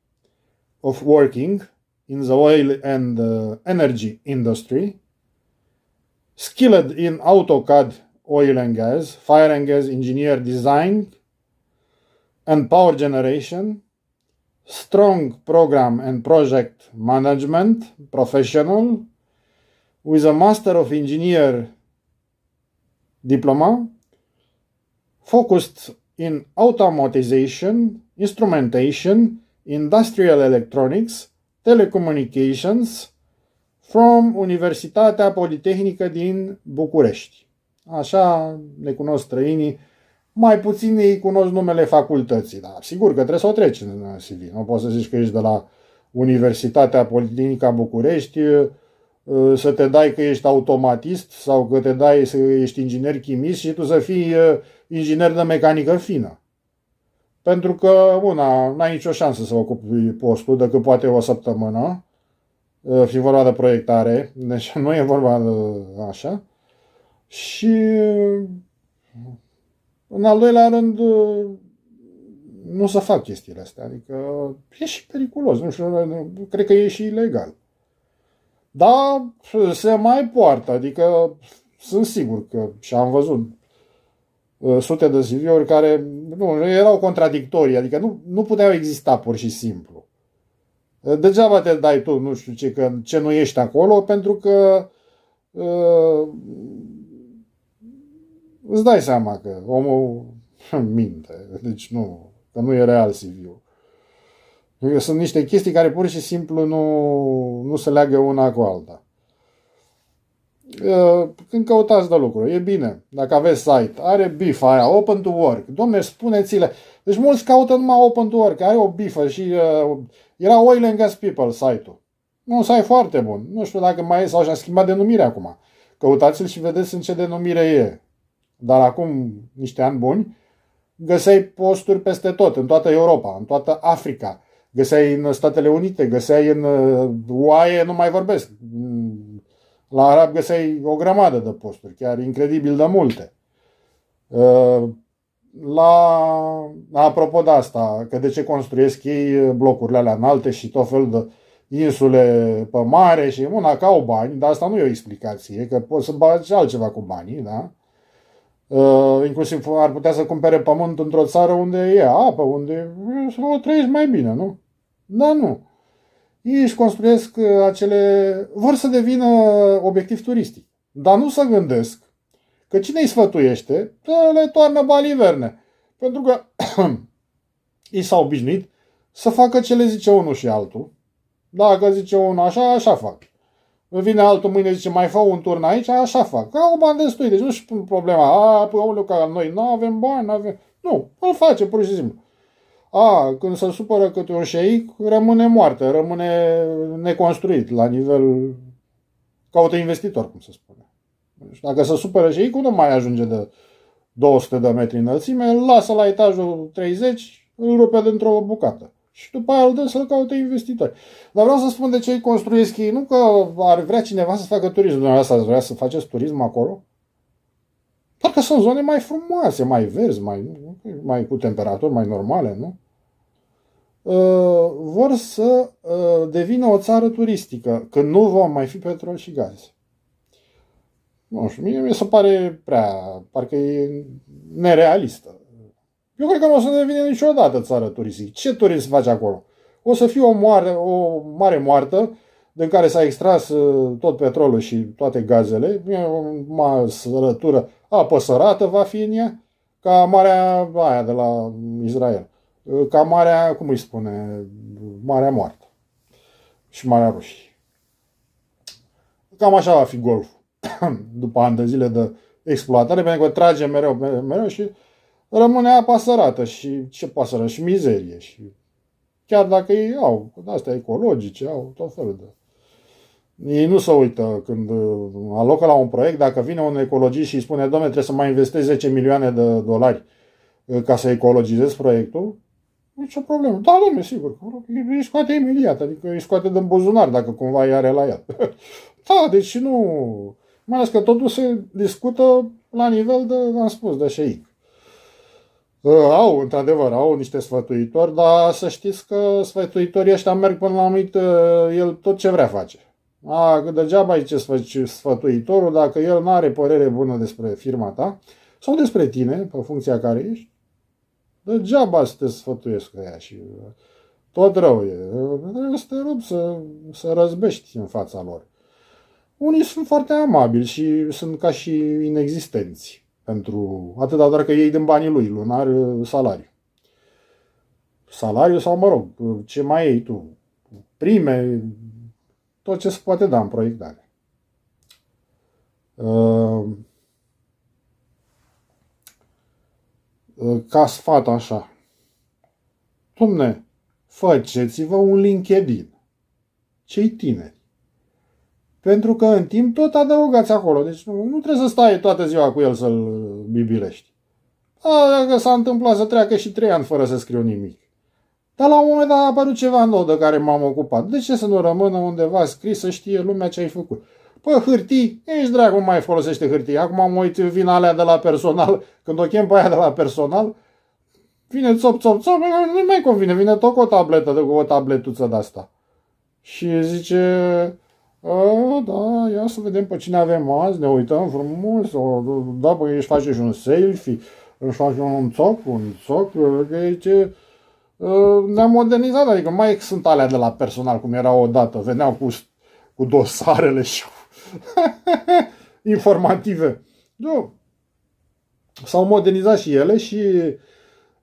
of working in the oil and uh, energy industry, skilled in AutoCAD oil and gas, fire and gas engineer design, and power generation, strong program and project management professional with a Master of Engineer diploma focused in automatization, instrumentation, industrial electronics, telecommunications from Universitatea Politehnică din București. Așa ne cunosc străinii, mai puțin ei cunosc numele facultății, dar sigur că trebuie să o treci în CV. Nu poți să zici că ești de la Universitatea Politehnică București, uh, să te dai că ești automatist sau că te dai să ești inginer chimist și tu să fii uh, inginer de mecanică fină. Pentru că, una, n-ai nicio șansă să ocupi postul decât poate o săptămână, fi vorba de proiectare, deci *laughs* nu e vorba de așa. Și în al doilea rând, nu să fac chestiile astea. Adică e și periculos, nu știu, cred că e și ilegal. Dar se mai poartă, adică sunt sigur că și am văzut Uh, sute de CV-uri care nu, erau contradictorii, adică nu, nu puteau exista pur și simplu. Uh, degeaba te dai tu, nu știu ce, că, ce nu ești acolo, pentru că uh, îți dai seama că omul *laughs* minte, deci nu, că nu e real CV-ul. Adică sunt niște chestii care pur și simplu nu, nu se leagă una cu alta. Uh, când căutați de lucru, e bine, dacă aveți site, are bifa aia, open to work, domne, spuneți-le. Deci mulți caută numai open to work, are o bifă și uh, era oil and gas people site-ul. Un site foarte bun, nu știu dacă mai e sau și-a schimbat denumirea acum. Căutați-l și vedeți în ce denumire e. Dar acum niște ani buni, găseai posturi peste tot, în toată Europa, în toată Africa, găseai în Statele Unite, găseai în UAE, uh, nu mai vorbesc, la arab găseai o grămadă de posturi, chiar incredibil de multe. Uh, la, apropo de asta, că de ce construiesc ei blocurile alea înalte și tot felul de insule pe mare și una că au bani, dar asta nu e o explicație, că poți să bagi altceva cu banii, da? Uh, inclusiv ar putea să cumpere pământ într-o țară unde e apă, unde o trăiești mai bine, nu? Da, nu ei își construiesc uh, acele... vor să devină obiectiv turistic. Dar nu să gândesc că cine îi sfătuiește, le toarnă baliverne. Pentru că *clears throat* i s-au obișnuit să facă ce le zice unul și altul. Dacă zice unul așa, așa fac. Vine altul mâine, zice, mai fac un turn aici, așa fac. Ca o bandă destui, deci nu-și pun problema. A, păi, că noi nu avem bani, nu avem... Nu, îl face, pur și simplu. A, când se supără câte un șeic, rămâne moarte, rămâne neconstruit la nivel... Caută investitor, cum se spune. Deci dacă se supără șeicul, nu mai ajunge de 200 de metri înălțime, îl lasă la etajul 30, îl rupe dintr-o bucată. Și după aia îl dă să-l caute investitori. Dar vreau să spun de ce îi construiesc ei. Nu că ar vrea cineva să facă turism. Dumneavoastră ați vrea să faceți turism acolo? Parcă sunt zone mai frumoase, mai verzi, mai mai cu temperaturi mai normale, nu? Uh, vor să uh, devină o țară turistică, că nu vom mai fi petrol și gaz. Nu știu, mie mi se pare prea, parcă e nerealistă. Eu cred că nu o să devină niciodată țară turistică. Ce turism face acolo? O să fie o, moare, o mare moartă din care s-a extras uh, tot petrolul și toate gazele. O sărătură apă sărată va fi în ea ca marea aia de la Israel, ca marea, cum îi spune, marea moartă și marea roșie. Cam așa va fi golful, *clears throat* după ani de zile de exploatare, pentru că trage mereu, mereu, mereu și rămâne apa sărată și ce pasără și mizerie și chiar dacă ei au, astea ecologice, au tot felul de ei nu se uită când uh, alocă la un proiect, dacă vine un ecologist și spune, domnule trebuie să mai investezi 10 milioane de dolari uh, ca să ecologizezi proiectul, o problemă. Da, domnule sigur, îi scoate imediat, adică îi scoate de buzunar dacă cumva îi are la ea. *laughs* da, deci nu... Mai ales că totul se discută la nivel de, am spus, de șeic. Uh, au, într-adevăr, au niște sfătuitori, dar să știți că sfătuitorii ăștia merg până la un anumit, el tot ce vrea face. A, că degeaba e ce sfătuitorul dacă el nu are părere bună despre firma ta sau despre tine, pe funcția care ești. Degeaba să te sfătuiesc cu ea și uh, tot rău e. Trebuie să te rup să, să răzbești în fața lor. Unii sunt foarte amabili și sunt ca și inexistenți pentru atâta doar că ei din banii lui, lunar uh, salariu. Salariu sau, mă rog, ce mai ei tu, prime, tot ce se poate da în proiectare. Ehm, ehm, ca sfat așa, Dumne, faceți-vă un LinkedIn. Cei tineri. Pentru că în timp tot adăugați acolo. Deci nu, nu trebuie să stai toată ziua cu el să-l bibilești. A, dacă s-a întâmplat să treacă și trei ani fără să scriu nimic. Dar la un moment dat a apărut ceva nou de care m-am ocupat. De ce să nu rămână undeva scris să știe lumea ce ai făcut? Pă, hârtii, ești dracu mai folosește hârtii. Acum am uit, vin alea de la personal, când o chem pe aia de la personal, vine țop, țop, țop, nu mai convine, vine tot cu o tabletă, cu o tabletuță de asta. Și zice, a, da, ia să vedem pe cine avem azi, ne uităm frumos, o, da, păi își face și un selfie, își face un țoc, un țoc, că e ce... Uh, ne-am modernizat, adică mai sunt alea de la personal, cum era odată, veneau cu, cu dosarele și *laughs* informative. Nu. S-au modernizat și ele și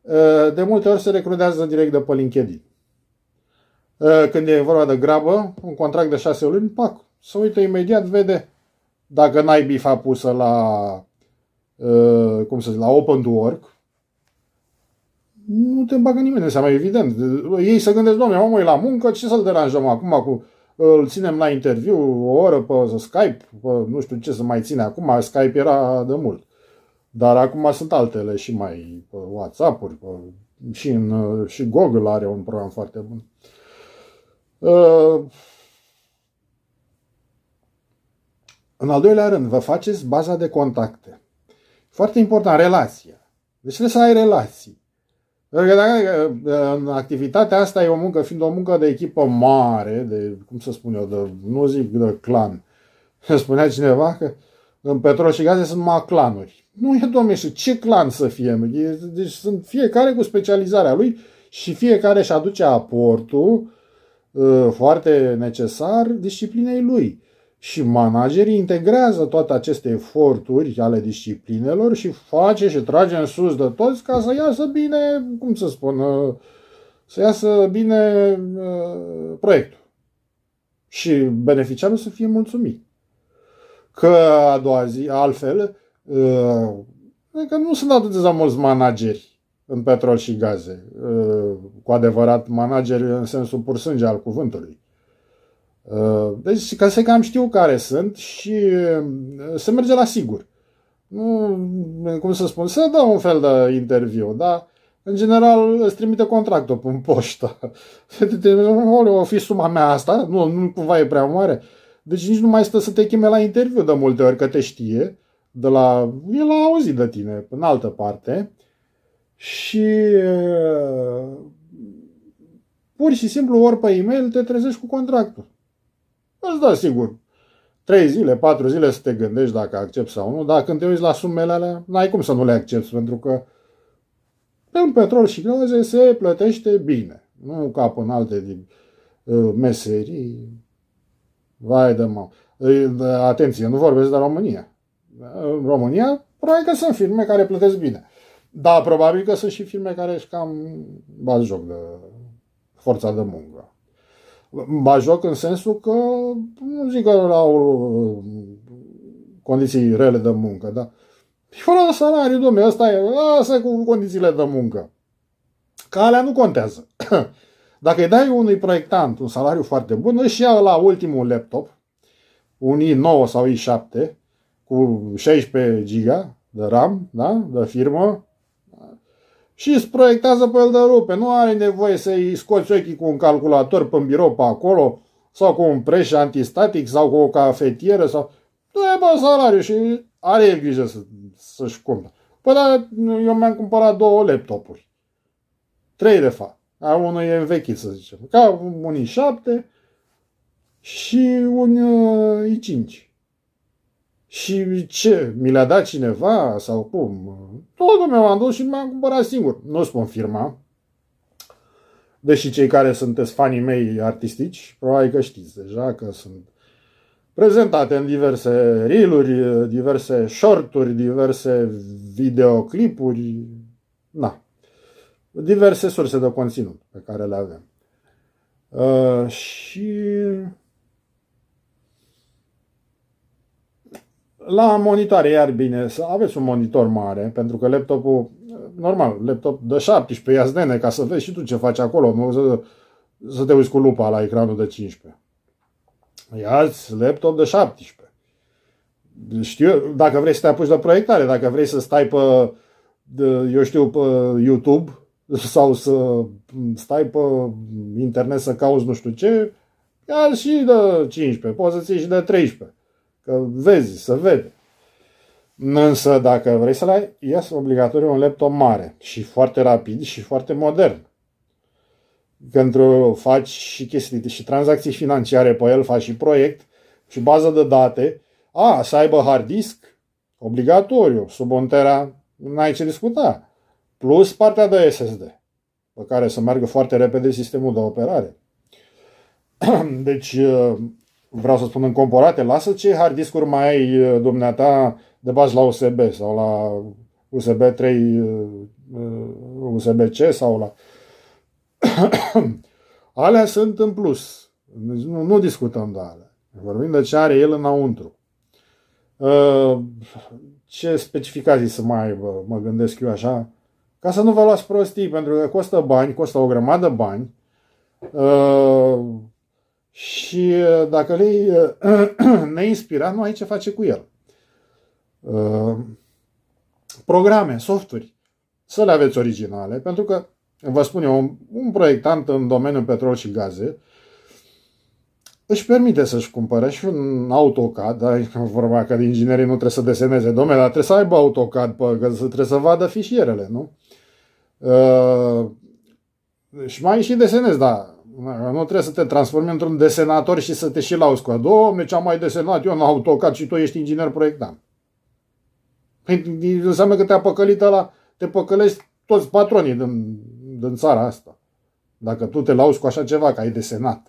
uh, de multe ori se recrudează direct de pe LinkedIn. Uh, când e vorba de grabă, un contract de șase luni, pac, se uită imediat, vede dacă n-ai bifa pusă la, cum să zic, la open to work, nu te bagă nimeni de seama, evident. Ei se gândesc, domnule, omul e la muncă, ce să-l deranjăm acum cu îl ținem la interviu o oră pe Skype, pe, nu știu ce să mai ține acum, Skype era de mult. Dar acum sunt altele și mai pe WhatsApp-uri, pe, și, în, și Google are un program foarte bun. Uh, în al doilea rând, vă faceți baza de contacte. Foarte important, relația. Deci trebuie să ai relații. Eh, în activitatea asta e o muncă, fiind o muncă de echipă mare, de, cum să spun eu, de, nu zic de clan. *laughs* Spunea cineva că în petrol și gaze sunt numai clanuri. Nu e, domne, ce clan să fie? Deci sunt fiecare cu specializarea lui și fiecare își aduce aportul eh, foarte necesar disciplinei lui. Și managerii integrează toate aceste eforturi ale disciplinelor și face și trage în sus de toți ca să iasă bine, cum să spun, uh, să iasă bine uh, proiectul. Și beneficiarul să fie mulțumit. Că a doua zi, altfel, uh, că adică nu sunt atât de mulți manageri în petrol și gaze, cu adevărat manageri în sensul pur sânge al cuvântului Uh, deci ca să cam știu care sunt și uh, se merge la sigur. Nu, cum să spun, să dă un fel de interviu, da? În general îți trimite contractul pe poștă. *laughs* o fi suma mea asta? Nu, nu cumva e prea mare? Deci nici nu mai stă să te cheme la interviu de multe ori, că te știe. De la, el a auzit de tine în altă parte. Și uh, pur și simplu ori pe e-mail te trezești cu contractul. Îți dă sigur. Trei zile, patru zile să te gândești dacă accepti sau nu, dar când te uiți la sumele alea, n-ai cum să nu le accepti, pentru că pe un petrol și gaze se plătește bine. Nu ca în alte din, uh, meserii. Vai de mă. Atenție, nu vorbesc de România. În România, probabil că sunt firme care plătesc bine. Da, probabil că sunt și firme care își cam bat joc de forța de muncă. Ba joc în sensul că, nu zic că au uh, condiții rele de muncă, da? și fără salariu, domnule, asta e, lasă cu condițiile de muncă. Că alea nu contează. *clears throat* Dacă îi dai unui proiectant un salariu foarte bun, își ia la ultimul laptop, un i9 sau i7, cu 16 giga de RAM, da? de firmă, și îți proiectează pe el de rupe. Nu are nevoie să-i scoți ochii cu un calculator pe birou pe acolo sau cu un preș antistatic sau cu o cafetieră sau... Tu e bă salariu și are grijă să, să-și cumpere. Păi dar eu mi-am cumpărat două laptopuri. Trei de fapt. A unul e învechit, să zicem. Ca un i7 și un uh, i5. Și ce? Mi le-a dat cineva sau cum? Tot meu am dus și m am cumpărat singur. Nu spun firma, deși cei care sunteți fanii mei artistici, probabil că știți deja că sunt prezentate în diverse reeluri, diverse shorturi, diverse videoclipuri, na, diverse surse de conținut pe care le avem. Uh, și La monitoare iar bine să aveți un monitor mare, pentru că laptopul, normal, laptop de 17, ia nene ca să vezi și tu ce faci acolo, mă, să, să te uiți cu lupa la ecranul de 15. ia laptop de 17. Știu, dacă vrei să te apuci de proiectare, dacă vrei să stai pe, eu știu, pe YouTube sau să stai pe internet să cauți nu știu ce, iar și de 15, poți să ții și de 13 că vezi, să vede. Însă, dacă vrei să-l ai, ia obligatoriu un laptop mare și foarte rapid și foarte modern. Pentru faci și chestii și tranzacții financiare pe el, faci și proiect și bază de date. A, să aibă hard disk, obligatoriu, sub un tera, n-ai ce discuta. Plus partea de SSD, pe care să meargă foarte repede sistemul de operare. *clears throat* Deci, vreau să spun comporate, lasă ce hard discuri mai ai uh, dumneata de bază la USB sau la USB 3, USB-C uh, uh, sau la... *coughs* alea sunt în plus. Deci nu, nu discutăm de alea. Vorbim de ce are el înăuntru. Ce specificații să mai aibă, mă gândesc eu așa, ca să nu vă luați prostii, pentru că costă bani, costă o grămadă bani și uh, dacă le uh, *clears throat* neinspirat, nu ai ce face cu el. Uh, programe, softuri, să le aveți originale, pentru că, vă spun eu, un, proiectant în domeniul petrol și gaze își permite să-și cumpere și un AutoCAD, dar *laughs* vorba că inginerii nu trebuie să deseneze, domnule, dar trebuie să aibă AutoCAD, pă, că trebuie să vadă fișierele, nu? Uh, și mai și desenez, da, nu trebuie să te transformi într-un desenator și să te și lauzi cu Domne, ce am mai desenat eu în AutoCAD și tu ești inginer proiectant. Păi înseamnă că te-a păcălit la te păcălești toți patronii din, din țara asta. Dacă tu te lauzi cu așa ceva, că ai desenat.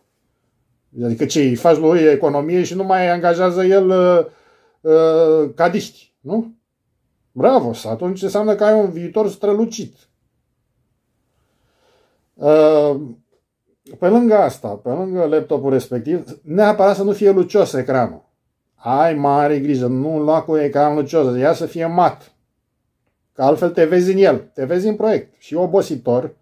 Adică ce, îi faci lui economie și nu mai angajează el uh, uh, cadiști, nu? Bravo, să atunci înseamnă că ai un viitor strălucit. Uh, pe lângă asta, pe lângă laptopul respectiv, neapărat să nu fie lucios ecranul. Ai mare grijă, nu lua cu ecran lucios, ia să fie mat. Că altfel te vezi în el, te vezi în proiect și obositor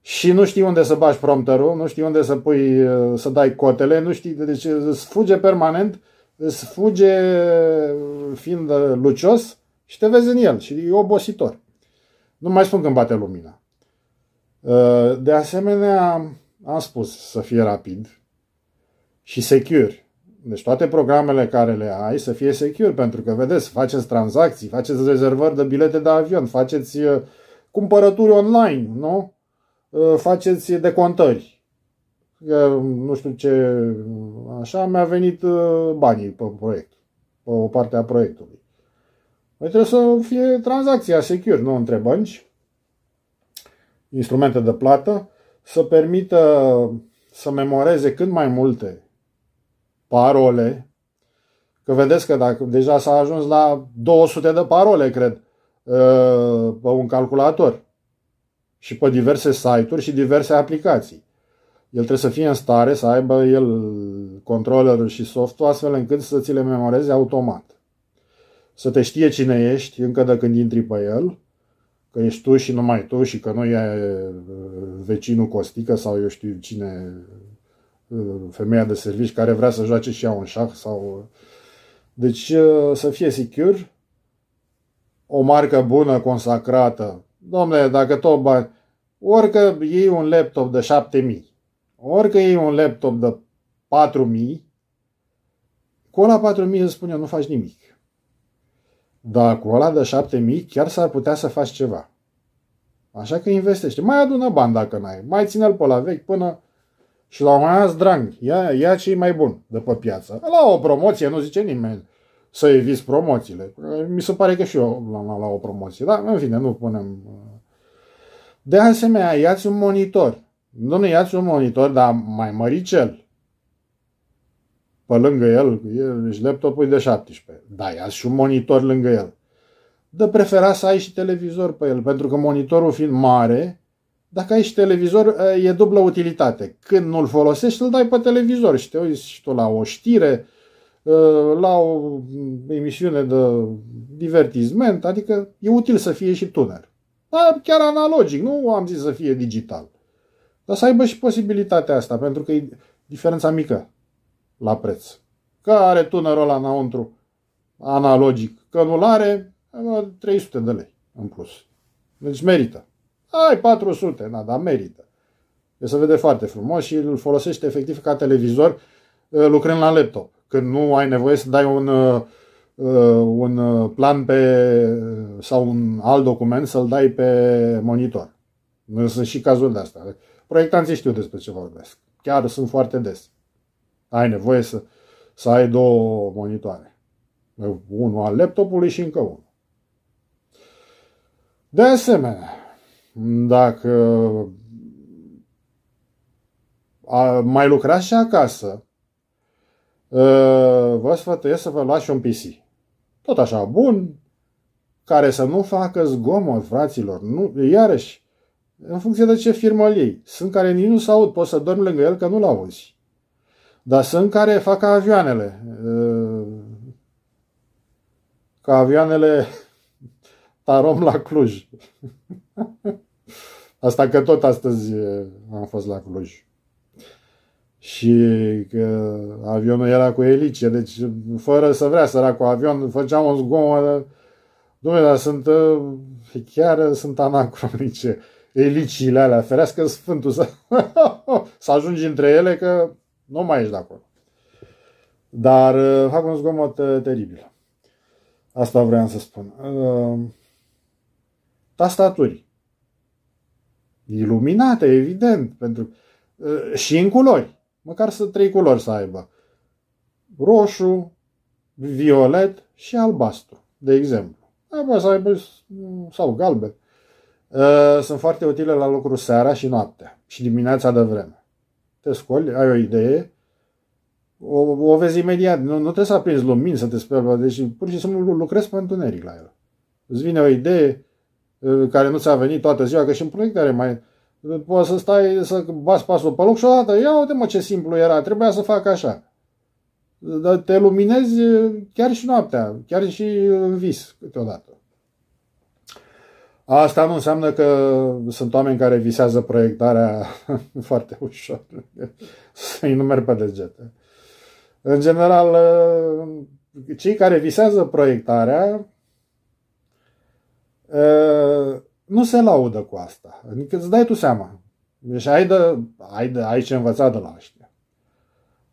și nu știi unde să bagi prompterul, nu știi unde să pui, să dai cotele, nu știi, deci îți fuge permanent, îți fuge fiind lucios și te vezi în el și e obositor. Nu mai spun când bate lumina. Uh, de asemenea, am spus să fie rapid și secure. Deci toate programele care le ai să fie secure, pentru că, vedeți, faceți tranzacții, faceți rezervări de bilete de avion, faceți uh, cumpărături online, nu? Uh, faceți decontări. Că, nu știu ce, așa mi-a venit banii pe proiect, pe o parte a proiectului. Păi trebuie să fie tranzacția secure, nu între bănci instrumente de plată să permită să memoreze cât mai multe parole, că vedeți că dacă deja s-a ajuns la 200 de parole, cred, uh, pe un calculator și pe diverse site-uri și diverse aplicații. El trebuie să fie în stare să aibă el controllerul și softul astfel încât să ți le memoreze automat. Să te știe cine ești încă de când intri pe el că ești tu și numai tu și că nu e vecinul Costică sau eu știu cine, femeia de servici care vrea să joace și ea un șah sau... Deci să fie secure, o marcă bună, consacrată. Domnule, dacă tot bani, orică iei un laptop de 7000, orică iei un laptop de 4000, cu ăla 4000 îți spune nu faci nimic. Dar cu ăla de 7000 chiar s-ar putea să faci ceva. Așa că investește. Mai adună bani dacă n-ai. Mai ține-l pe la vechi până și la un moment dat Ia, ia ce mai bun de pe piață. La o promoție nu zice nimeni să eviți promoțiile. Mi se pare că și eu la, la, la o promoție. Dar în fine, nu punem... Uh. De asemenea, iați un monitor. Domnule, iați un monitor, dar mai cel pe lângă el, și laptopul e de 17. Da, ia și un monitor lângă el. Dă prefera să ai și televizor pe el, pentru că monitorul fiind mare, dacă ai și televizor, e dublă utilitate. Când nu-l folosești, îl dai pe televizor și te uiți și tu la o știre, la o emisiune de divertisment, adică e util să fie și tuner. Da, chiar analogic, nu am zis să fie digital. Dar să aibă și posibilitatea asta, pentru că e diferența mică la preț. Că are tunerul ăla înăuntru analogic, că nu-l are, 300 de lei în plus. Deci merită. Ai 400, na, dar merită. E să vede foarte frumos și îl folosești efectiv ca televizor eh, lucrând la laptop. Când nu ai nevoie să dai un, eh, eh, un plan pe, sau un alt document să-l dai pe monitor. Sunt și cazul de asta. Proiectanții știu despre ce vorbesc. Chiar sunt foarte des ai nevoie să, să ai două monitoare. Unul al laptopului și încă unul. De asemenea, dacă mai lucrați și acasă, ă, vă sfătuiesc să vă luați și un PC. Tot așa, bun, care să nu facă zgomot, fraților. Nu, iarăși, în funcție de ce firmă ei. Sunt care nici nu s aud, poți să dormi lângă el că nu-l auzi. Dar sunt care fac ca avioanele. Ca avioanele *laughs* Tarom la Cluj. *laughs* Asta că tot astăzi am fost la Cluj. Și că avionul era cu elice, deci fără să vrea să era cu avion, făceam o zgomă. Dom'le, dar sunt, chiar sunt anacronice. Eliciile alea, ferească Sfântul să, *laughs* să ajungi între ele că nu mai ești de acolo. Dar uh, fac un zgomot uh, teribil. Asta vreau să spun. Uh, tastaturi. Iluminate, evident, pentru și în culori. Măcar să trei culori să aibă. Roșu, violet și albastru, de exemplu. Apoi da, să aibă mm, sau galben. Sunt foarte utile la lucru seara și noaptea și dimineața de vreme te scoli, ai o idee, o, o vezi imediat, nu, nu trebuie să aprinzi lumini, să te speli, deci pur și simplu lucrezi pe întuneric la el. Îți vine o idee uh, care nu ți-a venit toată ziua, că și în proiectare mai uh, poți să stai, să bați pasul pe loc și odată, ia uite mă ce simplu era, trebuia să fac așa. Dar te luminezi uh, chiar și noaptea, chiar și în vis câteodată. Asta nu înseamnă că sunt oameni care visează proiectarea *laughs* foarte ușor, să-i numeri pe degete. În general, cei care visează proiectarea nu se laudă cu asta. Adică îți dai tu seama. Deci ai, de, ai, de, ai ce învăța de la aștia.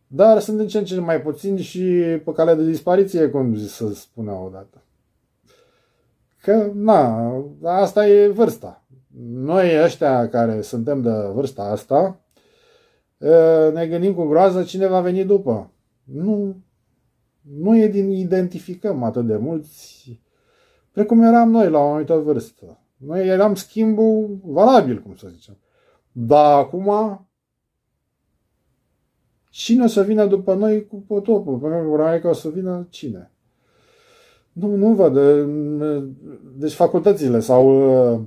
Dar sunt în ce în ce mai puțini și pe calea de dispariție, cum zis să spunea odată. Că, na, asta e vârsta. Noi ăștia care suntem de vârsta asta, ne gândim cu groază cine va veni după. Nu, nu e din identificăm atât de mulți precum eram noi la o anumită vârstă. Noi eram schimbul valabil, cum să zicem. Dar acum cine o să vină după noi cu potopul? Pentru că o să vină cine? Nu, nu văd. Deci facultățile sau uh,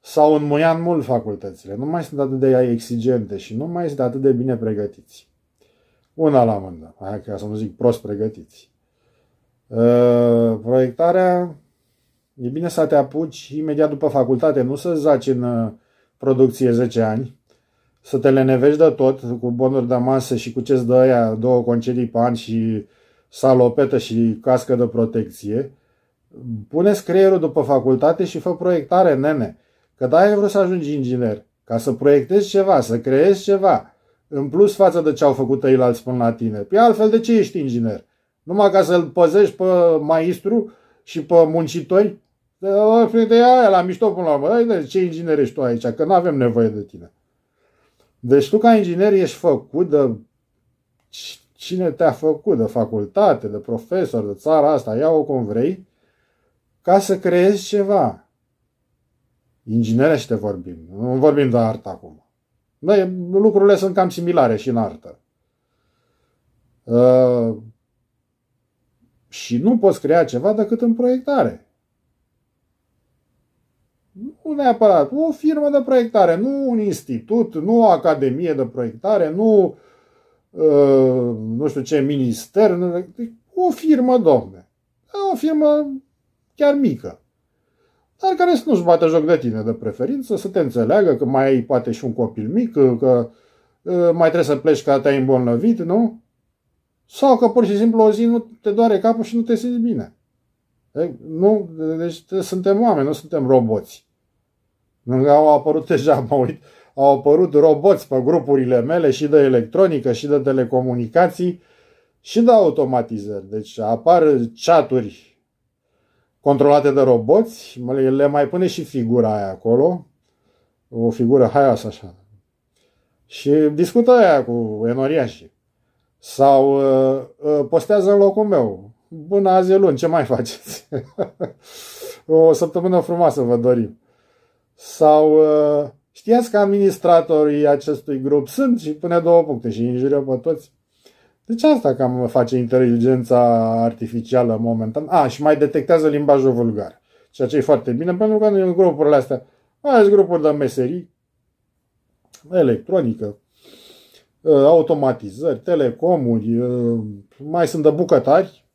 sau înmuiat mult facultățile. Nu mai sunt atât de exigente și nu mai sunt atât de bine pregătiți. Una la mână, aia ca să nu zic prost pregătiți. Uh, proiectarea e bine să te apuci imediat după facultate, nu să zaci în uh, producție 10 ani, să te lenevești de tot cu bonuri de masă și cu ce-ți dă aia două concedii pe an și salopetă și cască de protecție, puneți creierul după facultate și fă proiectare, nene. Că da, ai vrut să ajungi inginer, ca să proiectezi ceva, să creezi ceva, în plus față de ce au făcut ei alți până la tine. Pe păi altfel, de ce ești inginer? Numai ca să-l păzești pe maestru și pe muncitori? De aia, la mișto până la urmă. De ce inginer ești tu aici? Că nu avem nevoie de tine. Deci tu ca inginer ești făcut de cine te-a făcut, de facultate, de profesor, de țara asta, ia-o cum vrei, ca să creezi ceva. Inginerește vorbim, nu vorbim de artă acum. Noi, lucrurile sunt cam similare și în artă. Uh, și nu poți crea ceva decât în proiectare. Nu neapărat. O firmă de proiectare, nu un institut, nu o academie de proiectare, nu nu știu ce minister, o firmă, domne. Da, o firmă chiar mică, dar care să nu-și bate joc de tine de preferință, să te înțeleagă că mai ai poate și un copil mic, că, mai trebuie să pleci ca te-ai îmbolnăvit, nu? Sau că pur și simplu o zi nu te doare capul și nu te simți bine. Nu, deci suntem oameni, nu suntem roboți. Au apărut deja, mă uit, au apărut roboți pe grupurile mele și de electronică și de telecomunicații și de automatizări. Deci apar chaturi controlate de roboți, le mai pune și figura aia acolo, o figură haios așa. Și discută aia cu enoriașii. Sau ă, ă, postează în locul meu. Bună azi e luni, ce mai faceți? *laughs* o săptămână frumoasă vă dorim. Sau uh, Știați că administratorii acestui grup sunt și pune două puncte și injuriu pe toți. Deci asta cam face inteligența artificială momentan. A, și mai detectează limbajul vulgar. Ceea ce e foarte bine, pentru că în grupurile astea, mai ales grupuri de meserii, electronică, ă, automatizări, telecomuri, ă, mai sunt de bucătari,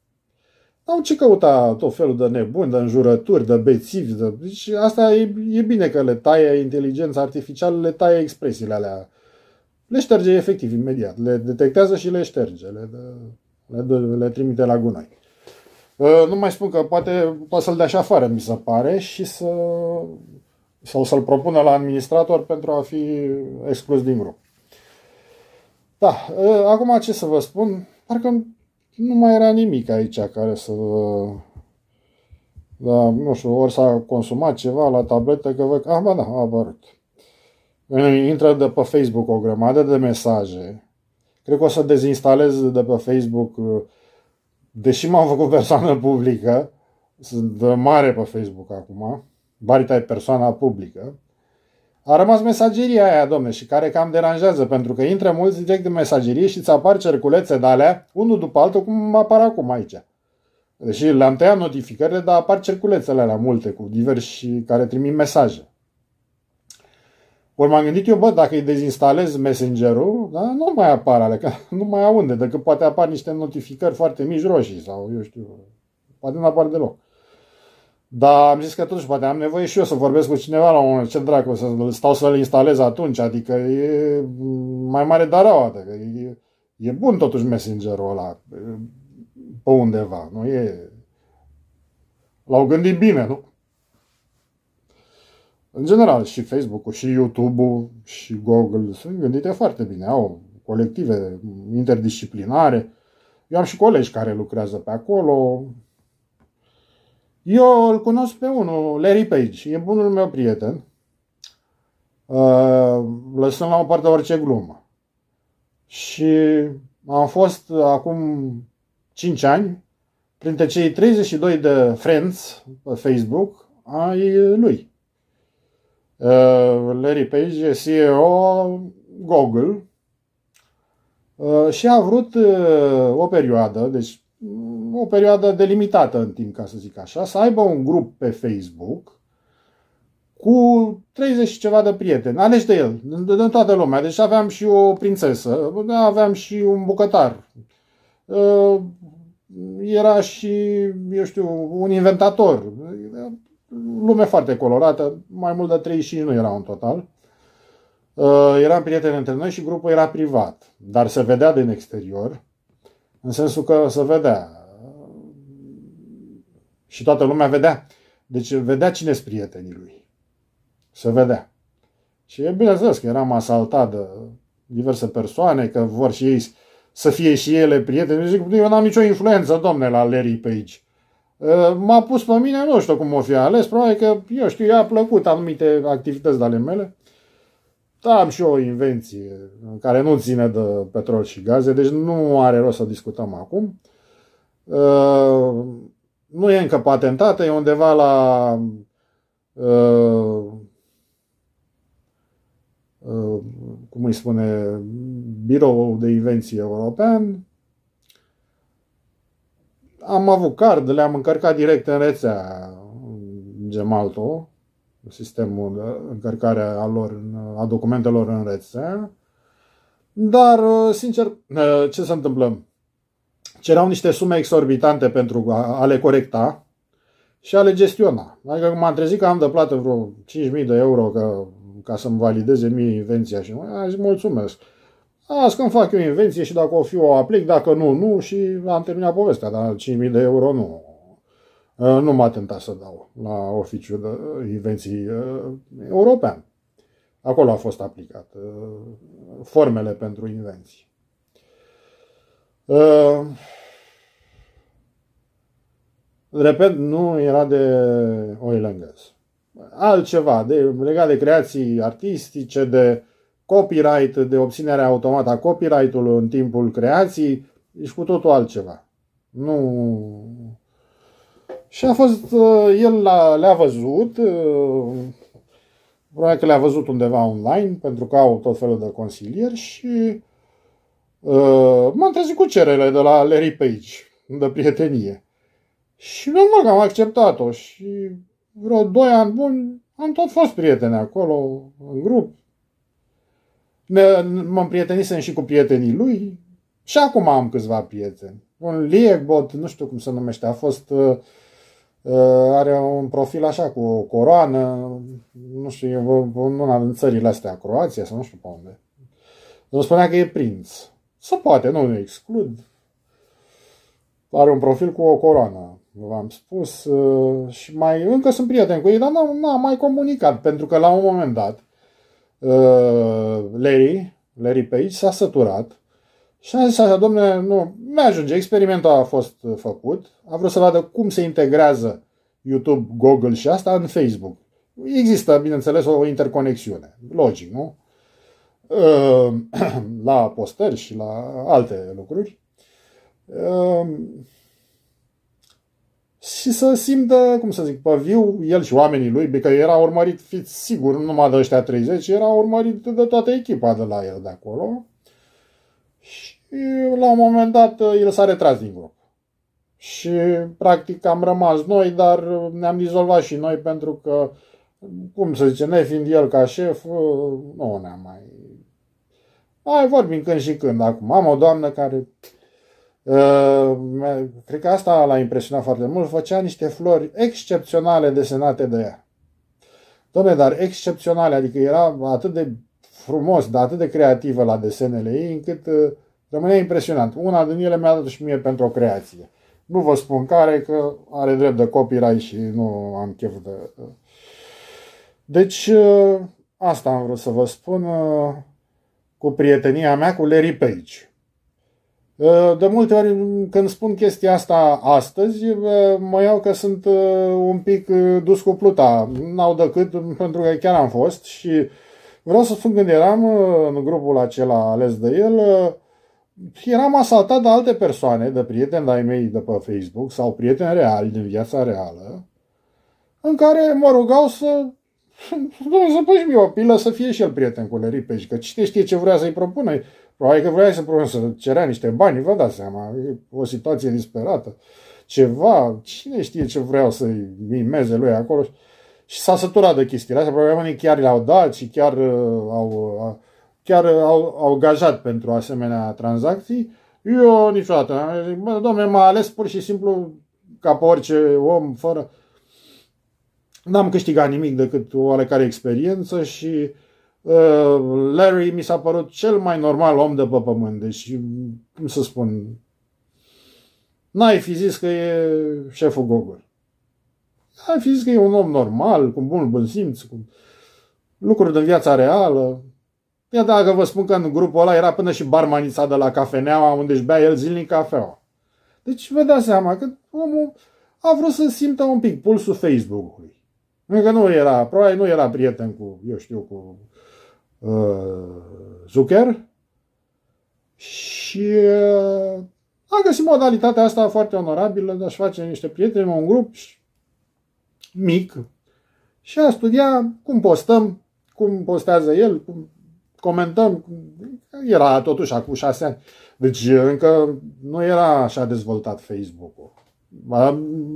au ce căuta tot felul de nebuni, de înjurături, de bețivi. De... Și deci asta e, e bine că le taie inteligența artificială, le taie expresiile alea. Le șterge efectiv, imediat. Le detectează și le șterge. Le, le, le, le trimite la gunoi. Ă, nu mai spun că poate, poate să-l dea și afară, mi se pare, și să sau să-l propună la administrator pentru a fi exclus din grup. Da, ă, acum ce să vă spun, parcă nu mai era nimic aici care să vă... Da, nu știu, ori s-a consumat ceva la tabletă, că văd, ah, ba da, a apărut. intră de pe Facebook o grămadă de mesaje. Cred că o să dezinstalez de pe Facebook, deși m-am făcut persoană publică, sunt mare pe Facebook acum, e persoana publică, a rămas mesageria aia, domne, și care cam deranjează, pentru că intră mulți direct din mesagerie și îți apar cerculețe de alea, unul după altul, cum apar acum aici. Deși le-am tăiat notificările, dar apar cerculețele alea multe cu diversi care trimit mesaje. Ori m-am gândit eu, bă, dacă îi dezinstalez Messengerul, da, nu mai apar alea, că *laughs* nu mai au unde, decât poate apar niște notificări foarte mici roșii sau, eu știu, poate nu apar deloc. Dar am zis că totuși poate am nevoie și eu să vorbesc cu cineva la un moment ce dracu, să stau să-l instalez atunci, adică e mai mare rău. adică e, e bun totuși messengerul ăla pe undeva, nu e... L-au gândit bine, nu? În general, și Facebook-ul, și YouTube-ul, și Google sunt gândite foarte bine, au colective interdisciplinare. Eu am și colegi care lucrează pe acolo, eu îl cunosc pe unul, Larry Page, e bunul meu prieten. Uh, lăsăm la o parte orice glumă. Și am fost acum 5 ani printre cei 32 de friends pe Facebook ai lui. Uh, Larry Page, CEO Google, uh, și a vrut o perioadă, deci o perioadă delimitată în timp, ca să zic așa, să aibă un grup pe Facebook cu 30 și ceva de prieteni, aleși de el, din toată lumea. Deci aveam și o prințesă, aveam și un bucătar, uh, era și, eu știu, un inventator, lume foarte colorată, mai mult de 35 nu erau în total. Uh, eram prieteni între noi și grupul era privat, dar se vedea din exterior, în sensul că se vedea și toată lumea vedea. Deci vedea cine sunt prietenii lui. Se vedea. Și e bineînțeles că eram asaltat de diverse persoane, că vor și ei să fie și ele prieteni. Zic, eu n-am nicio influență, domne, la Larry Page. M-a pus pe mine, nu știu cum o fi ales, probabil că, eu știu, i-a plăcut anumite activități de ale mele. Da, am și eu o invenție care nu ține de petrol și gaze, deci nu are rost să discutăm acum nu e încă patentată, e undeva la uh, uh, cum îi spune, birou de invenții european. Am avut card, le-am încărcat direct în rețea Gemalto, sistemul de încărcare a, lor, a documentelor în rețea. Dar, uh, sincer, uh, ce se întâmplă? cereau niște sume exorbitante pentru a le corecta și a le gestiona. Adică m-am trezit că am de plată vreo 5.000 de euro că, ca să-mi valideze mie invenția și am zis mulțumesc. Azi când fac eu invenție și dacă o fiu o aplic, dacă nu, nu și am terminat povestea, dar 5.000 de euro nu. Ă, nu m-a tentat să dau la oficiul de invenții ă, european. Acolo a fost aplicat ă, formele pentru invenții. Ă, repet, nu era de oilengas. Altceva, de, legat de creații artistice, de copyright, de obținerea automată a copyright-ului în timpul creației, și deci cu totul altceva. Nu... Și a fost, ă, el le-a văzut, ă, probabil că le-a văzut undeva online, pentru că au tot felul de consilieri și Uh, m-am trezit cu cerere de la Larry Page, de prietenie. Și normal că am acceptat-o și vreo doi ani buni am tot fost prieteni acolo, în grup. Ne, m-am prietenisem și cu prietenii lui și acum am câțiva prieteni. Un Liegbot, nu știu cum se numește, a fost uh, uh are un profil așa cu o coroană, nu știu, în una din țările astea, Croația sau nu știu pe unde. Îmi spunea că e prinț. Se poate, nu ne exclud. Are un profil cu o coroană, v-am spus, uh, și mai încă sunt prieten cu ei, dar n-am, mai comunicat, pentru că la un moment dat uh, Larry, Larry Page s-a săturat și a zis așa, domnule, nu, mi ajunge, experimentul a fost făcut, a vrut să vadă cum se integrează YouTube, Google și asta în Facebook. Există, bineînțeles, o interconexiune. Logic, nu? Ehm, *clears throat* la postări și la alte lucruri ehm, și să simtă, cum să zic, paviu el și oamenii lui, că era urmărit, fiți sigur, numai de ăștia 30, era urmărit de toată echipa de la el de acolo și la un moment dat uh, el s-a retras din grup. Și practic am rămas noi, dar ne-am dizolvat și noi pentru că, cum să zice, fiind el ca șef, uh, nu ne-am mai mai vorbim când și când. Acum am o doamnă care... Uh, cred că asta l-a impresionat foarte mult. Făcea niște flori excepționale desenate de ea. Doamne, dar excepționale, adică era atât de frumos, dar atât de creativă la desenele ei, încât uh, rămânea impresionant. Una din ele mi-a dat și mie pentru o creație. Nu vă spun care, că are drept de copyright și nu am chef de... Uh, deci, uh, asta am vrut să vă spun. Uh, cu prietenia mea cu Larry Page. Ă, de multe ori când spun chestia asta astăzi, ă, mă iau că sunt ă, un pic dus cu pluta. N-au decât pentru că chiar am fost și vreau să spun când eram în grupul acela ales de el, eram asaltat de alte persoane, de prieteni de-ai mei de pe Facebook sau prieteni reali din viața reală, în care mă rugau să Dom'le, să pui mie o pilă să fie și el prieten cu Larry Page, că cine știe ce vrea să-i propună. Probabil că vrea să propună să cerea niște bani, vă dați seama, e o situație disperată. Ceva, cine știe ce vreau să-i mimeze lui acolo. Și s-a săturat de chestiile astea, probabil oamenii chiar le-au dat și chiar uh, au, chiar uh, au, au gajat pentru asemenea tranzacții. Eu niciodată, bă, domne, m-a ales pur și simplu ca pe orice om fără, N-am câștigat nimic decât o oarecare experiență și uh, Larry mi s-a părut cel mai normal om de pe pământ. Deci, cum să spun, n-ai fi zis că e șeful Google. Ai fi zis că e un om normal, cu bun bun simț, cu lucruri din viața reală. Ia dacă vă spun că în grupul ăla era până și barmanița de la cafeneaua unde își bea el zilnic cafeaua. Deci vă dați seama că omul a vrut să simtă un pic pulsul Facebook-ului. Încă nu era, probabil nu era prieten cu, eu știu, cu uh, Zucker. Și uh, a găsit modalitatea asta foarte onorabilă de a-și face niște prieteni, un grup mic și a studia cum postăm, cum postează el, cum comentăm. Era totuși acum șase ani. Deci încă nu era așa dezvoltat Facebook-ul.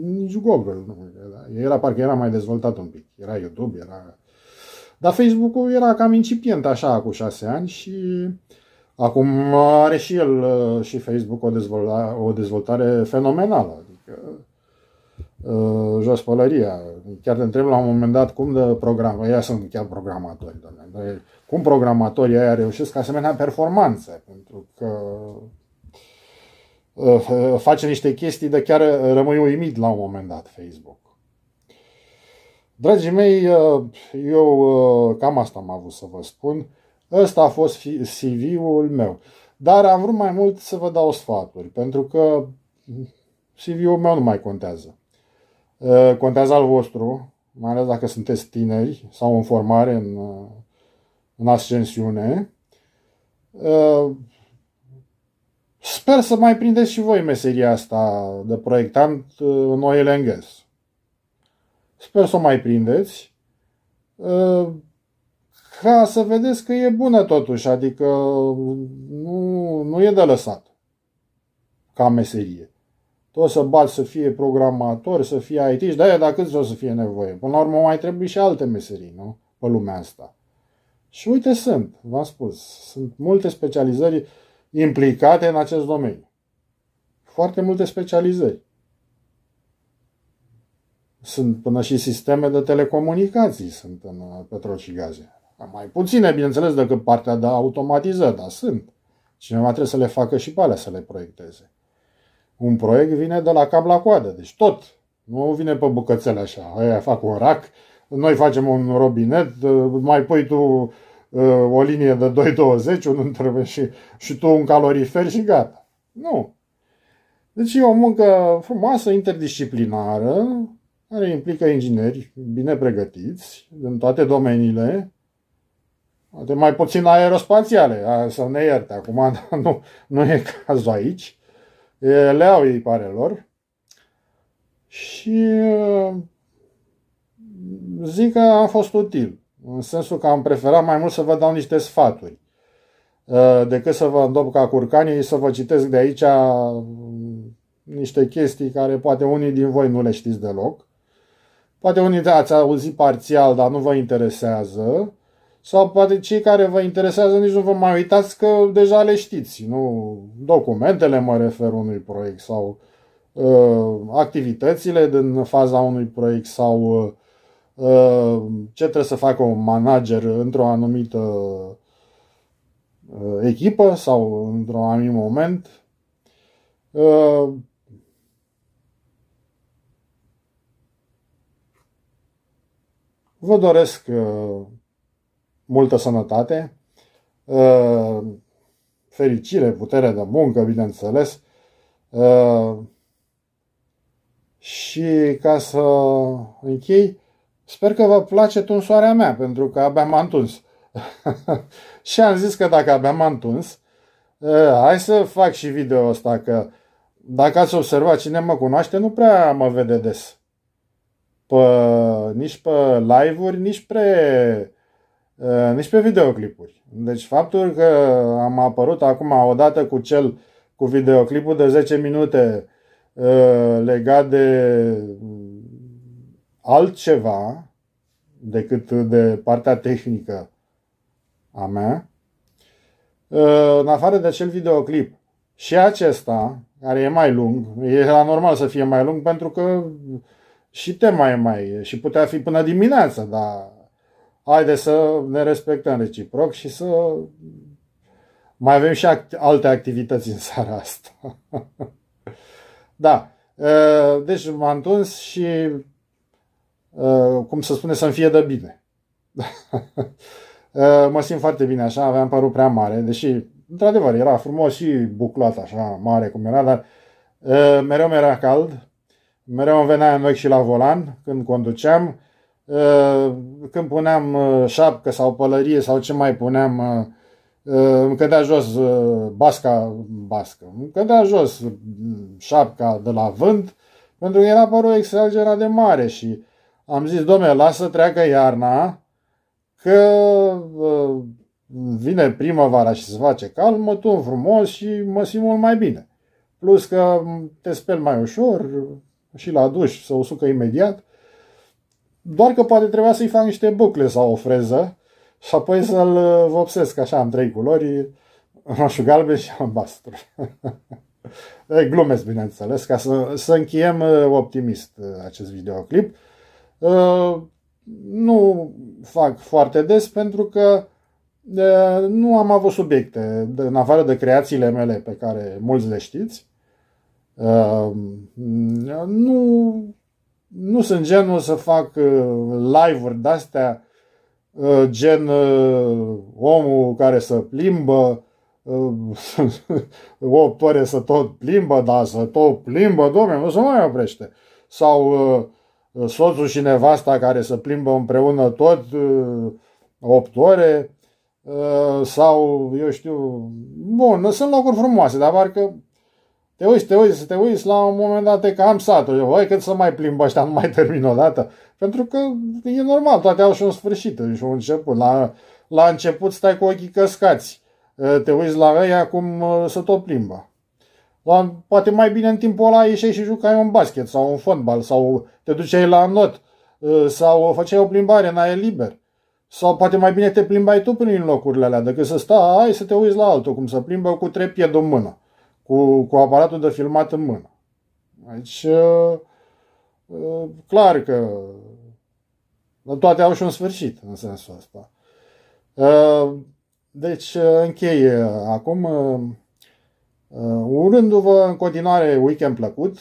Nici Google nu era parcă era mai dezvoltat un pic. Era YouTube, era... Dar Facebook-ul era cam incipient așa cu șase ani și acum are și el uh, și Facebook o, dezvolta, o dezvoltare fenomenală. Adică uh, jos pălăria. Chiar te întreb la un moment dat cum de program, ea sunt chiar programatori, doamne, cum programatorii aia reușesc asemenea performanțe, pentru că uh, face niște chestii de chiar rămâi uimit la un moment dat Facebook. Dragii mei, uh, eu uh, cam asta am avut să vă spun. Ăsta a fost CV-ul meu. Dar am vrut mai mult să vă dau sfaturi, pentru că CV-ul meu nu mai contează. Uh, contează al vostru, mai ales dacă sunteți tineri sau în formare, în, în ascensiune. Sper să mai prindeți și voi meseria asta de proiectant în oil and gas. Sper să o mai prindeți. Uh, ca să vedeți că e bună totuși, adică nu, nu e de lăsat ca meserie. Tu o să bați să fie programator, să fie IT, de-aia dacă o să fie nevoie? Până la urmă mai trebuie și alte meserii, nu? Pe lumea asta. Și uite sunt, v-am spus, sunt multe specializări implicate în acest domeniu. Foarte multe specializări. Sunt până și sisteme de telecomunicații sunt în uh, petrol și gaze. Mai puține, bineînțeles, decât partea de automatizări, dar sunt. Cineva trebuie să le facă și pe alea, să le proiecteze. Un proiect vine de la cap la coadă, deci tot. Nu vine pe bucățele așa. Aia fac un rac, noi facem un robinet, uh, mai pui tu uh, o linie de 2,20, un trebuie și, și tu un calorifer și gata. Nu. Deci e o muncă frumoasă, interdisciplinară, care implică ingineri bine pregătiți în toate domeniile, poate mai puțin aerospațiale, să ne ierte, acum *laughs* dar nu, nu e cazul aici, le au ei pare lor. Și uh, zic că am fost util, în sensul că am preferat mai mult să vă dau niște sfaturi uh, decât să vă îndop ca curcanii să vă citesc de aici uh, niște chestii care poate unii din voi nu le știți deloc. Poate unii de ați auzit parțial, dar nu vă interesează. Sau poate cei care vă interesează nici nu vă mai uitați că deja le știți. Nu documentele mă refer unui proiect sau uh, activitățile din faza unui proiect sau uh, uh ce trebuie să facă un manager într-o anumită uh, echipă sau într-un anumit moment. Uh, Vă doresc uh, multă sănătate, uh, fericire, putere de muncă, bineînțeles, uh, și ca să închei, sper că vă place tunsoarea mea, pentru că abia m-am tuns. *laughs* și am zis că dacă abia m-am tuns, hai să fac și video ăsta, că dacă ați observat cine mă cunoaște, nu prea mă vede des pe, nici pe live-uri, nici pe, uh, nici pe videoclipuri. Deci faptul că am apărut acum odată cu cel cu videoclipul de 10 minute uh, legat de altceva decât de partea tehnică a mea, uh, în afară de acel videoclip. Și acesta, care e mai lung, e la normal să fie mai lung pentru că uh, și te mai mai și putea fi până dimineața, dar haide să ne respectăm reciproc și să mai avem și act- alte activități în seara asta. *laughs* da, deci m-am întuns și cum să spune, să-mi fie de bine. *laughs* mă simt foarte bine așa, aveam părul prea mare, deși, într-adevăr, era frumos și buclat așa, mare cum era, dar mereu mi-era cald, mereu îmi venea în ochi și la volan când conduceam. Ă, când puneam ă, șapcă sau pălărie sau ce mai puneam, ă, îmi cădea jos basca, basca. îmi cădea jos șapca de la vânt, pentru că era părul exagerat de mare și am zis, domne, lasă treacă iarna, că vine primăvara și se face cald, mă tun frumos și mă simt mult mai bine. Plus că te speli mai ușor, și la duș să usucă imediat, doar că poate trebuia să-i fac niște bucle sau o freză și apoi să-l uh, vopsesc așa în trei culori, roșu, galben și albastru. *laughs* Glumesc, bineînțeles, ca să, să încheiem uh, optimist uh, acest videoclip. Nu fac foarte des pentru că nu am avut subiecte, în afară de creațiile mele pe care mulți le știți. Ehm, nu, nu sunt genul să fac uh, live-uri de-astea, uh, gen uh, omul care să plimbă, *laughs* o ore să tot plimbă, dar să tot plimbă, domnule, nu se mai oprește. Sau soțul și nevasta care să plimbă împreună tot 8 ore, sau eu știu, bun, sunt locuri frumoase, dar parcă te uiți, te uiți, te uiți, la un moment dat e că am satul. Eu, hai cât să mai plimb ăștia, nu mai termin o dată. Pentru că e normal, toate au și un sfârșit și un început. La, la început stai cu ochii căscați. Te uiți la ăia cum să tot plimbă. La, poate mai bine în timpul ăla ieșeai și jucai un basket sau un fotbal sau te duceai la not sau făceai o plimbare în aer liber. Sau poate mai bine te plimbai tu prin locurile alea decât să stai, hai să te uiți la altul cum să plimbă cu trepiedul în mână cu, cu aparatul de filmat în mână. Deci, clar că toate au și un sfârșit în sensul ăsta. Uh, deci, închei acum, urându-vă în continuare weekend plăcut,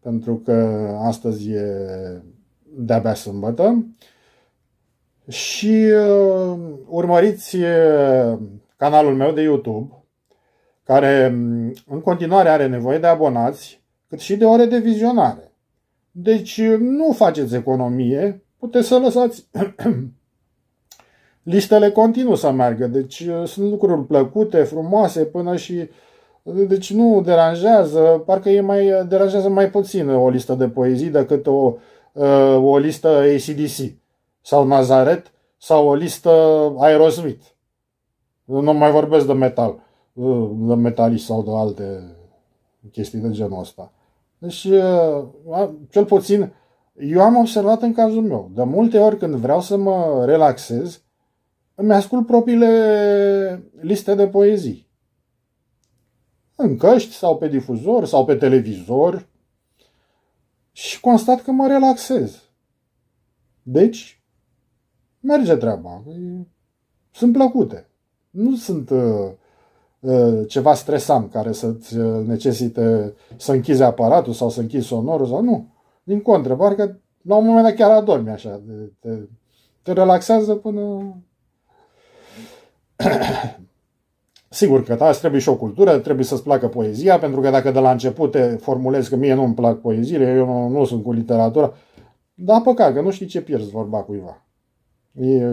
pentru că astăzi e de-abia sâmbătă, și urmăriți canalul meu de YouTube, care mm, în continuare are nevoie de abonați, cât și de ore de vizionare. Deci nu faceți economie, puteți să lăsați *clears throat* listele continuu să meargă. Deci uh, sunt lucruri plăcute, frumoase, până și uh, deci nu deranjează, parcă e mai, uh, deranjează mai puțin o listă de poezii decât o, o listă ACDC sau Nazaret sau o listă Aerosmith. Nu mai vorbesc de metal. Ă, la metalii sau de alte chestii de genul ăsta. Deci, ă, cel puțin, eu am observat în cazul meu. De multe ori când vreau să mă relaxez, îmi ascult propriile liste de poezii. În căști sau pe difuzor sau pe televizor și constat că mă relaxez. Deci, merge treaba. Sunt plăcute. Nu sunt uh, Uh, ceva stresant care să-ți necesite să închizi aparatul sau să închizi sonorul sau nu. Din contră, parcă la un moment dat chiar adormi așa. Te, te, te relaxează până... *coughs* Sigur că asta da, trebuie și o cultură, trebuie să-ți placă poezia, pentru că dacă de la început te formulezi că mie nu-mi plac poeziile, eu nu, nu sunt cu literatura, da, păcat că nu știi ce pierzi vorba cuiva. E,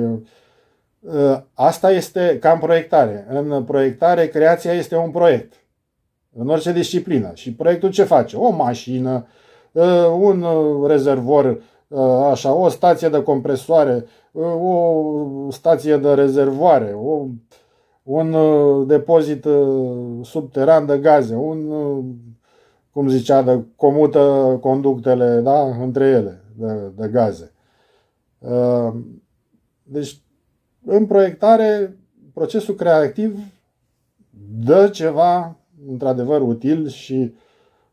Ă, asta este ca în proiectare. În proiectare, creația este un proiect. În orice disciplină. Și proiectul ce face? O mașină, ă, un rezervor, ă, așa, o stație de compresoare, o stație de rezervoare, o, un depozit subteran de gaze, un, cum zicea, de comută conductele da, între ele de, de gaze. Deci în proiectare, procesul creativ dă ceva într-adevăr util și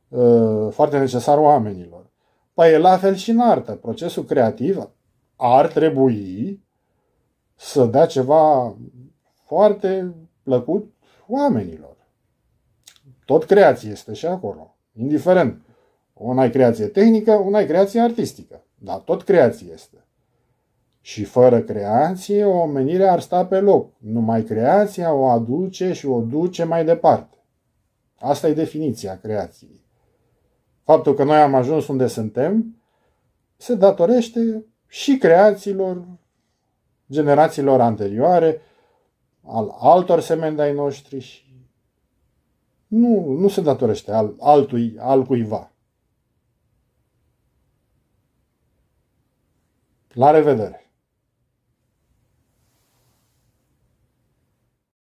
uh, foarte necesar oamenilor. Păi e la fel și în artă. Procesul creativ ar trebui să dea ceva foarte plăcut oamenilor. Tot creație este și acolo, indiferent. Una e creație tehnică, una e creație artistică, dar tot creație este. Și fără creație, omenirea ar sta pe loc. Numai creația o aduce și o duce mai departe. Asta e definiția creației. Faptul că noi am ajuns unde suntem se datorește și creațiilor generațiilor anterioare, al altor semeni de ai noștri și nu, nu se datorește al, altui, al cuiva. La revedere!